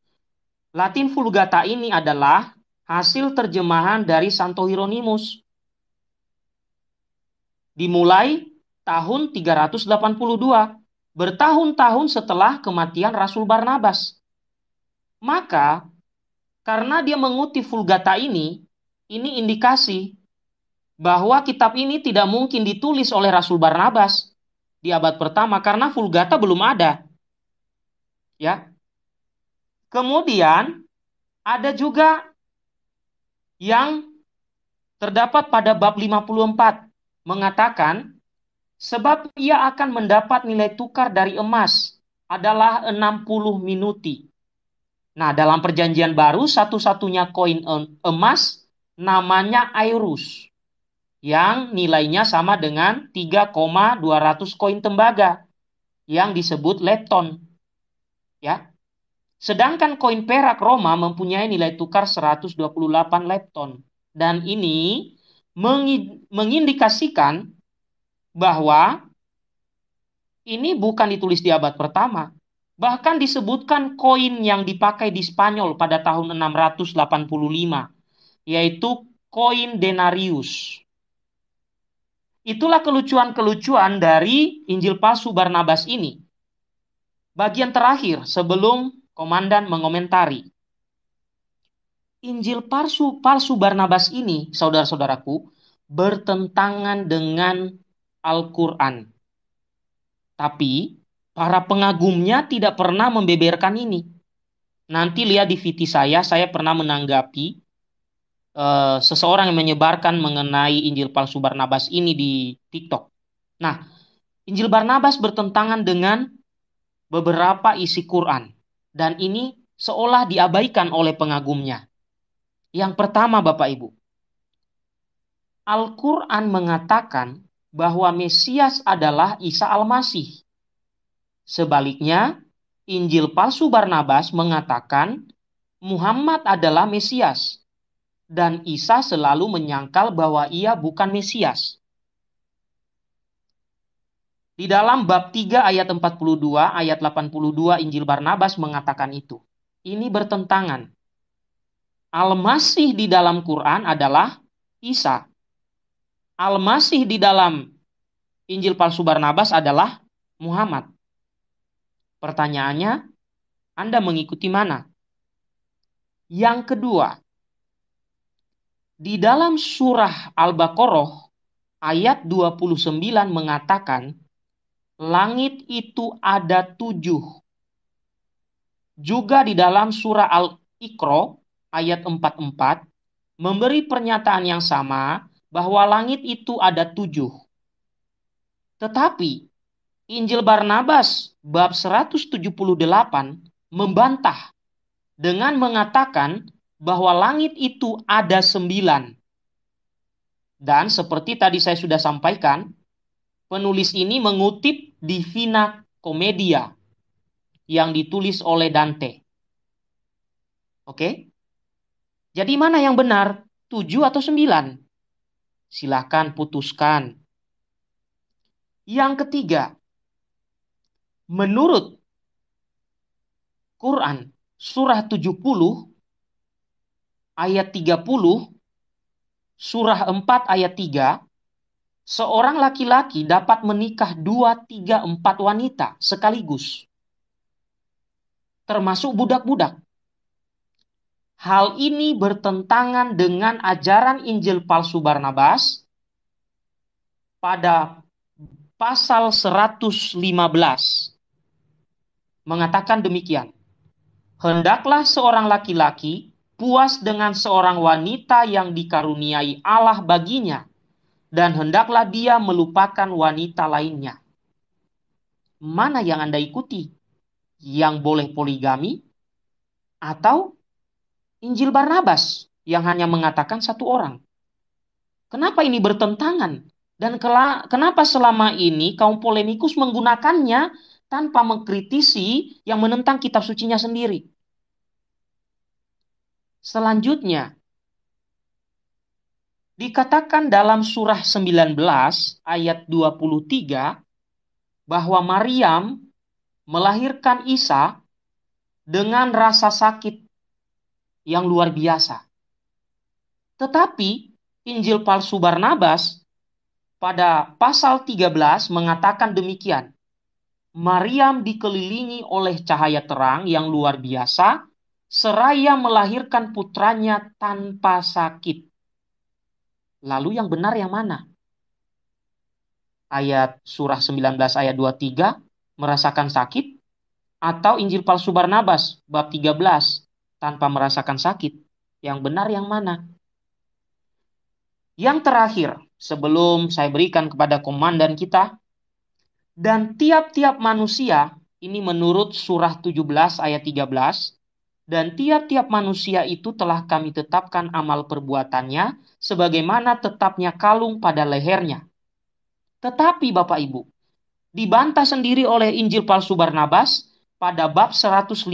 Latin Vulgata ini adalah hasil terjemahan dari Santo Hieronymus. Dimulai tahun 382, bertahun-tahun setelah kematian Rasul Barnabas. Maka, karena dia mengutip Vulgata ini, ini indikasi bahwa kitab ini tidak mungkin ditulis oleh Rasul Barnabas di abad pertama karena Vulgata belum ada. Ya, Kemudian ada juga yang terdapat pada bab 54 mengatakan sebab ia akan mendapat nilai tukar dari emas adalah 60 minuti. Nah, dalam perjanjian baru satu-satunya koin emas namanya Airus yang nilainya sama dengan 3,200 koin tembaga yang disebut lepton. Ya, Sedangkan koin perak Roma mempunyai nilai tukar 128 lepton. Dan ini mengindikasikan bahwa ini bukan ditulis di abad pertama. Bahkan disebutkan koin yang dipakai di Spanyol pada tahun 685, yaitu koin denarius. Itulah kelucuan-kelucuan dari Injil pasu Barnabas ini. Bagian terakhir sebelum Komandan mengomentari, Injil palsu-palsu Barnabas ini, saudara-saudaraku, bertentangan dengan Al-Quran. Tapi, para pengagumnya tidak pernah membeberkan ini. Nanti lihat di VT saya, saya pernah menanggapi uh, seseorang yang menyebarkan mengenai Injil palsu Barnabas ini di TikTok. Nah, Injil Barnabas bertentangan dengan beberapa isi Quran dan ini seolah diabaikan oleh pengagumnya. Yang pertama, Bapak Ibu, Al-Quran mengatakan bahwa Mesias adalah Isa Al-Masih. Sebaliknya, Injil palsu Barnabas mengatakan Muhammad adalah Mesias, dan Isa selalu menyangkal bahwa ia bukan Mesias. Di dalam bab 3 ayat 42, ayat 82 Injil Barnabas mengatakan itu. Ini bertentangan. Al-Masih di dalam Quran adalah Isa. Al-Masih di dalam Injil palsu Barnabas adalah Muhammad. Pertanyaannya, Anda mengikuti mana? Yang kedua, di dalam surah Al-Baqarah ayat 29 mengatakan langit itu ada tujuh. Juga di dalam surah Al-Iqra ayat 44 memberi pernyataan yang sama bahwa langit itu ada tujuh. Tetapi Injil Barnabas bab 178 membantah dengan mengatakan bahwa langit itu ada sembilan. Dan seperti tadi saya sudah sampaikan, penulis ini mengutip Divina Komedia yang ditulis oleh Dante. Oke? Jadi mana yang benar? 7 atau 9? Silahkan putuskan. Yang ketiga, menurut Quran surah 70 ayat 30, surah 4 ayat 3, seorang laki-laki dapat menikah dua, tiga, empat wanita sekaligus. Termasuk budak-budak. Hal ini bertentangan dengan ajaran Injil palsu Barnabas pada pasal 115 mengatakan demikian. Hendaklah seorang laki-laki puas dengan seorang wanita yang dikaruniai Allah baginya dan hendaklah dia melupakan wanita lainnya. Mana yang Anda ikuti? Yang boleh poligami atau Injil Barnabas yang hanya mengatakan satu orang? Kenapa ini bertentangan? Dan kenapa selama ini kaum polemikus menggunakannya tanpa mengkritisi yang menentang kitab sucinya sendiri? Selanjutnya, Dikatakan dalam surah 19 ayat 23 bahwa Maryam melahirkan Isa dengan rasa sakit yang luar biasa. Tetapi Injil palsu Barnabas pada pasal 13 mengatakan demikian. Maryam dikelilingi oleh cahaya terang yang luar biasa seraya melahirkan putranya tanpa sakit Lalu yang benar yang mana? Ayat surah 19 ayat 23 merasakan sakit atau Injil palsu Barnabas bab 13 tanpa merasakan sakit? Yang benar yang mana? Yang terakhir, sebelum saya berikan kepada komandan kita, dan tiap-tiap manusia, ini menurut surah 17 ayat 13, dan tiap-tiap manusia itu telah kami tetapkan amal perbuatannya sebagaimana tetapnya kalung pada lehernya. Tetapi Bapak Ibu, dibantah sendiri oleh Injil palsu Barnabas pada bab 155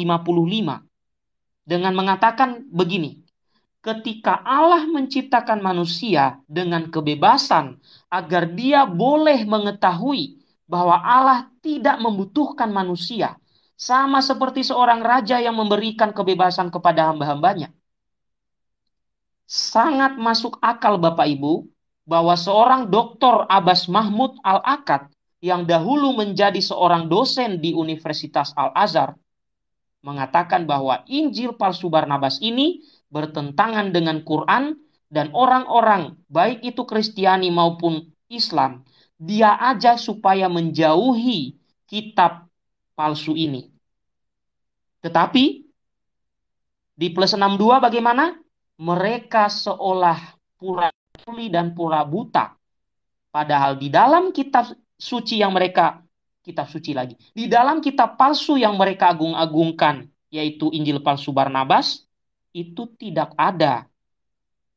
dengan mengatakan begini, ketika Allah menciptakan manusia dengan kebebasan agar dia boleh mengetahui bahwa Allah tidak membutuhkan manusia – sama seperti seorang raja yang memberikan kebebasan kepada hamba-hambanya. Sangat masuk akal Bapak Ibu bahwa seorang doktor Abbas Mahmud Al-Akad yang dahulu menjadi seorang dosen di Universitas Al-Azhar mengatakan bahwa Injil palsu Barnabas ini bertentangan dengan Quran dan orang-orang baik itu Kristiani maupun Islam dia aja supaya menjauhi kitab palsu ini. Tetapi di plus 62 bagaimana? Mereka seolah pura tuli dan pura buta. Padahal di dalam kitab suci yang mereka kitab suci lagi. Di dalam kitab palsu yang mereka agung-agungkan, yaitu Injil palsu Barnabas, itu tidak ada.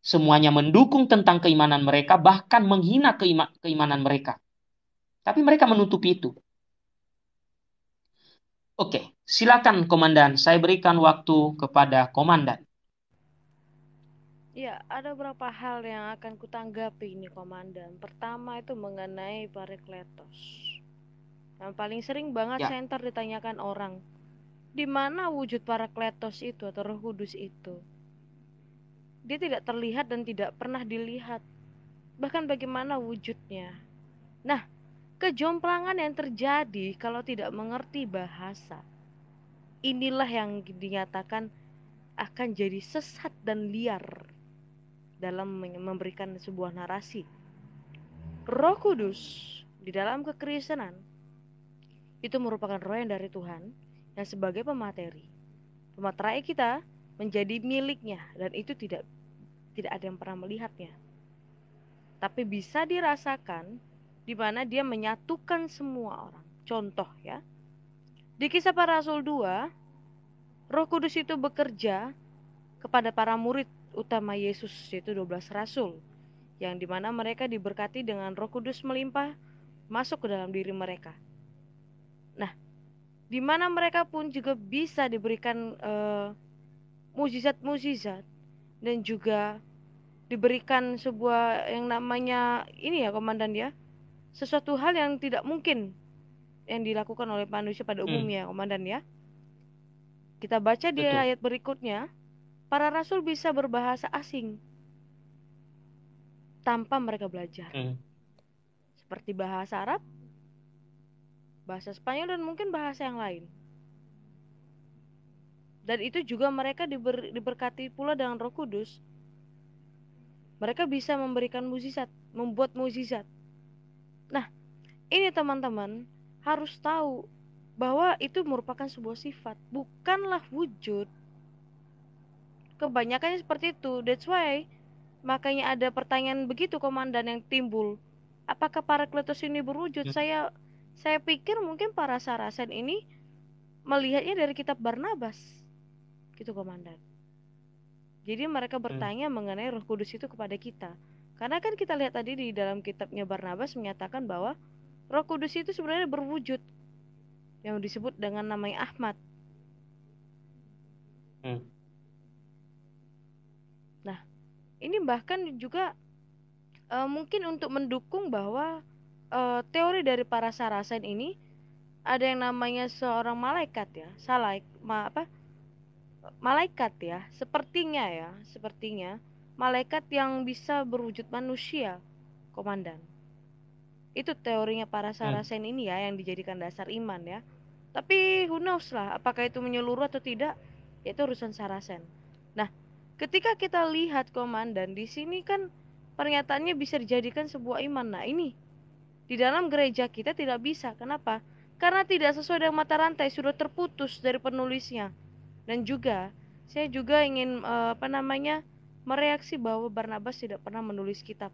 Semuanya mendukung tentang keimanan mereka, bahkan menghina keima keimanan mereka. Tapi mereka menutupi itu. Oke, Silakan komandan, saya berikan waktu kepada komandan. Ya, ada beberapa hal yang akan kutanggapi ini komandan. Pertama itu mengenai Parikletos. Yang paling sering banget ya. center ditanyakan orang, di mana wujud Parakletos itu atau Roh Kudus itu? Dia tidak terlihat dan tidak pernah dilihat. Bahkan bagaimana wujudnya. Nah, kejomplangan yang terjadi kalau tidak mengerti bahasa inilah yang dinyatakan akan jadi sesat dan liar dalam memberikan sebuah narasi. Roh Kudus di dalam kekristenan itu merupakan roh yang dari Tuhan yang sebagai pemateri. Pematerai kita menjadi miliknya dan itu tidak tidak ada yang pernah melihatnya. Tapi bisa dirasakan di mana dia menyatukan semua orang. Contoh ya, di kisah para rasul 2, roh kudus itu bekerja kepada para murid utama Yesus, yaitu 12 rasul, yang dimana mereka diberkati dengan roh kudus melimpah masuk ke dalam diri mereka. Nah, di mana mereka pun juga bisa diberikan mujizat eh, mujizat-mujizat dan juga diberikan sebuah yang namanya ini ya komandan ya sesuatu hal yang tidak mungkin yang dilakukan oleh manusia pada hmm. umumnya, hmm. Komandan ya. Kita baca di Betul. ayat berikutnya, para rasul bisa berbahasa asing tanpa mereka belajar. Hmm. Seperti bahasa Arab, bahasa Spanyol dan mungkin bahasa yang lain. Dan itu juga mereka diber, diberkati pula dengan Roh Kudus. Mereka bisa memberikan mukjizat, membuat mukjizat. Nah, ini teman-teman harus tahu bahwa itu merupakan sebuah sifat, bukanlah wujud. Kebanyakannya seperti itu. That's why makanya ada pertanyaan begitu komandan yang timbul. Apakah para kletus ini berwujud? Hmm. Saya saya pikir mungkin para Sarasen ini melihatnya dari kitab Barnabas. Gitu komandan. Jadi mereka hmm. bertanya hmm. mengenai Roh Kudus itu kepada kita. Karena kan kita lihat tadi di dalam kitabnya Barnabas menyatakan bahwa Roh Kudus itu sebenarnya berwujud yang disebut dengan namanya Ahmad. Hmm. Nah, ini bahkan juga e, mungkin untuk mendukung bahwa e, teori dari para sarasen ini ada yang namanya seorang malaikat ya, salaik ma, apa? Malaikat ya, sepertinya ya, sepertinya malaikat yang bisa berwujud manusia, komandan itu teorinya para sarasen hmm. ini ya yang dijadikan dasar iman ya tapi who knows lah apakah itu menyeluruh atau tidak ya itu urusan sarasen nah ketika kita lihat komandan di sini kan pernyataannya bisa dijadikan sebuah iman nah ini di dalam gereja kita tidak bisa kenapa karena tidak sesuai dengan mata rantai sudah terputus dari penulisnya dan juga saya juga ingin eh, apa namanya mereaksi bahwa Barnabas tidak pernah menulis kitab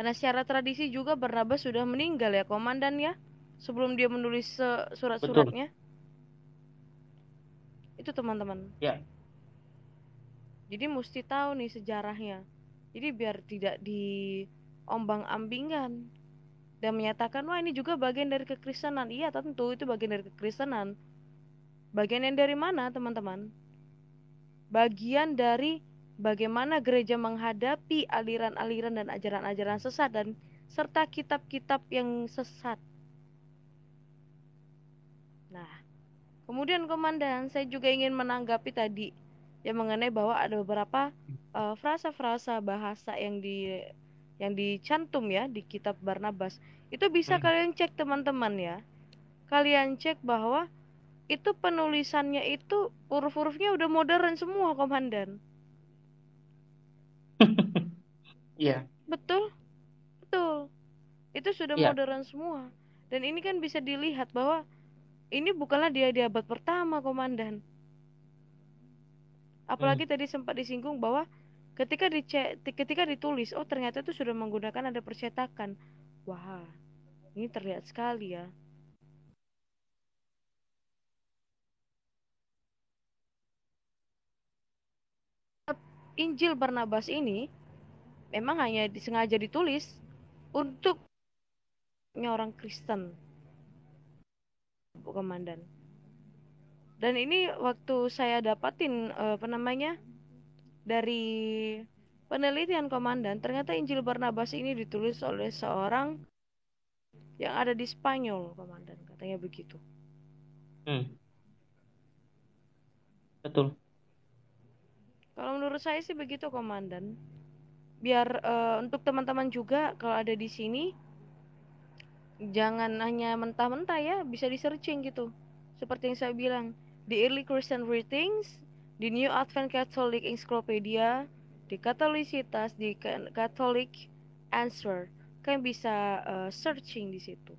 karena secara tradisi juga Barnabas sudah meninggal ya komandan ya sebelum dia menulis eh, surat-suratnya. Itu teman-teman. Ya. Jadi mesti tahu nih sejarahnya. Jadi biar tidak diombang-ambingan dan menyatakan wah ini juga bagian dari kekristenan. Iya tentu itu bagian dari kekristenan. Bagian yang dari mana teman-teman? Bagian dari bagaimana gereja menghadapi aliran-aliran dan ajaran-ajaran sesat dan serta kitab-kitab yang sesat. Nah, kemudian komandan, saya juga ingin menanggapi tadi yang mengenai bahwa ada beberapa uh, frasa-frasa bahasa yang di yang dicantum ya di kitab Barnabas. Itu bisa hmm. kalian cek teman-teman ya. Kalian cek bahwa itu penulisannya itu huruf-hurufnya udah modern semua komandan Iya. yeah. Betul. Betul. Itu sudah yeah. modern semua. Dan ini kan bisa dilihat bahwa ini bukanlah dia di abad pertama, Komandan. Apalagi hmm. tadi sempat disinggung bahwa ketika dicek ketika ditulis, oh ternyata itu sudah menggunakan ada percetakan. Wah, ini terlihat sekali ya. Injil Barnabas ini memang hanya disengaja ditulis untuk orang Kristen. Bu Komandan. Dan ini waktu saya dapatin eh, apa namanya dari penelitian komandan, ternyata Injil Barnabas ini ditulis oleh seorang yang ada di Spanyol, komandan katanya begitu. Hmm. Betul. Kalau menurut saya sih begitu komandan. Biar uh, untuk teman-teman juga kalau ada di sini jangan hanya mentah-mentah ya, bisa di searching gitu. Seperti yang saya bilang, di Early Christian Readings, di New Advent Catholic Encyclopedia, di Katolisitas, di Catholic Answer. Kalian bisa uh, searching di situ.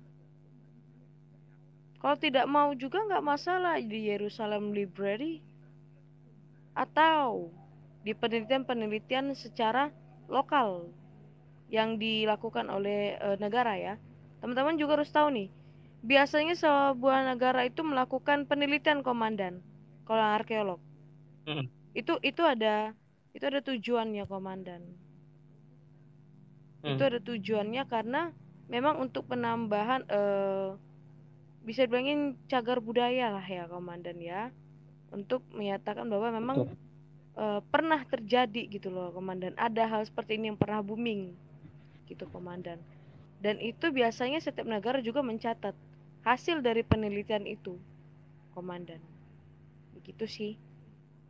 Kalau tidak mau juga nggak masalah di Yerusalem Library atau di penelitian-penelitian secara lokal yang dilakukan oleh e, negara ya. Teman-teman juga harus tahu nih, biasanya sebuah negara itu melakukan penelitian komandan kalau arkeolog. Hmm. Itu itu ada itu ada tujuannya komandan. Hmm. Itu ada tujuannya karena memang untuk penambahan e, bisa dibilangin cagar budaya lah ya komandan ya untuk menyatakan bahwa memang Betul uh, pernah terjadi gitu loh komandan ada hal seperti ini yang pernah booming gitu komandan dan itu biasanya setiap negara juga mencatat hasil dari penelitian itu komandan begitu sih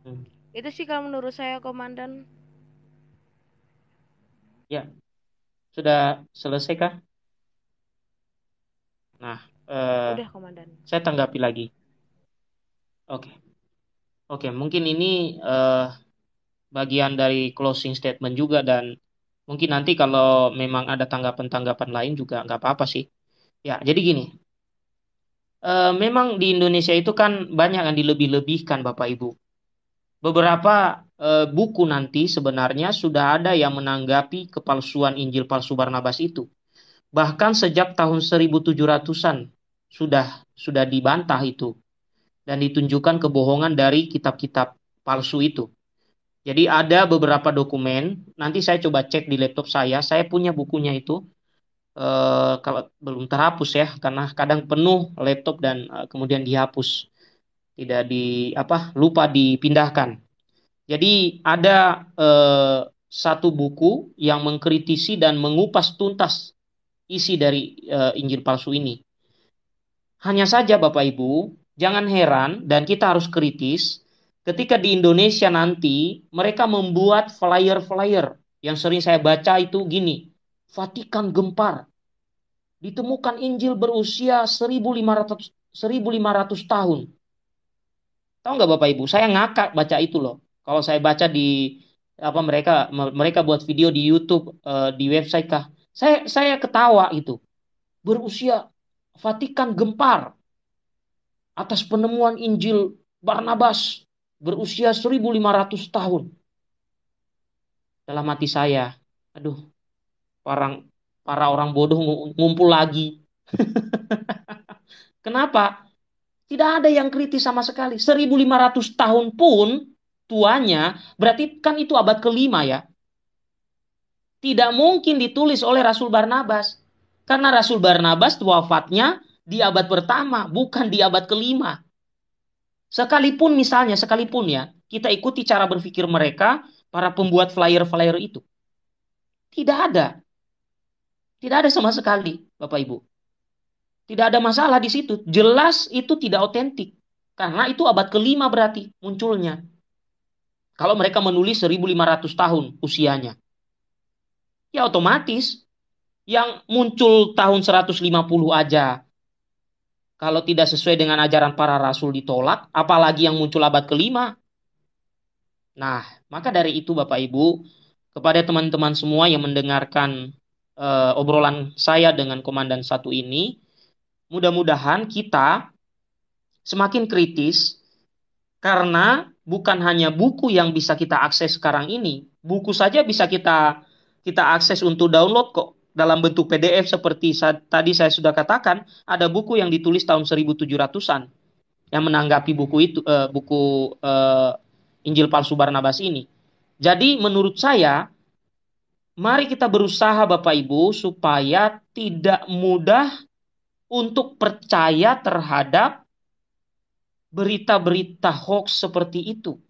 hmm. itu sih kalau menurut saya komandan ya sudah selesai kah nah uh, Udah, komandan. saya tanggapi lagi oke okay. Oke, mungkin ini uh, bagian dari closing statement juga dan mungkin nanti kalau memang ada tanggapan-tanggapan lain juga nggak apa-apa sih. Ya, jadi gini. uh, memang di Indonesia itu kan banyak yang dilebih-lebihkan Bapak Ibu. Beberapa uh, buku nanti sebenarnya sudah ada yang menanggapi kepalsuan Injil palsu Barnabas itu. Bahkan sejak tahun 1700-an sudah sudah dibantah itu dan ditunjukkan kebohongan dari kitab-kitab palsu itu. Jadi ada beberapa dokumen, nanti saya coba cek di laptop saya, saya punya bukunya itu, eh, kalau belum terhapus ya, karena kadang penuh laptop dan eh, kemudian dihapus, tidak di apa lupa dipindahkan. Jadi ada eh, satu buku yang mengkritisi dan mengupas tuntas isi dari eh, Injil palsu ini. Hanya saja Bapak Ibu, jangan heran dan kita harus kritis ketika di Indonesia nanti mereka membuat flyer-flyer yang sering saya baca itu gini, Vatikan gempar. Ditemukan Injil berusia 1500 1500 tahun. Tahu nggak Bapak Ibu? Saya ngakak baca itu loh. Kalau saya baca di apa mereka mereka buat video di YouTube uh, di website kah? Saya saya ketawa itu. Berusia Vatikan gempar atas penemuan Injil Barnabas berusia 1500 tahun. Dalam hati saya, aduh, para, para orang bodoh ngumpul lagi. Kenapa? Tidak ada yang kritis sama sekali. 1500 tahun pun tuanya, berarti kan itu abad kelima ya. Tidak mungkin ditulis oleh Rasul Barnabas. Karena Rasul Barnabas wafatnya di abad pertama, bukan di abad kelima. Sekalipun misalnya, sekalipun ya, kita ikuti cara berpikir mereka, para pembuat flyer-flyer itu. Tidak ada. Tidak ada sama sekali, Bapak Ibu. Tidak ada masalah di situ. Jelas itu tidak otentik. Karena itu abad kelima berarti munculnya. Kalau mereka menulis 1500 tahun usianya. Ya otomatis yang muncul tahun 150 aja, kalau tidak sesuai dengan ajaran para rasul ditolak, apalagi yang muncul abad kelima. Nah, maka dari itu Bapak Ibu, kepada teman-teman semua yang mendengarkan uh, obrolan saya dengan Komandan satu ini, mudah-mudahan kita semakin kritis karena bukan hanya buku yang bisa kita akses sekarang ini, buku saja bisa kita kita akses untuk download kok dalam bentuk PDF seperti sa tadi saya sudah katakan, ada buku yang ditulis tahun 1700-an yang menanggapi buku itu uh, buku uh, Injil palsu Barnabas ini. Jadi menurut saya mari kita berusaha Bapak Ibu supaya tidak mudah untuk percaya terhadap berita-berita hoax seperti itu.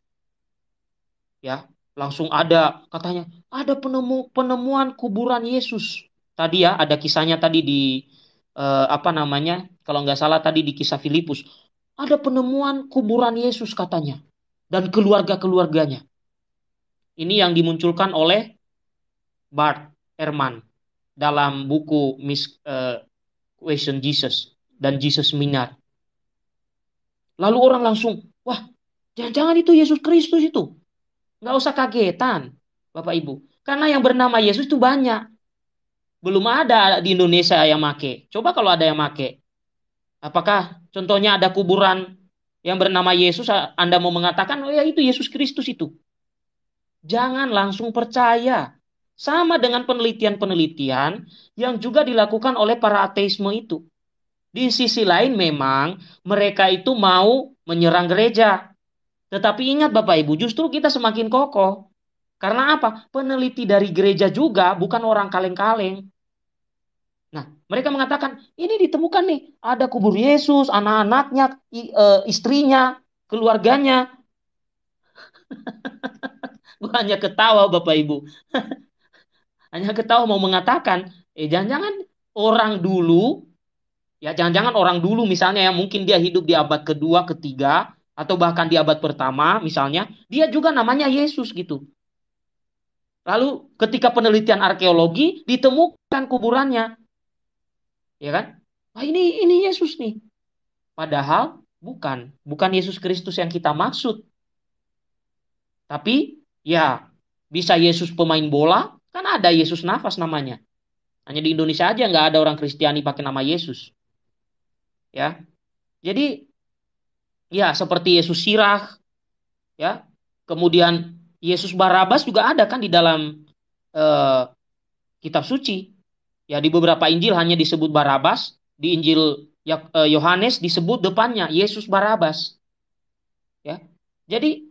Ya, langsung ada katanya ada penemu penemuan kuburan Yesus tadi ya ada kisahnya tadi di eh, apa namanya kalau nggak salah tadi di kisah Filipus ada penemuan kuburan Yesus katanya dan keluarga-keluarganya. Ini yang dimunculkan oleh Bart Ehrman dalam buku Miss uh, Question Jesus dan Jesus Minar. Lalu orang langsung, wah, jangan-jangan itu Yesus Kristus itu. Nggak usah kagetan, Bapak Ibu. Karena yang bernama Yesus itu banyak belum ada di Indonesia yang make. Coba kalau ada yang make. Apakah contohnya ada kuburan yang bernama Yesus Anda mau mengatakan oh ya itu Yesus Kristus itu. Jangan langsung percaya. Sama dengan penelitian-penelitian yang juga dilakukan oleh para ateisme itu. Di sisi lain memang mereka itu mau menyerang gereja. Tetapi ingat Bapak Ibu, justru kita semakin kokoh. Karena apa? Peneliti dari gereja juga bukan orang kaleng-kaleng. Nah, mereka mengatakan ini ditemukan nih ada kubur Yesus, anak-anaknya, e, istrinya, keluarganya. Gue hanya ketawa Bapak Ibu. hanya ketawa mau mengatakan, eh jangan-jangan orang dulu, ya jangan-jangan orang dulu misalnya yang mungkin dia hidup di abad kedua, ketiga, atau bahkan di abad pertama misalnya, dia juga namanya Yesus gitu. Lalu ketika penelitian arkeologi ditemukan kuburannya, ya kan? Wah ini ini Yesus nih. Padahal bukan, bukan Yesus Kristus yang kita maksud. Tapi ya bisa Yesus pemain bola, kan ada Yesus nafas namanya. Hanya di Indonesia aja nggak ada orang Kristiani pakai nama Yesus. Ya. Jadi ya seperti Yesus Sirah ya. Kemudian Yesus Barabas juga ada kan di dalam eh, kitab suci. Ya, di beberapa Injil hanya disebut Barabas, di Injil ya, eh, Yohanes disebut depannya Yesus Barabas. Ya. Jadi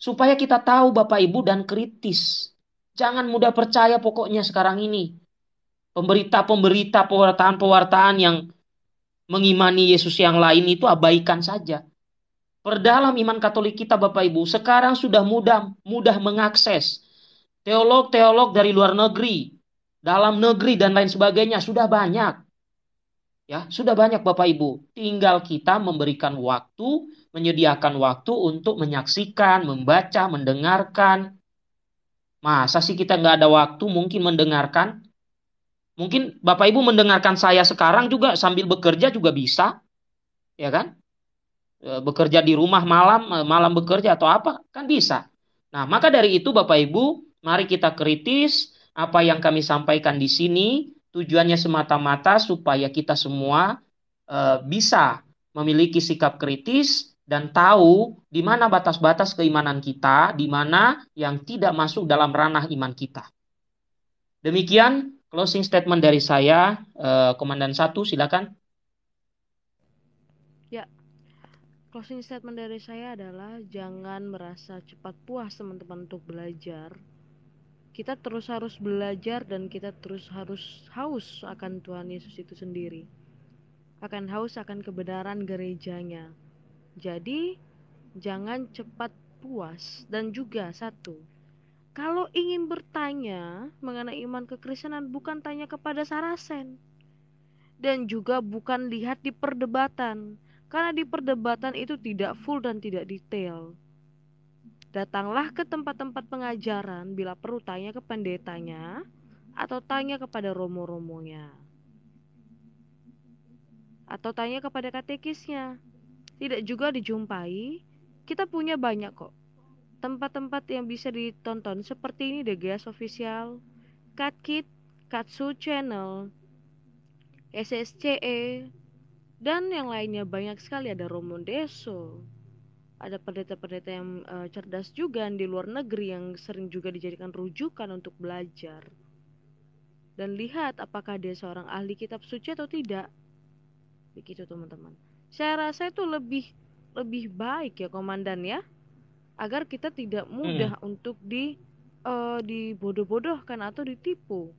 supaya kita tahu Bapak Ibu dan kritis. Jangan mudah percaya pokoknya sekarang ini. Pemberita-pemberita pewartaan-pewartaan yang mengimani Yesus yang lain itu abaikan saja. Perdalam iman Katolik kita Bapak Ibu, sekarang sudah mudah mudah mengakses teolog-teolog dari luar negeri, dalam negeri dan lain sebagainya sudah banyak. Ya, sudah banyak Bapak Ibu. Tinggal kita memberikan waktu, menyediakan waktu untuk menyaksikan, membaca, mendengarkan. Masa sih kita nggak ada waktu mungkin mendengarkan? Mungkin Bapak Ibu mendengarkan saya sekarang juga sambil bekerja juga bisa. Ya kan? E, bekerja di rumah malam, e, malam bekerja atau apa? Kan bisa. Nah, maka dari itu Bapak Ibu, mari kita kritis, apa yang kami sampaikan di sini tujuannya semata-mata supaya kita semua e, bisa memiliki sikap kritis dan tahu di mana batas-batas keimanan kita, di mana yang tidak masuk dalam ranah iman kita. Demikian closing statement dari saya, e, Komandan Satu, silakan. Ya, closing statement dari saya adalah jangan merasa cepat puas teman-teman untuk belajar kita terus harus belajar dan kita terus harus haus akan Tuhan Yesus itu sendiri. Akan haus akan kebenaran gerejanya. Jadi, jangan cepat puas dan juga satu. Kalau ingin bertanya mengenai iman kekristenan bukan tanya kepada Sarasen dan juga bukan lihat di perdebatan karena di perdebatan itu tidak full dan tidak detail. Datanglah ke tempat-tempat pengajaran bila perlu tanya ke pendetanya atau tanya kepada romo-romonya. Atau tanya kepada katekisnya. Tidak juga dijumpai, kita punya banyak kok. Tempat-tempat yang bisa ditonton seperti ini The Gas Official, Katkit, Katsu Channel, SSCE, dan yang lainnya banyak sekali ada romo deso ada pendeta-pendeta yang uh, cerdas juga di luar negeri yang sering juga dijadikan rujukan untuk belajar. Dan lihat apakah dia seorang ahli kitab suci atau tidak. Begitu teman-teman. Saya rasa itu lebih lebih baik ya komandan ya. Agar kita tidak mudah hmm. untuk di uh, dibodoh-bodohkan atau ditipu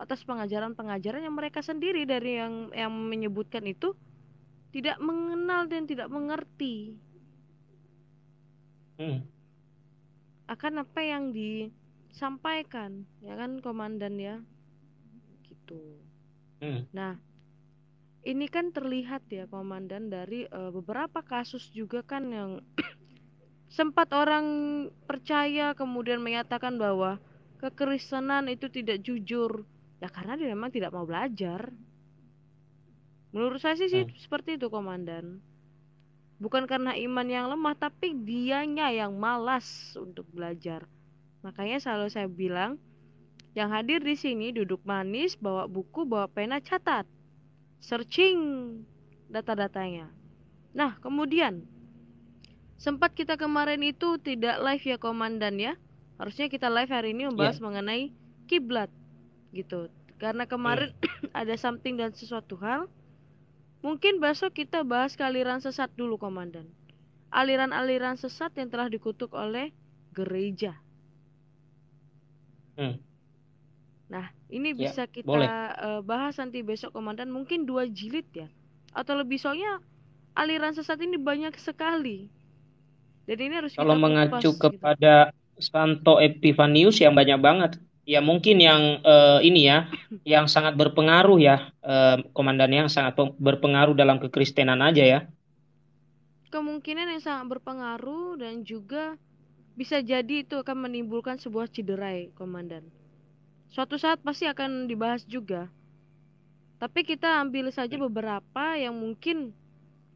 atas pengajaran-pengajaran yang mereka sendiri dari yang yang menyebutkan itu tidak mengenal dan tidak mengerti hmm. akan apa yang disampaikan ya kan komandan ya gitu hmm. nah ini kan terlihat ya komandan dari uh, beberapa kasus juga kan yang sempat orang percaya kemudian menyatakan bahwa kekristenan itu tidak jujur ya karena dia memang tidak mau belajar menurut saya sih, hmm. sih seperti itu komandan Bukan karena iman yang lemah, tapi dianya yang malas untuk belajar. Makanya selalu saya bilang, yang hadir di sini duduk manis, bawa buku, bawa pena, catat. Searching data-datanya. Nah, kemudian sempat kita kemarin itu tidak live ya komandan ya. Harusnya kita live hari ini membahas yeah. mengenai kiblat gitu. Karena kemarin yeah. ada something dan sesuatu hal Mungkin besok kita bahas ke aliran sesat dulu, Komandan. Aliran-aliran sesat yang telah dikutuk oleh gereja. Hmm. Nah, ini ya, bisa kita boleh. Eh, bahas nanti besok, Komandan. Mungkin dua jilid ya, atau lebih soalnya aliran sesat ini banyak sekali. Jadi ini harus kalau mengacu gitu. kepada gitu. Santo Epifanius yang banyak banget ya mungkin yang uh, ini ya yang sangat berpengaruh ya uh, komandan yang sangat berpengaruh dalam kekristenan aja ya kemungkinan yang sangat berpengaruh dan juga bisa jadi itu akan menimbulkan sebuah cederai komandan suatu saat pasti akan dibahas juga tapi kita ambil saja beberapa yang mungkin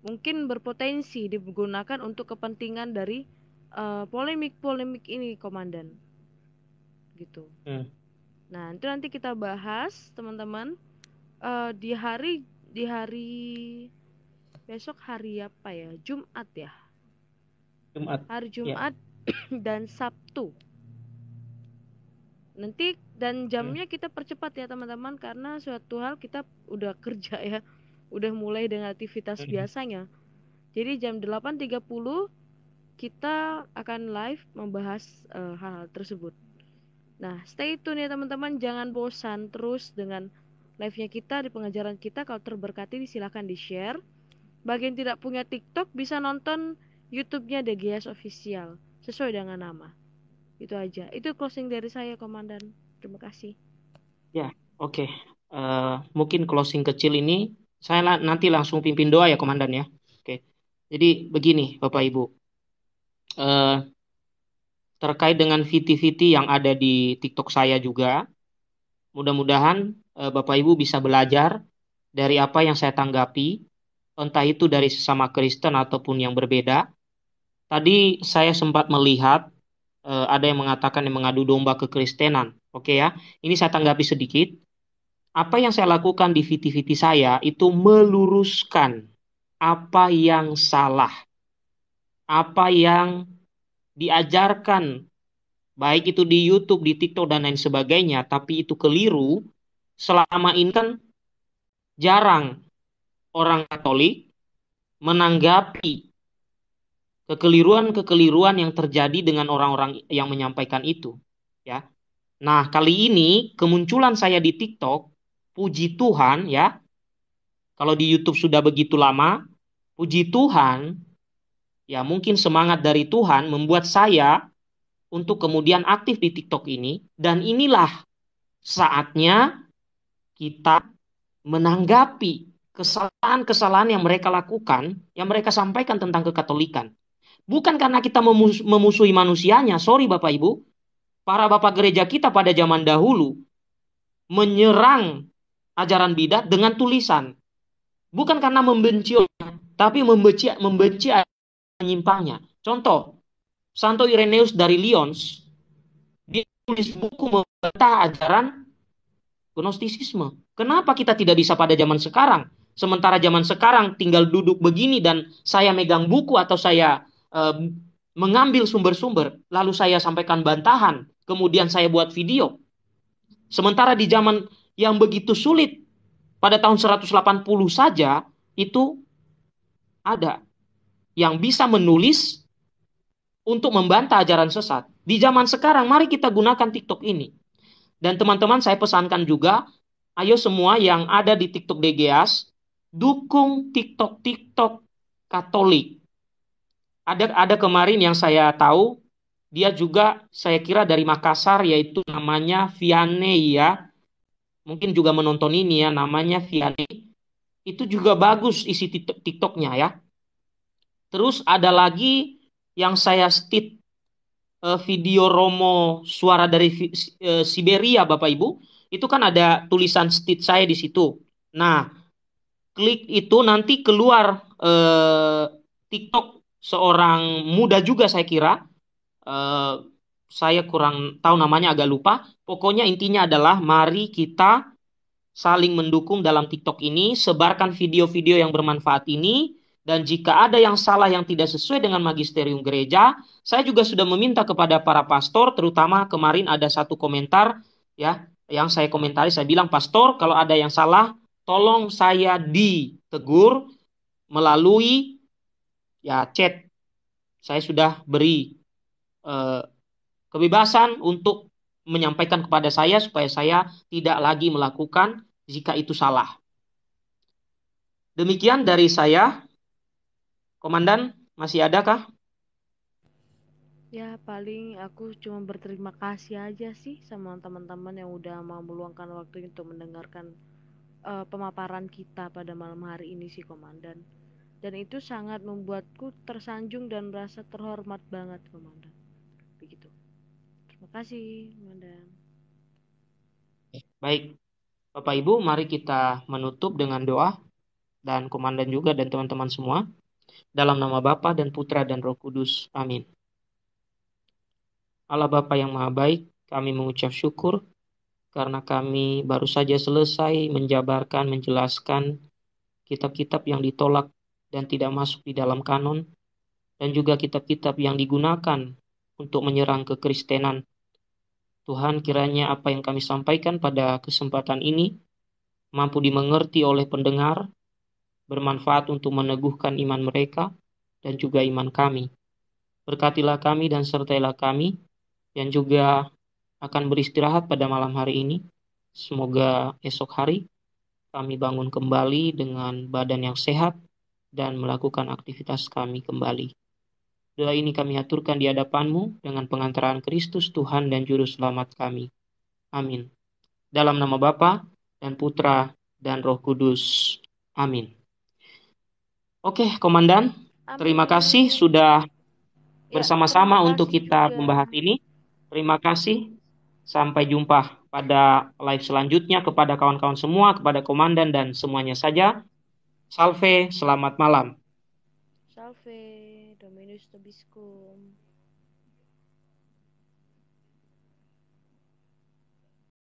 mungkin berpotensi digunakan untuk kepentingan dari eh, polemik-polemik uh, polemik -polemik ini komandan gitu. Hmm. Nah itu nanti kita bahas teman-teman uh, di hari di hari besok hari apa ya Jumat ya. Jumat. Hari iya. Jumat ya. dan Sabtu. Nanti dan hmm. jamnya hmm. kita percepat ya teman-teman karena suatu hal kita udah kerja ya, udah mulai dengan aktivitas hmm. biasanya. Jadi jam 8.30 kita akan live membahas eh, hal-hal uh, -hal tersebut. Nah, stay tune ya teman-teman, jangan bosan terus dengan live-nya kita di pengajaran kita. Kalau terberkati silahkan di-share. Bagi yang tidak punya TikTok bisa nonton YouTube-nya DGS Official sesuai dengan nama. Itu aja. Itu closing dari saya, Komandan. Terima kasih. Ya, oke. Okay. Uh, eh, mungkin closing kecil ini saya la nanti langsung pimpin doa ya, Komandan ya. Oke. Okay. Jadi begini, Bapak Ibu. Uh, terkait dengan viti yang ada di TikTok saya juga. Mudah-mudahan eh, Bapak Ibu bisa belajar dari apa yang saya tanggapi, entah itu dari sesama Kristen ataupun yang berbeda. Tadi saya sempat melihat eh, ada yang mengatakan yang mengadu domba ke kekristenan. Oke ya, ini saya tanggapi sedikit. Apa yang saya lakukan di viti saya itu meluruskan apa yang salah, apa yang diajarkan baik itu di YouTube, di TikTok dan lain sebagainya, tapi itu keliru. Selama ini kan jarang orang Katolik menanggapi kekeliruan-kekeliruan yang terjadi dengan orang-orang yang menyampaikan itu, ya. Nah, kali ini kemunculan saya di TikTok, puji Tuhan ya. Kalau di YouTube sudah begitu lama, puji Tuhan ya mungkin semangat dari Tuhan membuat saya untuk kemudian aktif di TikTok ini dan inilah saatnya kita menanggapi kesalahan-kesalahan yang mereka lakukan, yang mereka sampaikan tentang kekatolikan. Bukan karena kita memus memusuhi manusianya, sorry Bapak Ibu, para bapak gereja kita pada zaman dahulu menyerang ajaran bidat dengan tulisan. Bukan karena membenci orang, tapi membenci membenci menyimpangnya. Contoh, Santo Ireneus dari Lyons, dia tulis buku membantah ajaran Gnostisisme. Kenapa kita tidak bisa pada zaman sekarang? Sementara zaman sekarang tinggal duduk begini dan saya megang buku atau saya eh, mengambil sumber-sumber, lalu saya sampaikan bantahan, kemudian saya buat video. Sementara di zaman yang begitu sulit, pada tahun 180 saja itu ada yang bisa menulis untuk membantah ajaran sesat. Di zaman sekarang, mari kita gunakan TikTok ini. Dan teman-teman, saya pesankan juga, ayo semua yang ada di TikTok DGAS, dukung TikTok-TikTok Katolik. Ada ada kemarin yang saya tahu, dia juga saya kira dari Makassar, yaitu namanya Vianney ya. Mungkin juga menonton ini ya, namanya Vianney. Itu juga bagus isi TikToknya ya Terus ada lagi yang saya stit eh, video Romo suara dari eh, Siberia Bapak Ibu. Itu kan ada tulisan stit saya di situ. Nah, klik itu nanti keluar eh, TikTok seorang muda juga saya kira. Eh, saya kurang tahu namanya agak lupa. Pokoknya intinya adalah mari kita saling mendukung dalam TikTok ini, sebarkan video-video yang bermanfaat ini dan jika ada yang salah yang tidak sesuai dengan magisterium gereja, saya juga sudah meminta kepada para pastor, terutama kemarin ada satu komentar ya, yang saya komentari saya bilang pastor kalau ada yang salah tolong saya ditegur melalui ya chat. Saya sudah beri eh, kebebasan untuk menyampaikan kepada saya supaya saya tidak lagi melakukan jika itu salah. Demikian dari saya. Komandan, masih ada kah? Ya, paling aku cuma berterima kasih aja sih sama teman-teman yang udah mau meluangkan waktu untuk mendengarkan uh, pemaparan kita pada malam hari ini sih, Komandan. Dan itu sangat membuatku tersanjung dan merasa terhormat banget, Komandan. Begitu. Terima kasih, Komandan. Baik. Bapak Ibu, mari kita menutup dengan doa dan Komandan juga dan teman-teman semua. Dalam nama Bapa dan Putra dan Roh Kudus. Amin. Allah Bapa yang Maha Baik, kami mengucap syukur karena kami baru saja selesai menjabarkan, menjelaskan kitab-kitab yang ditolak dan tidak masuk di dalam kanon, dan juga kitab-kitab yang digunakan untuk menyerang kekristenan. Tuhan kiranya apa yang kami sampaikan pada kesempatan ini mampu dimengerti oleh pendengar bermanfaat untuk meneguhkan iman mereka dan juga iman kami. Berkatilah kami dan sertailah kami yang juga akan beristirahat pada malam hari ini. Semoga esok hari kami bangun kembali dengan badan yang sehat dan melakukan aktivitas kami kembali. Doa ini kami aturkan di hadapanmu dengan pengantaran Kristus Tuhan dan Juru Selamat kami. Amin. Dalam nama Bapa dan Putra dan Roh Kudus. Amin. Oke, Komandan. Amin. Terima kasih sudah ya, bersama-sama untuk kita juga. membahas ini. Terima kasih. Sampai jumpa pada live selanjutnya kepada kawan-kawan semua, kepada Komandan dan semuanya saja. Salve, selamat malam. Salve, Dominus Tobiscum.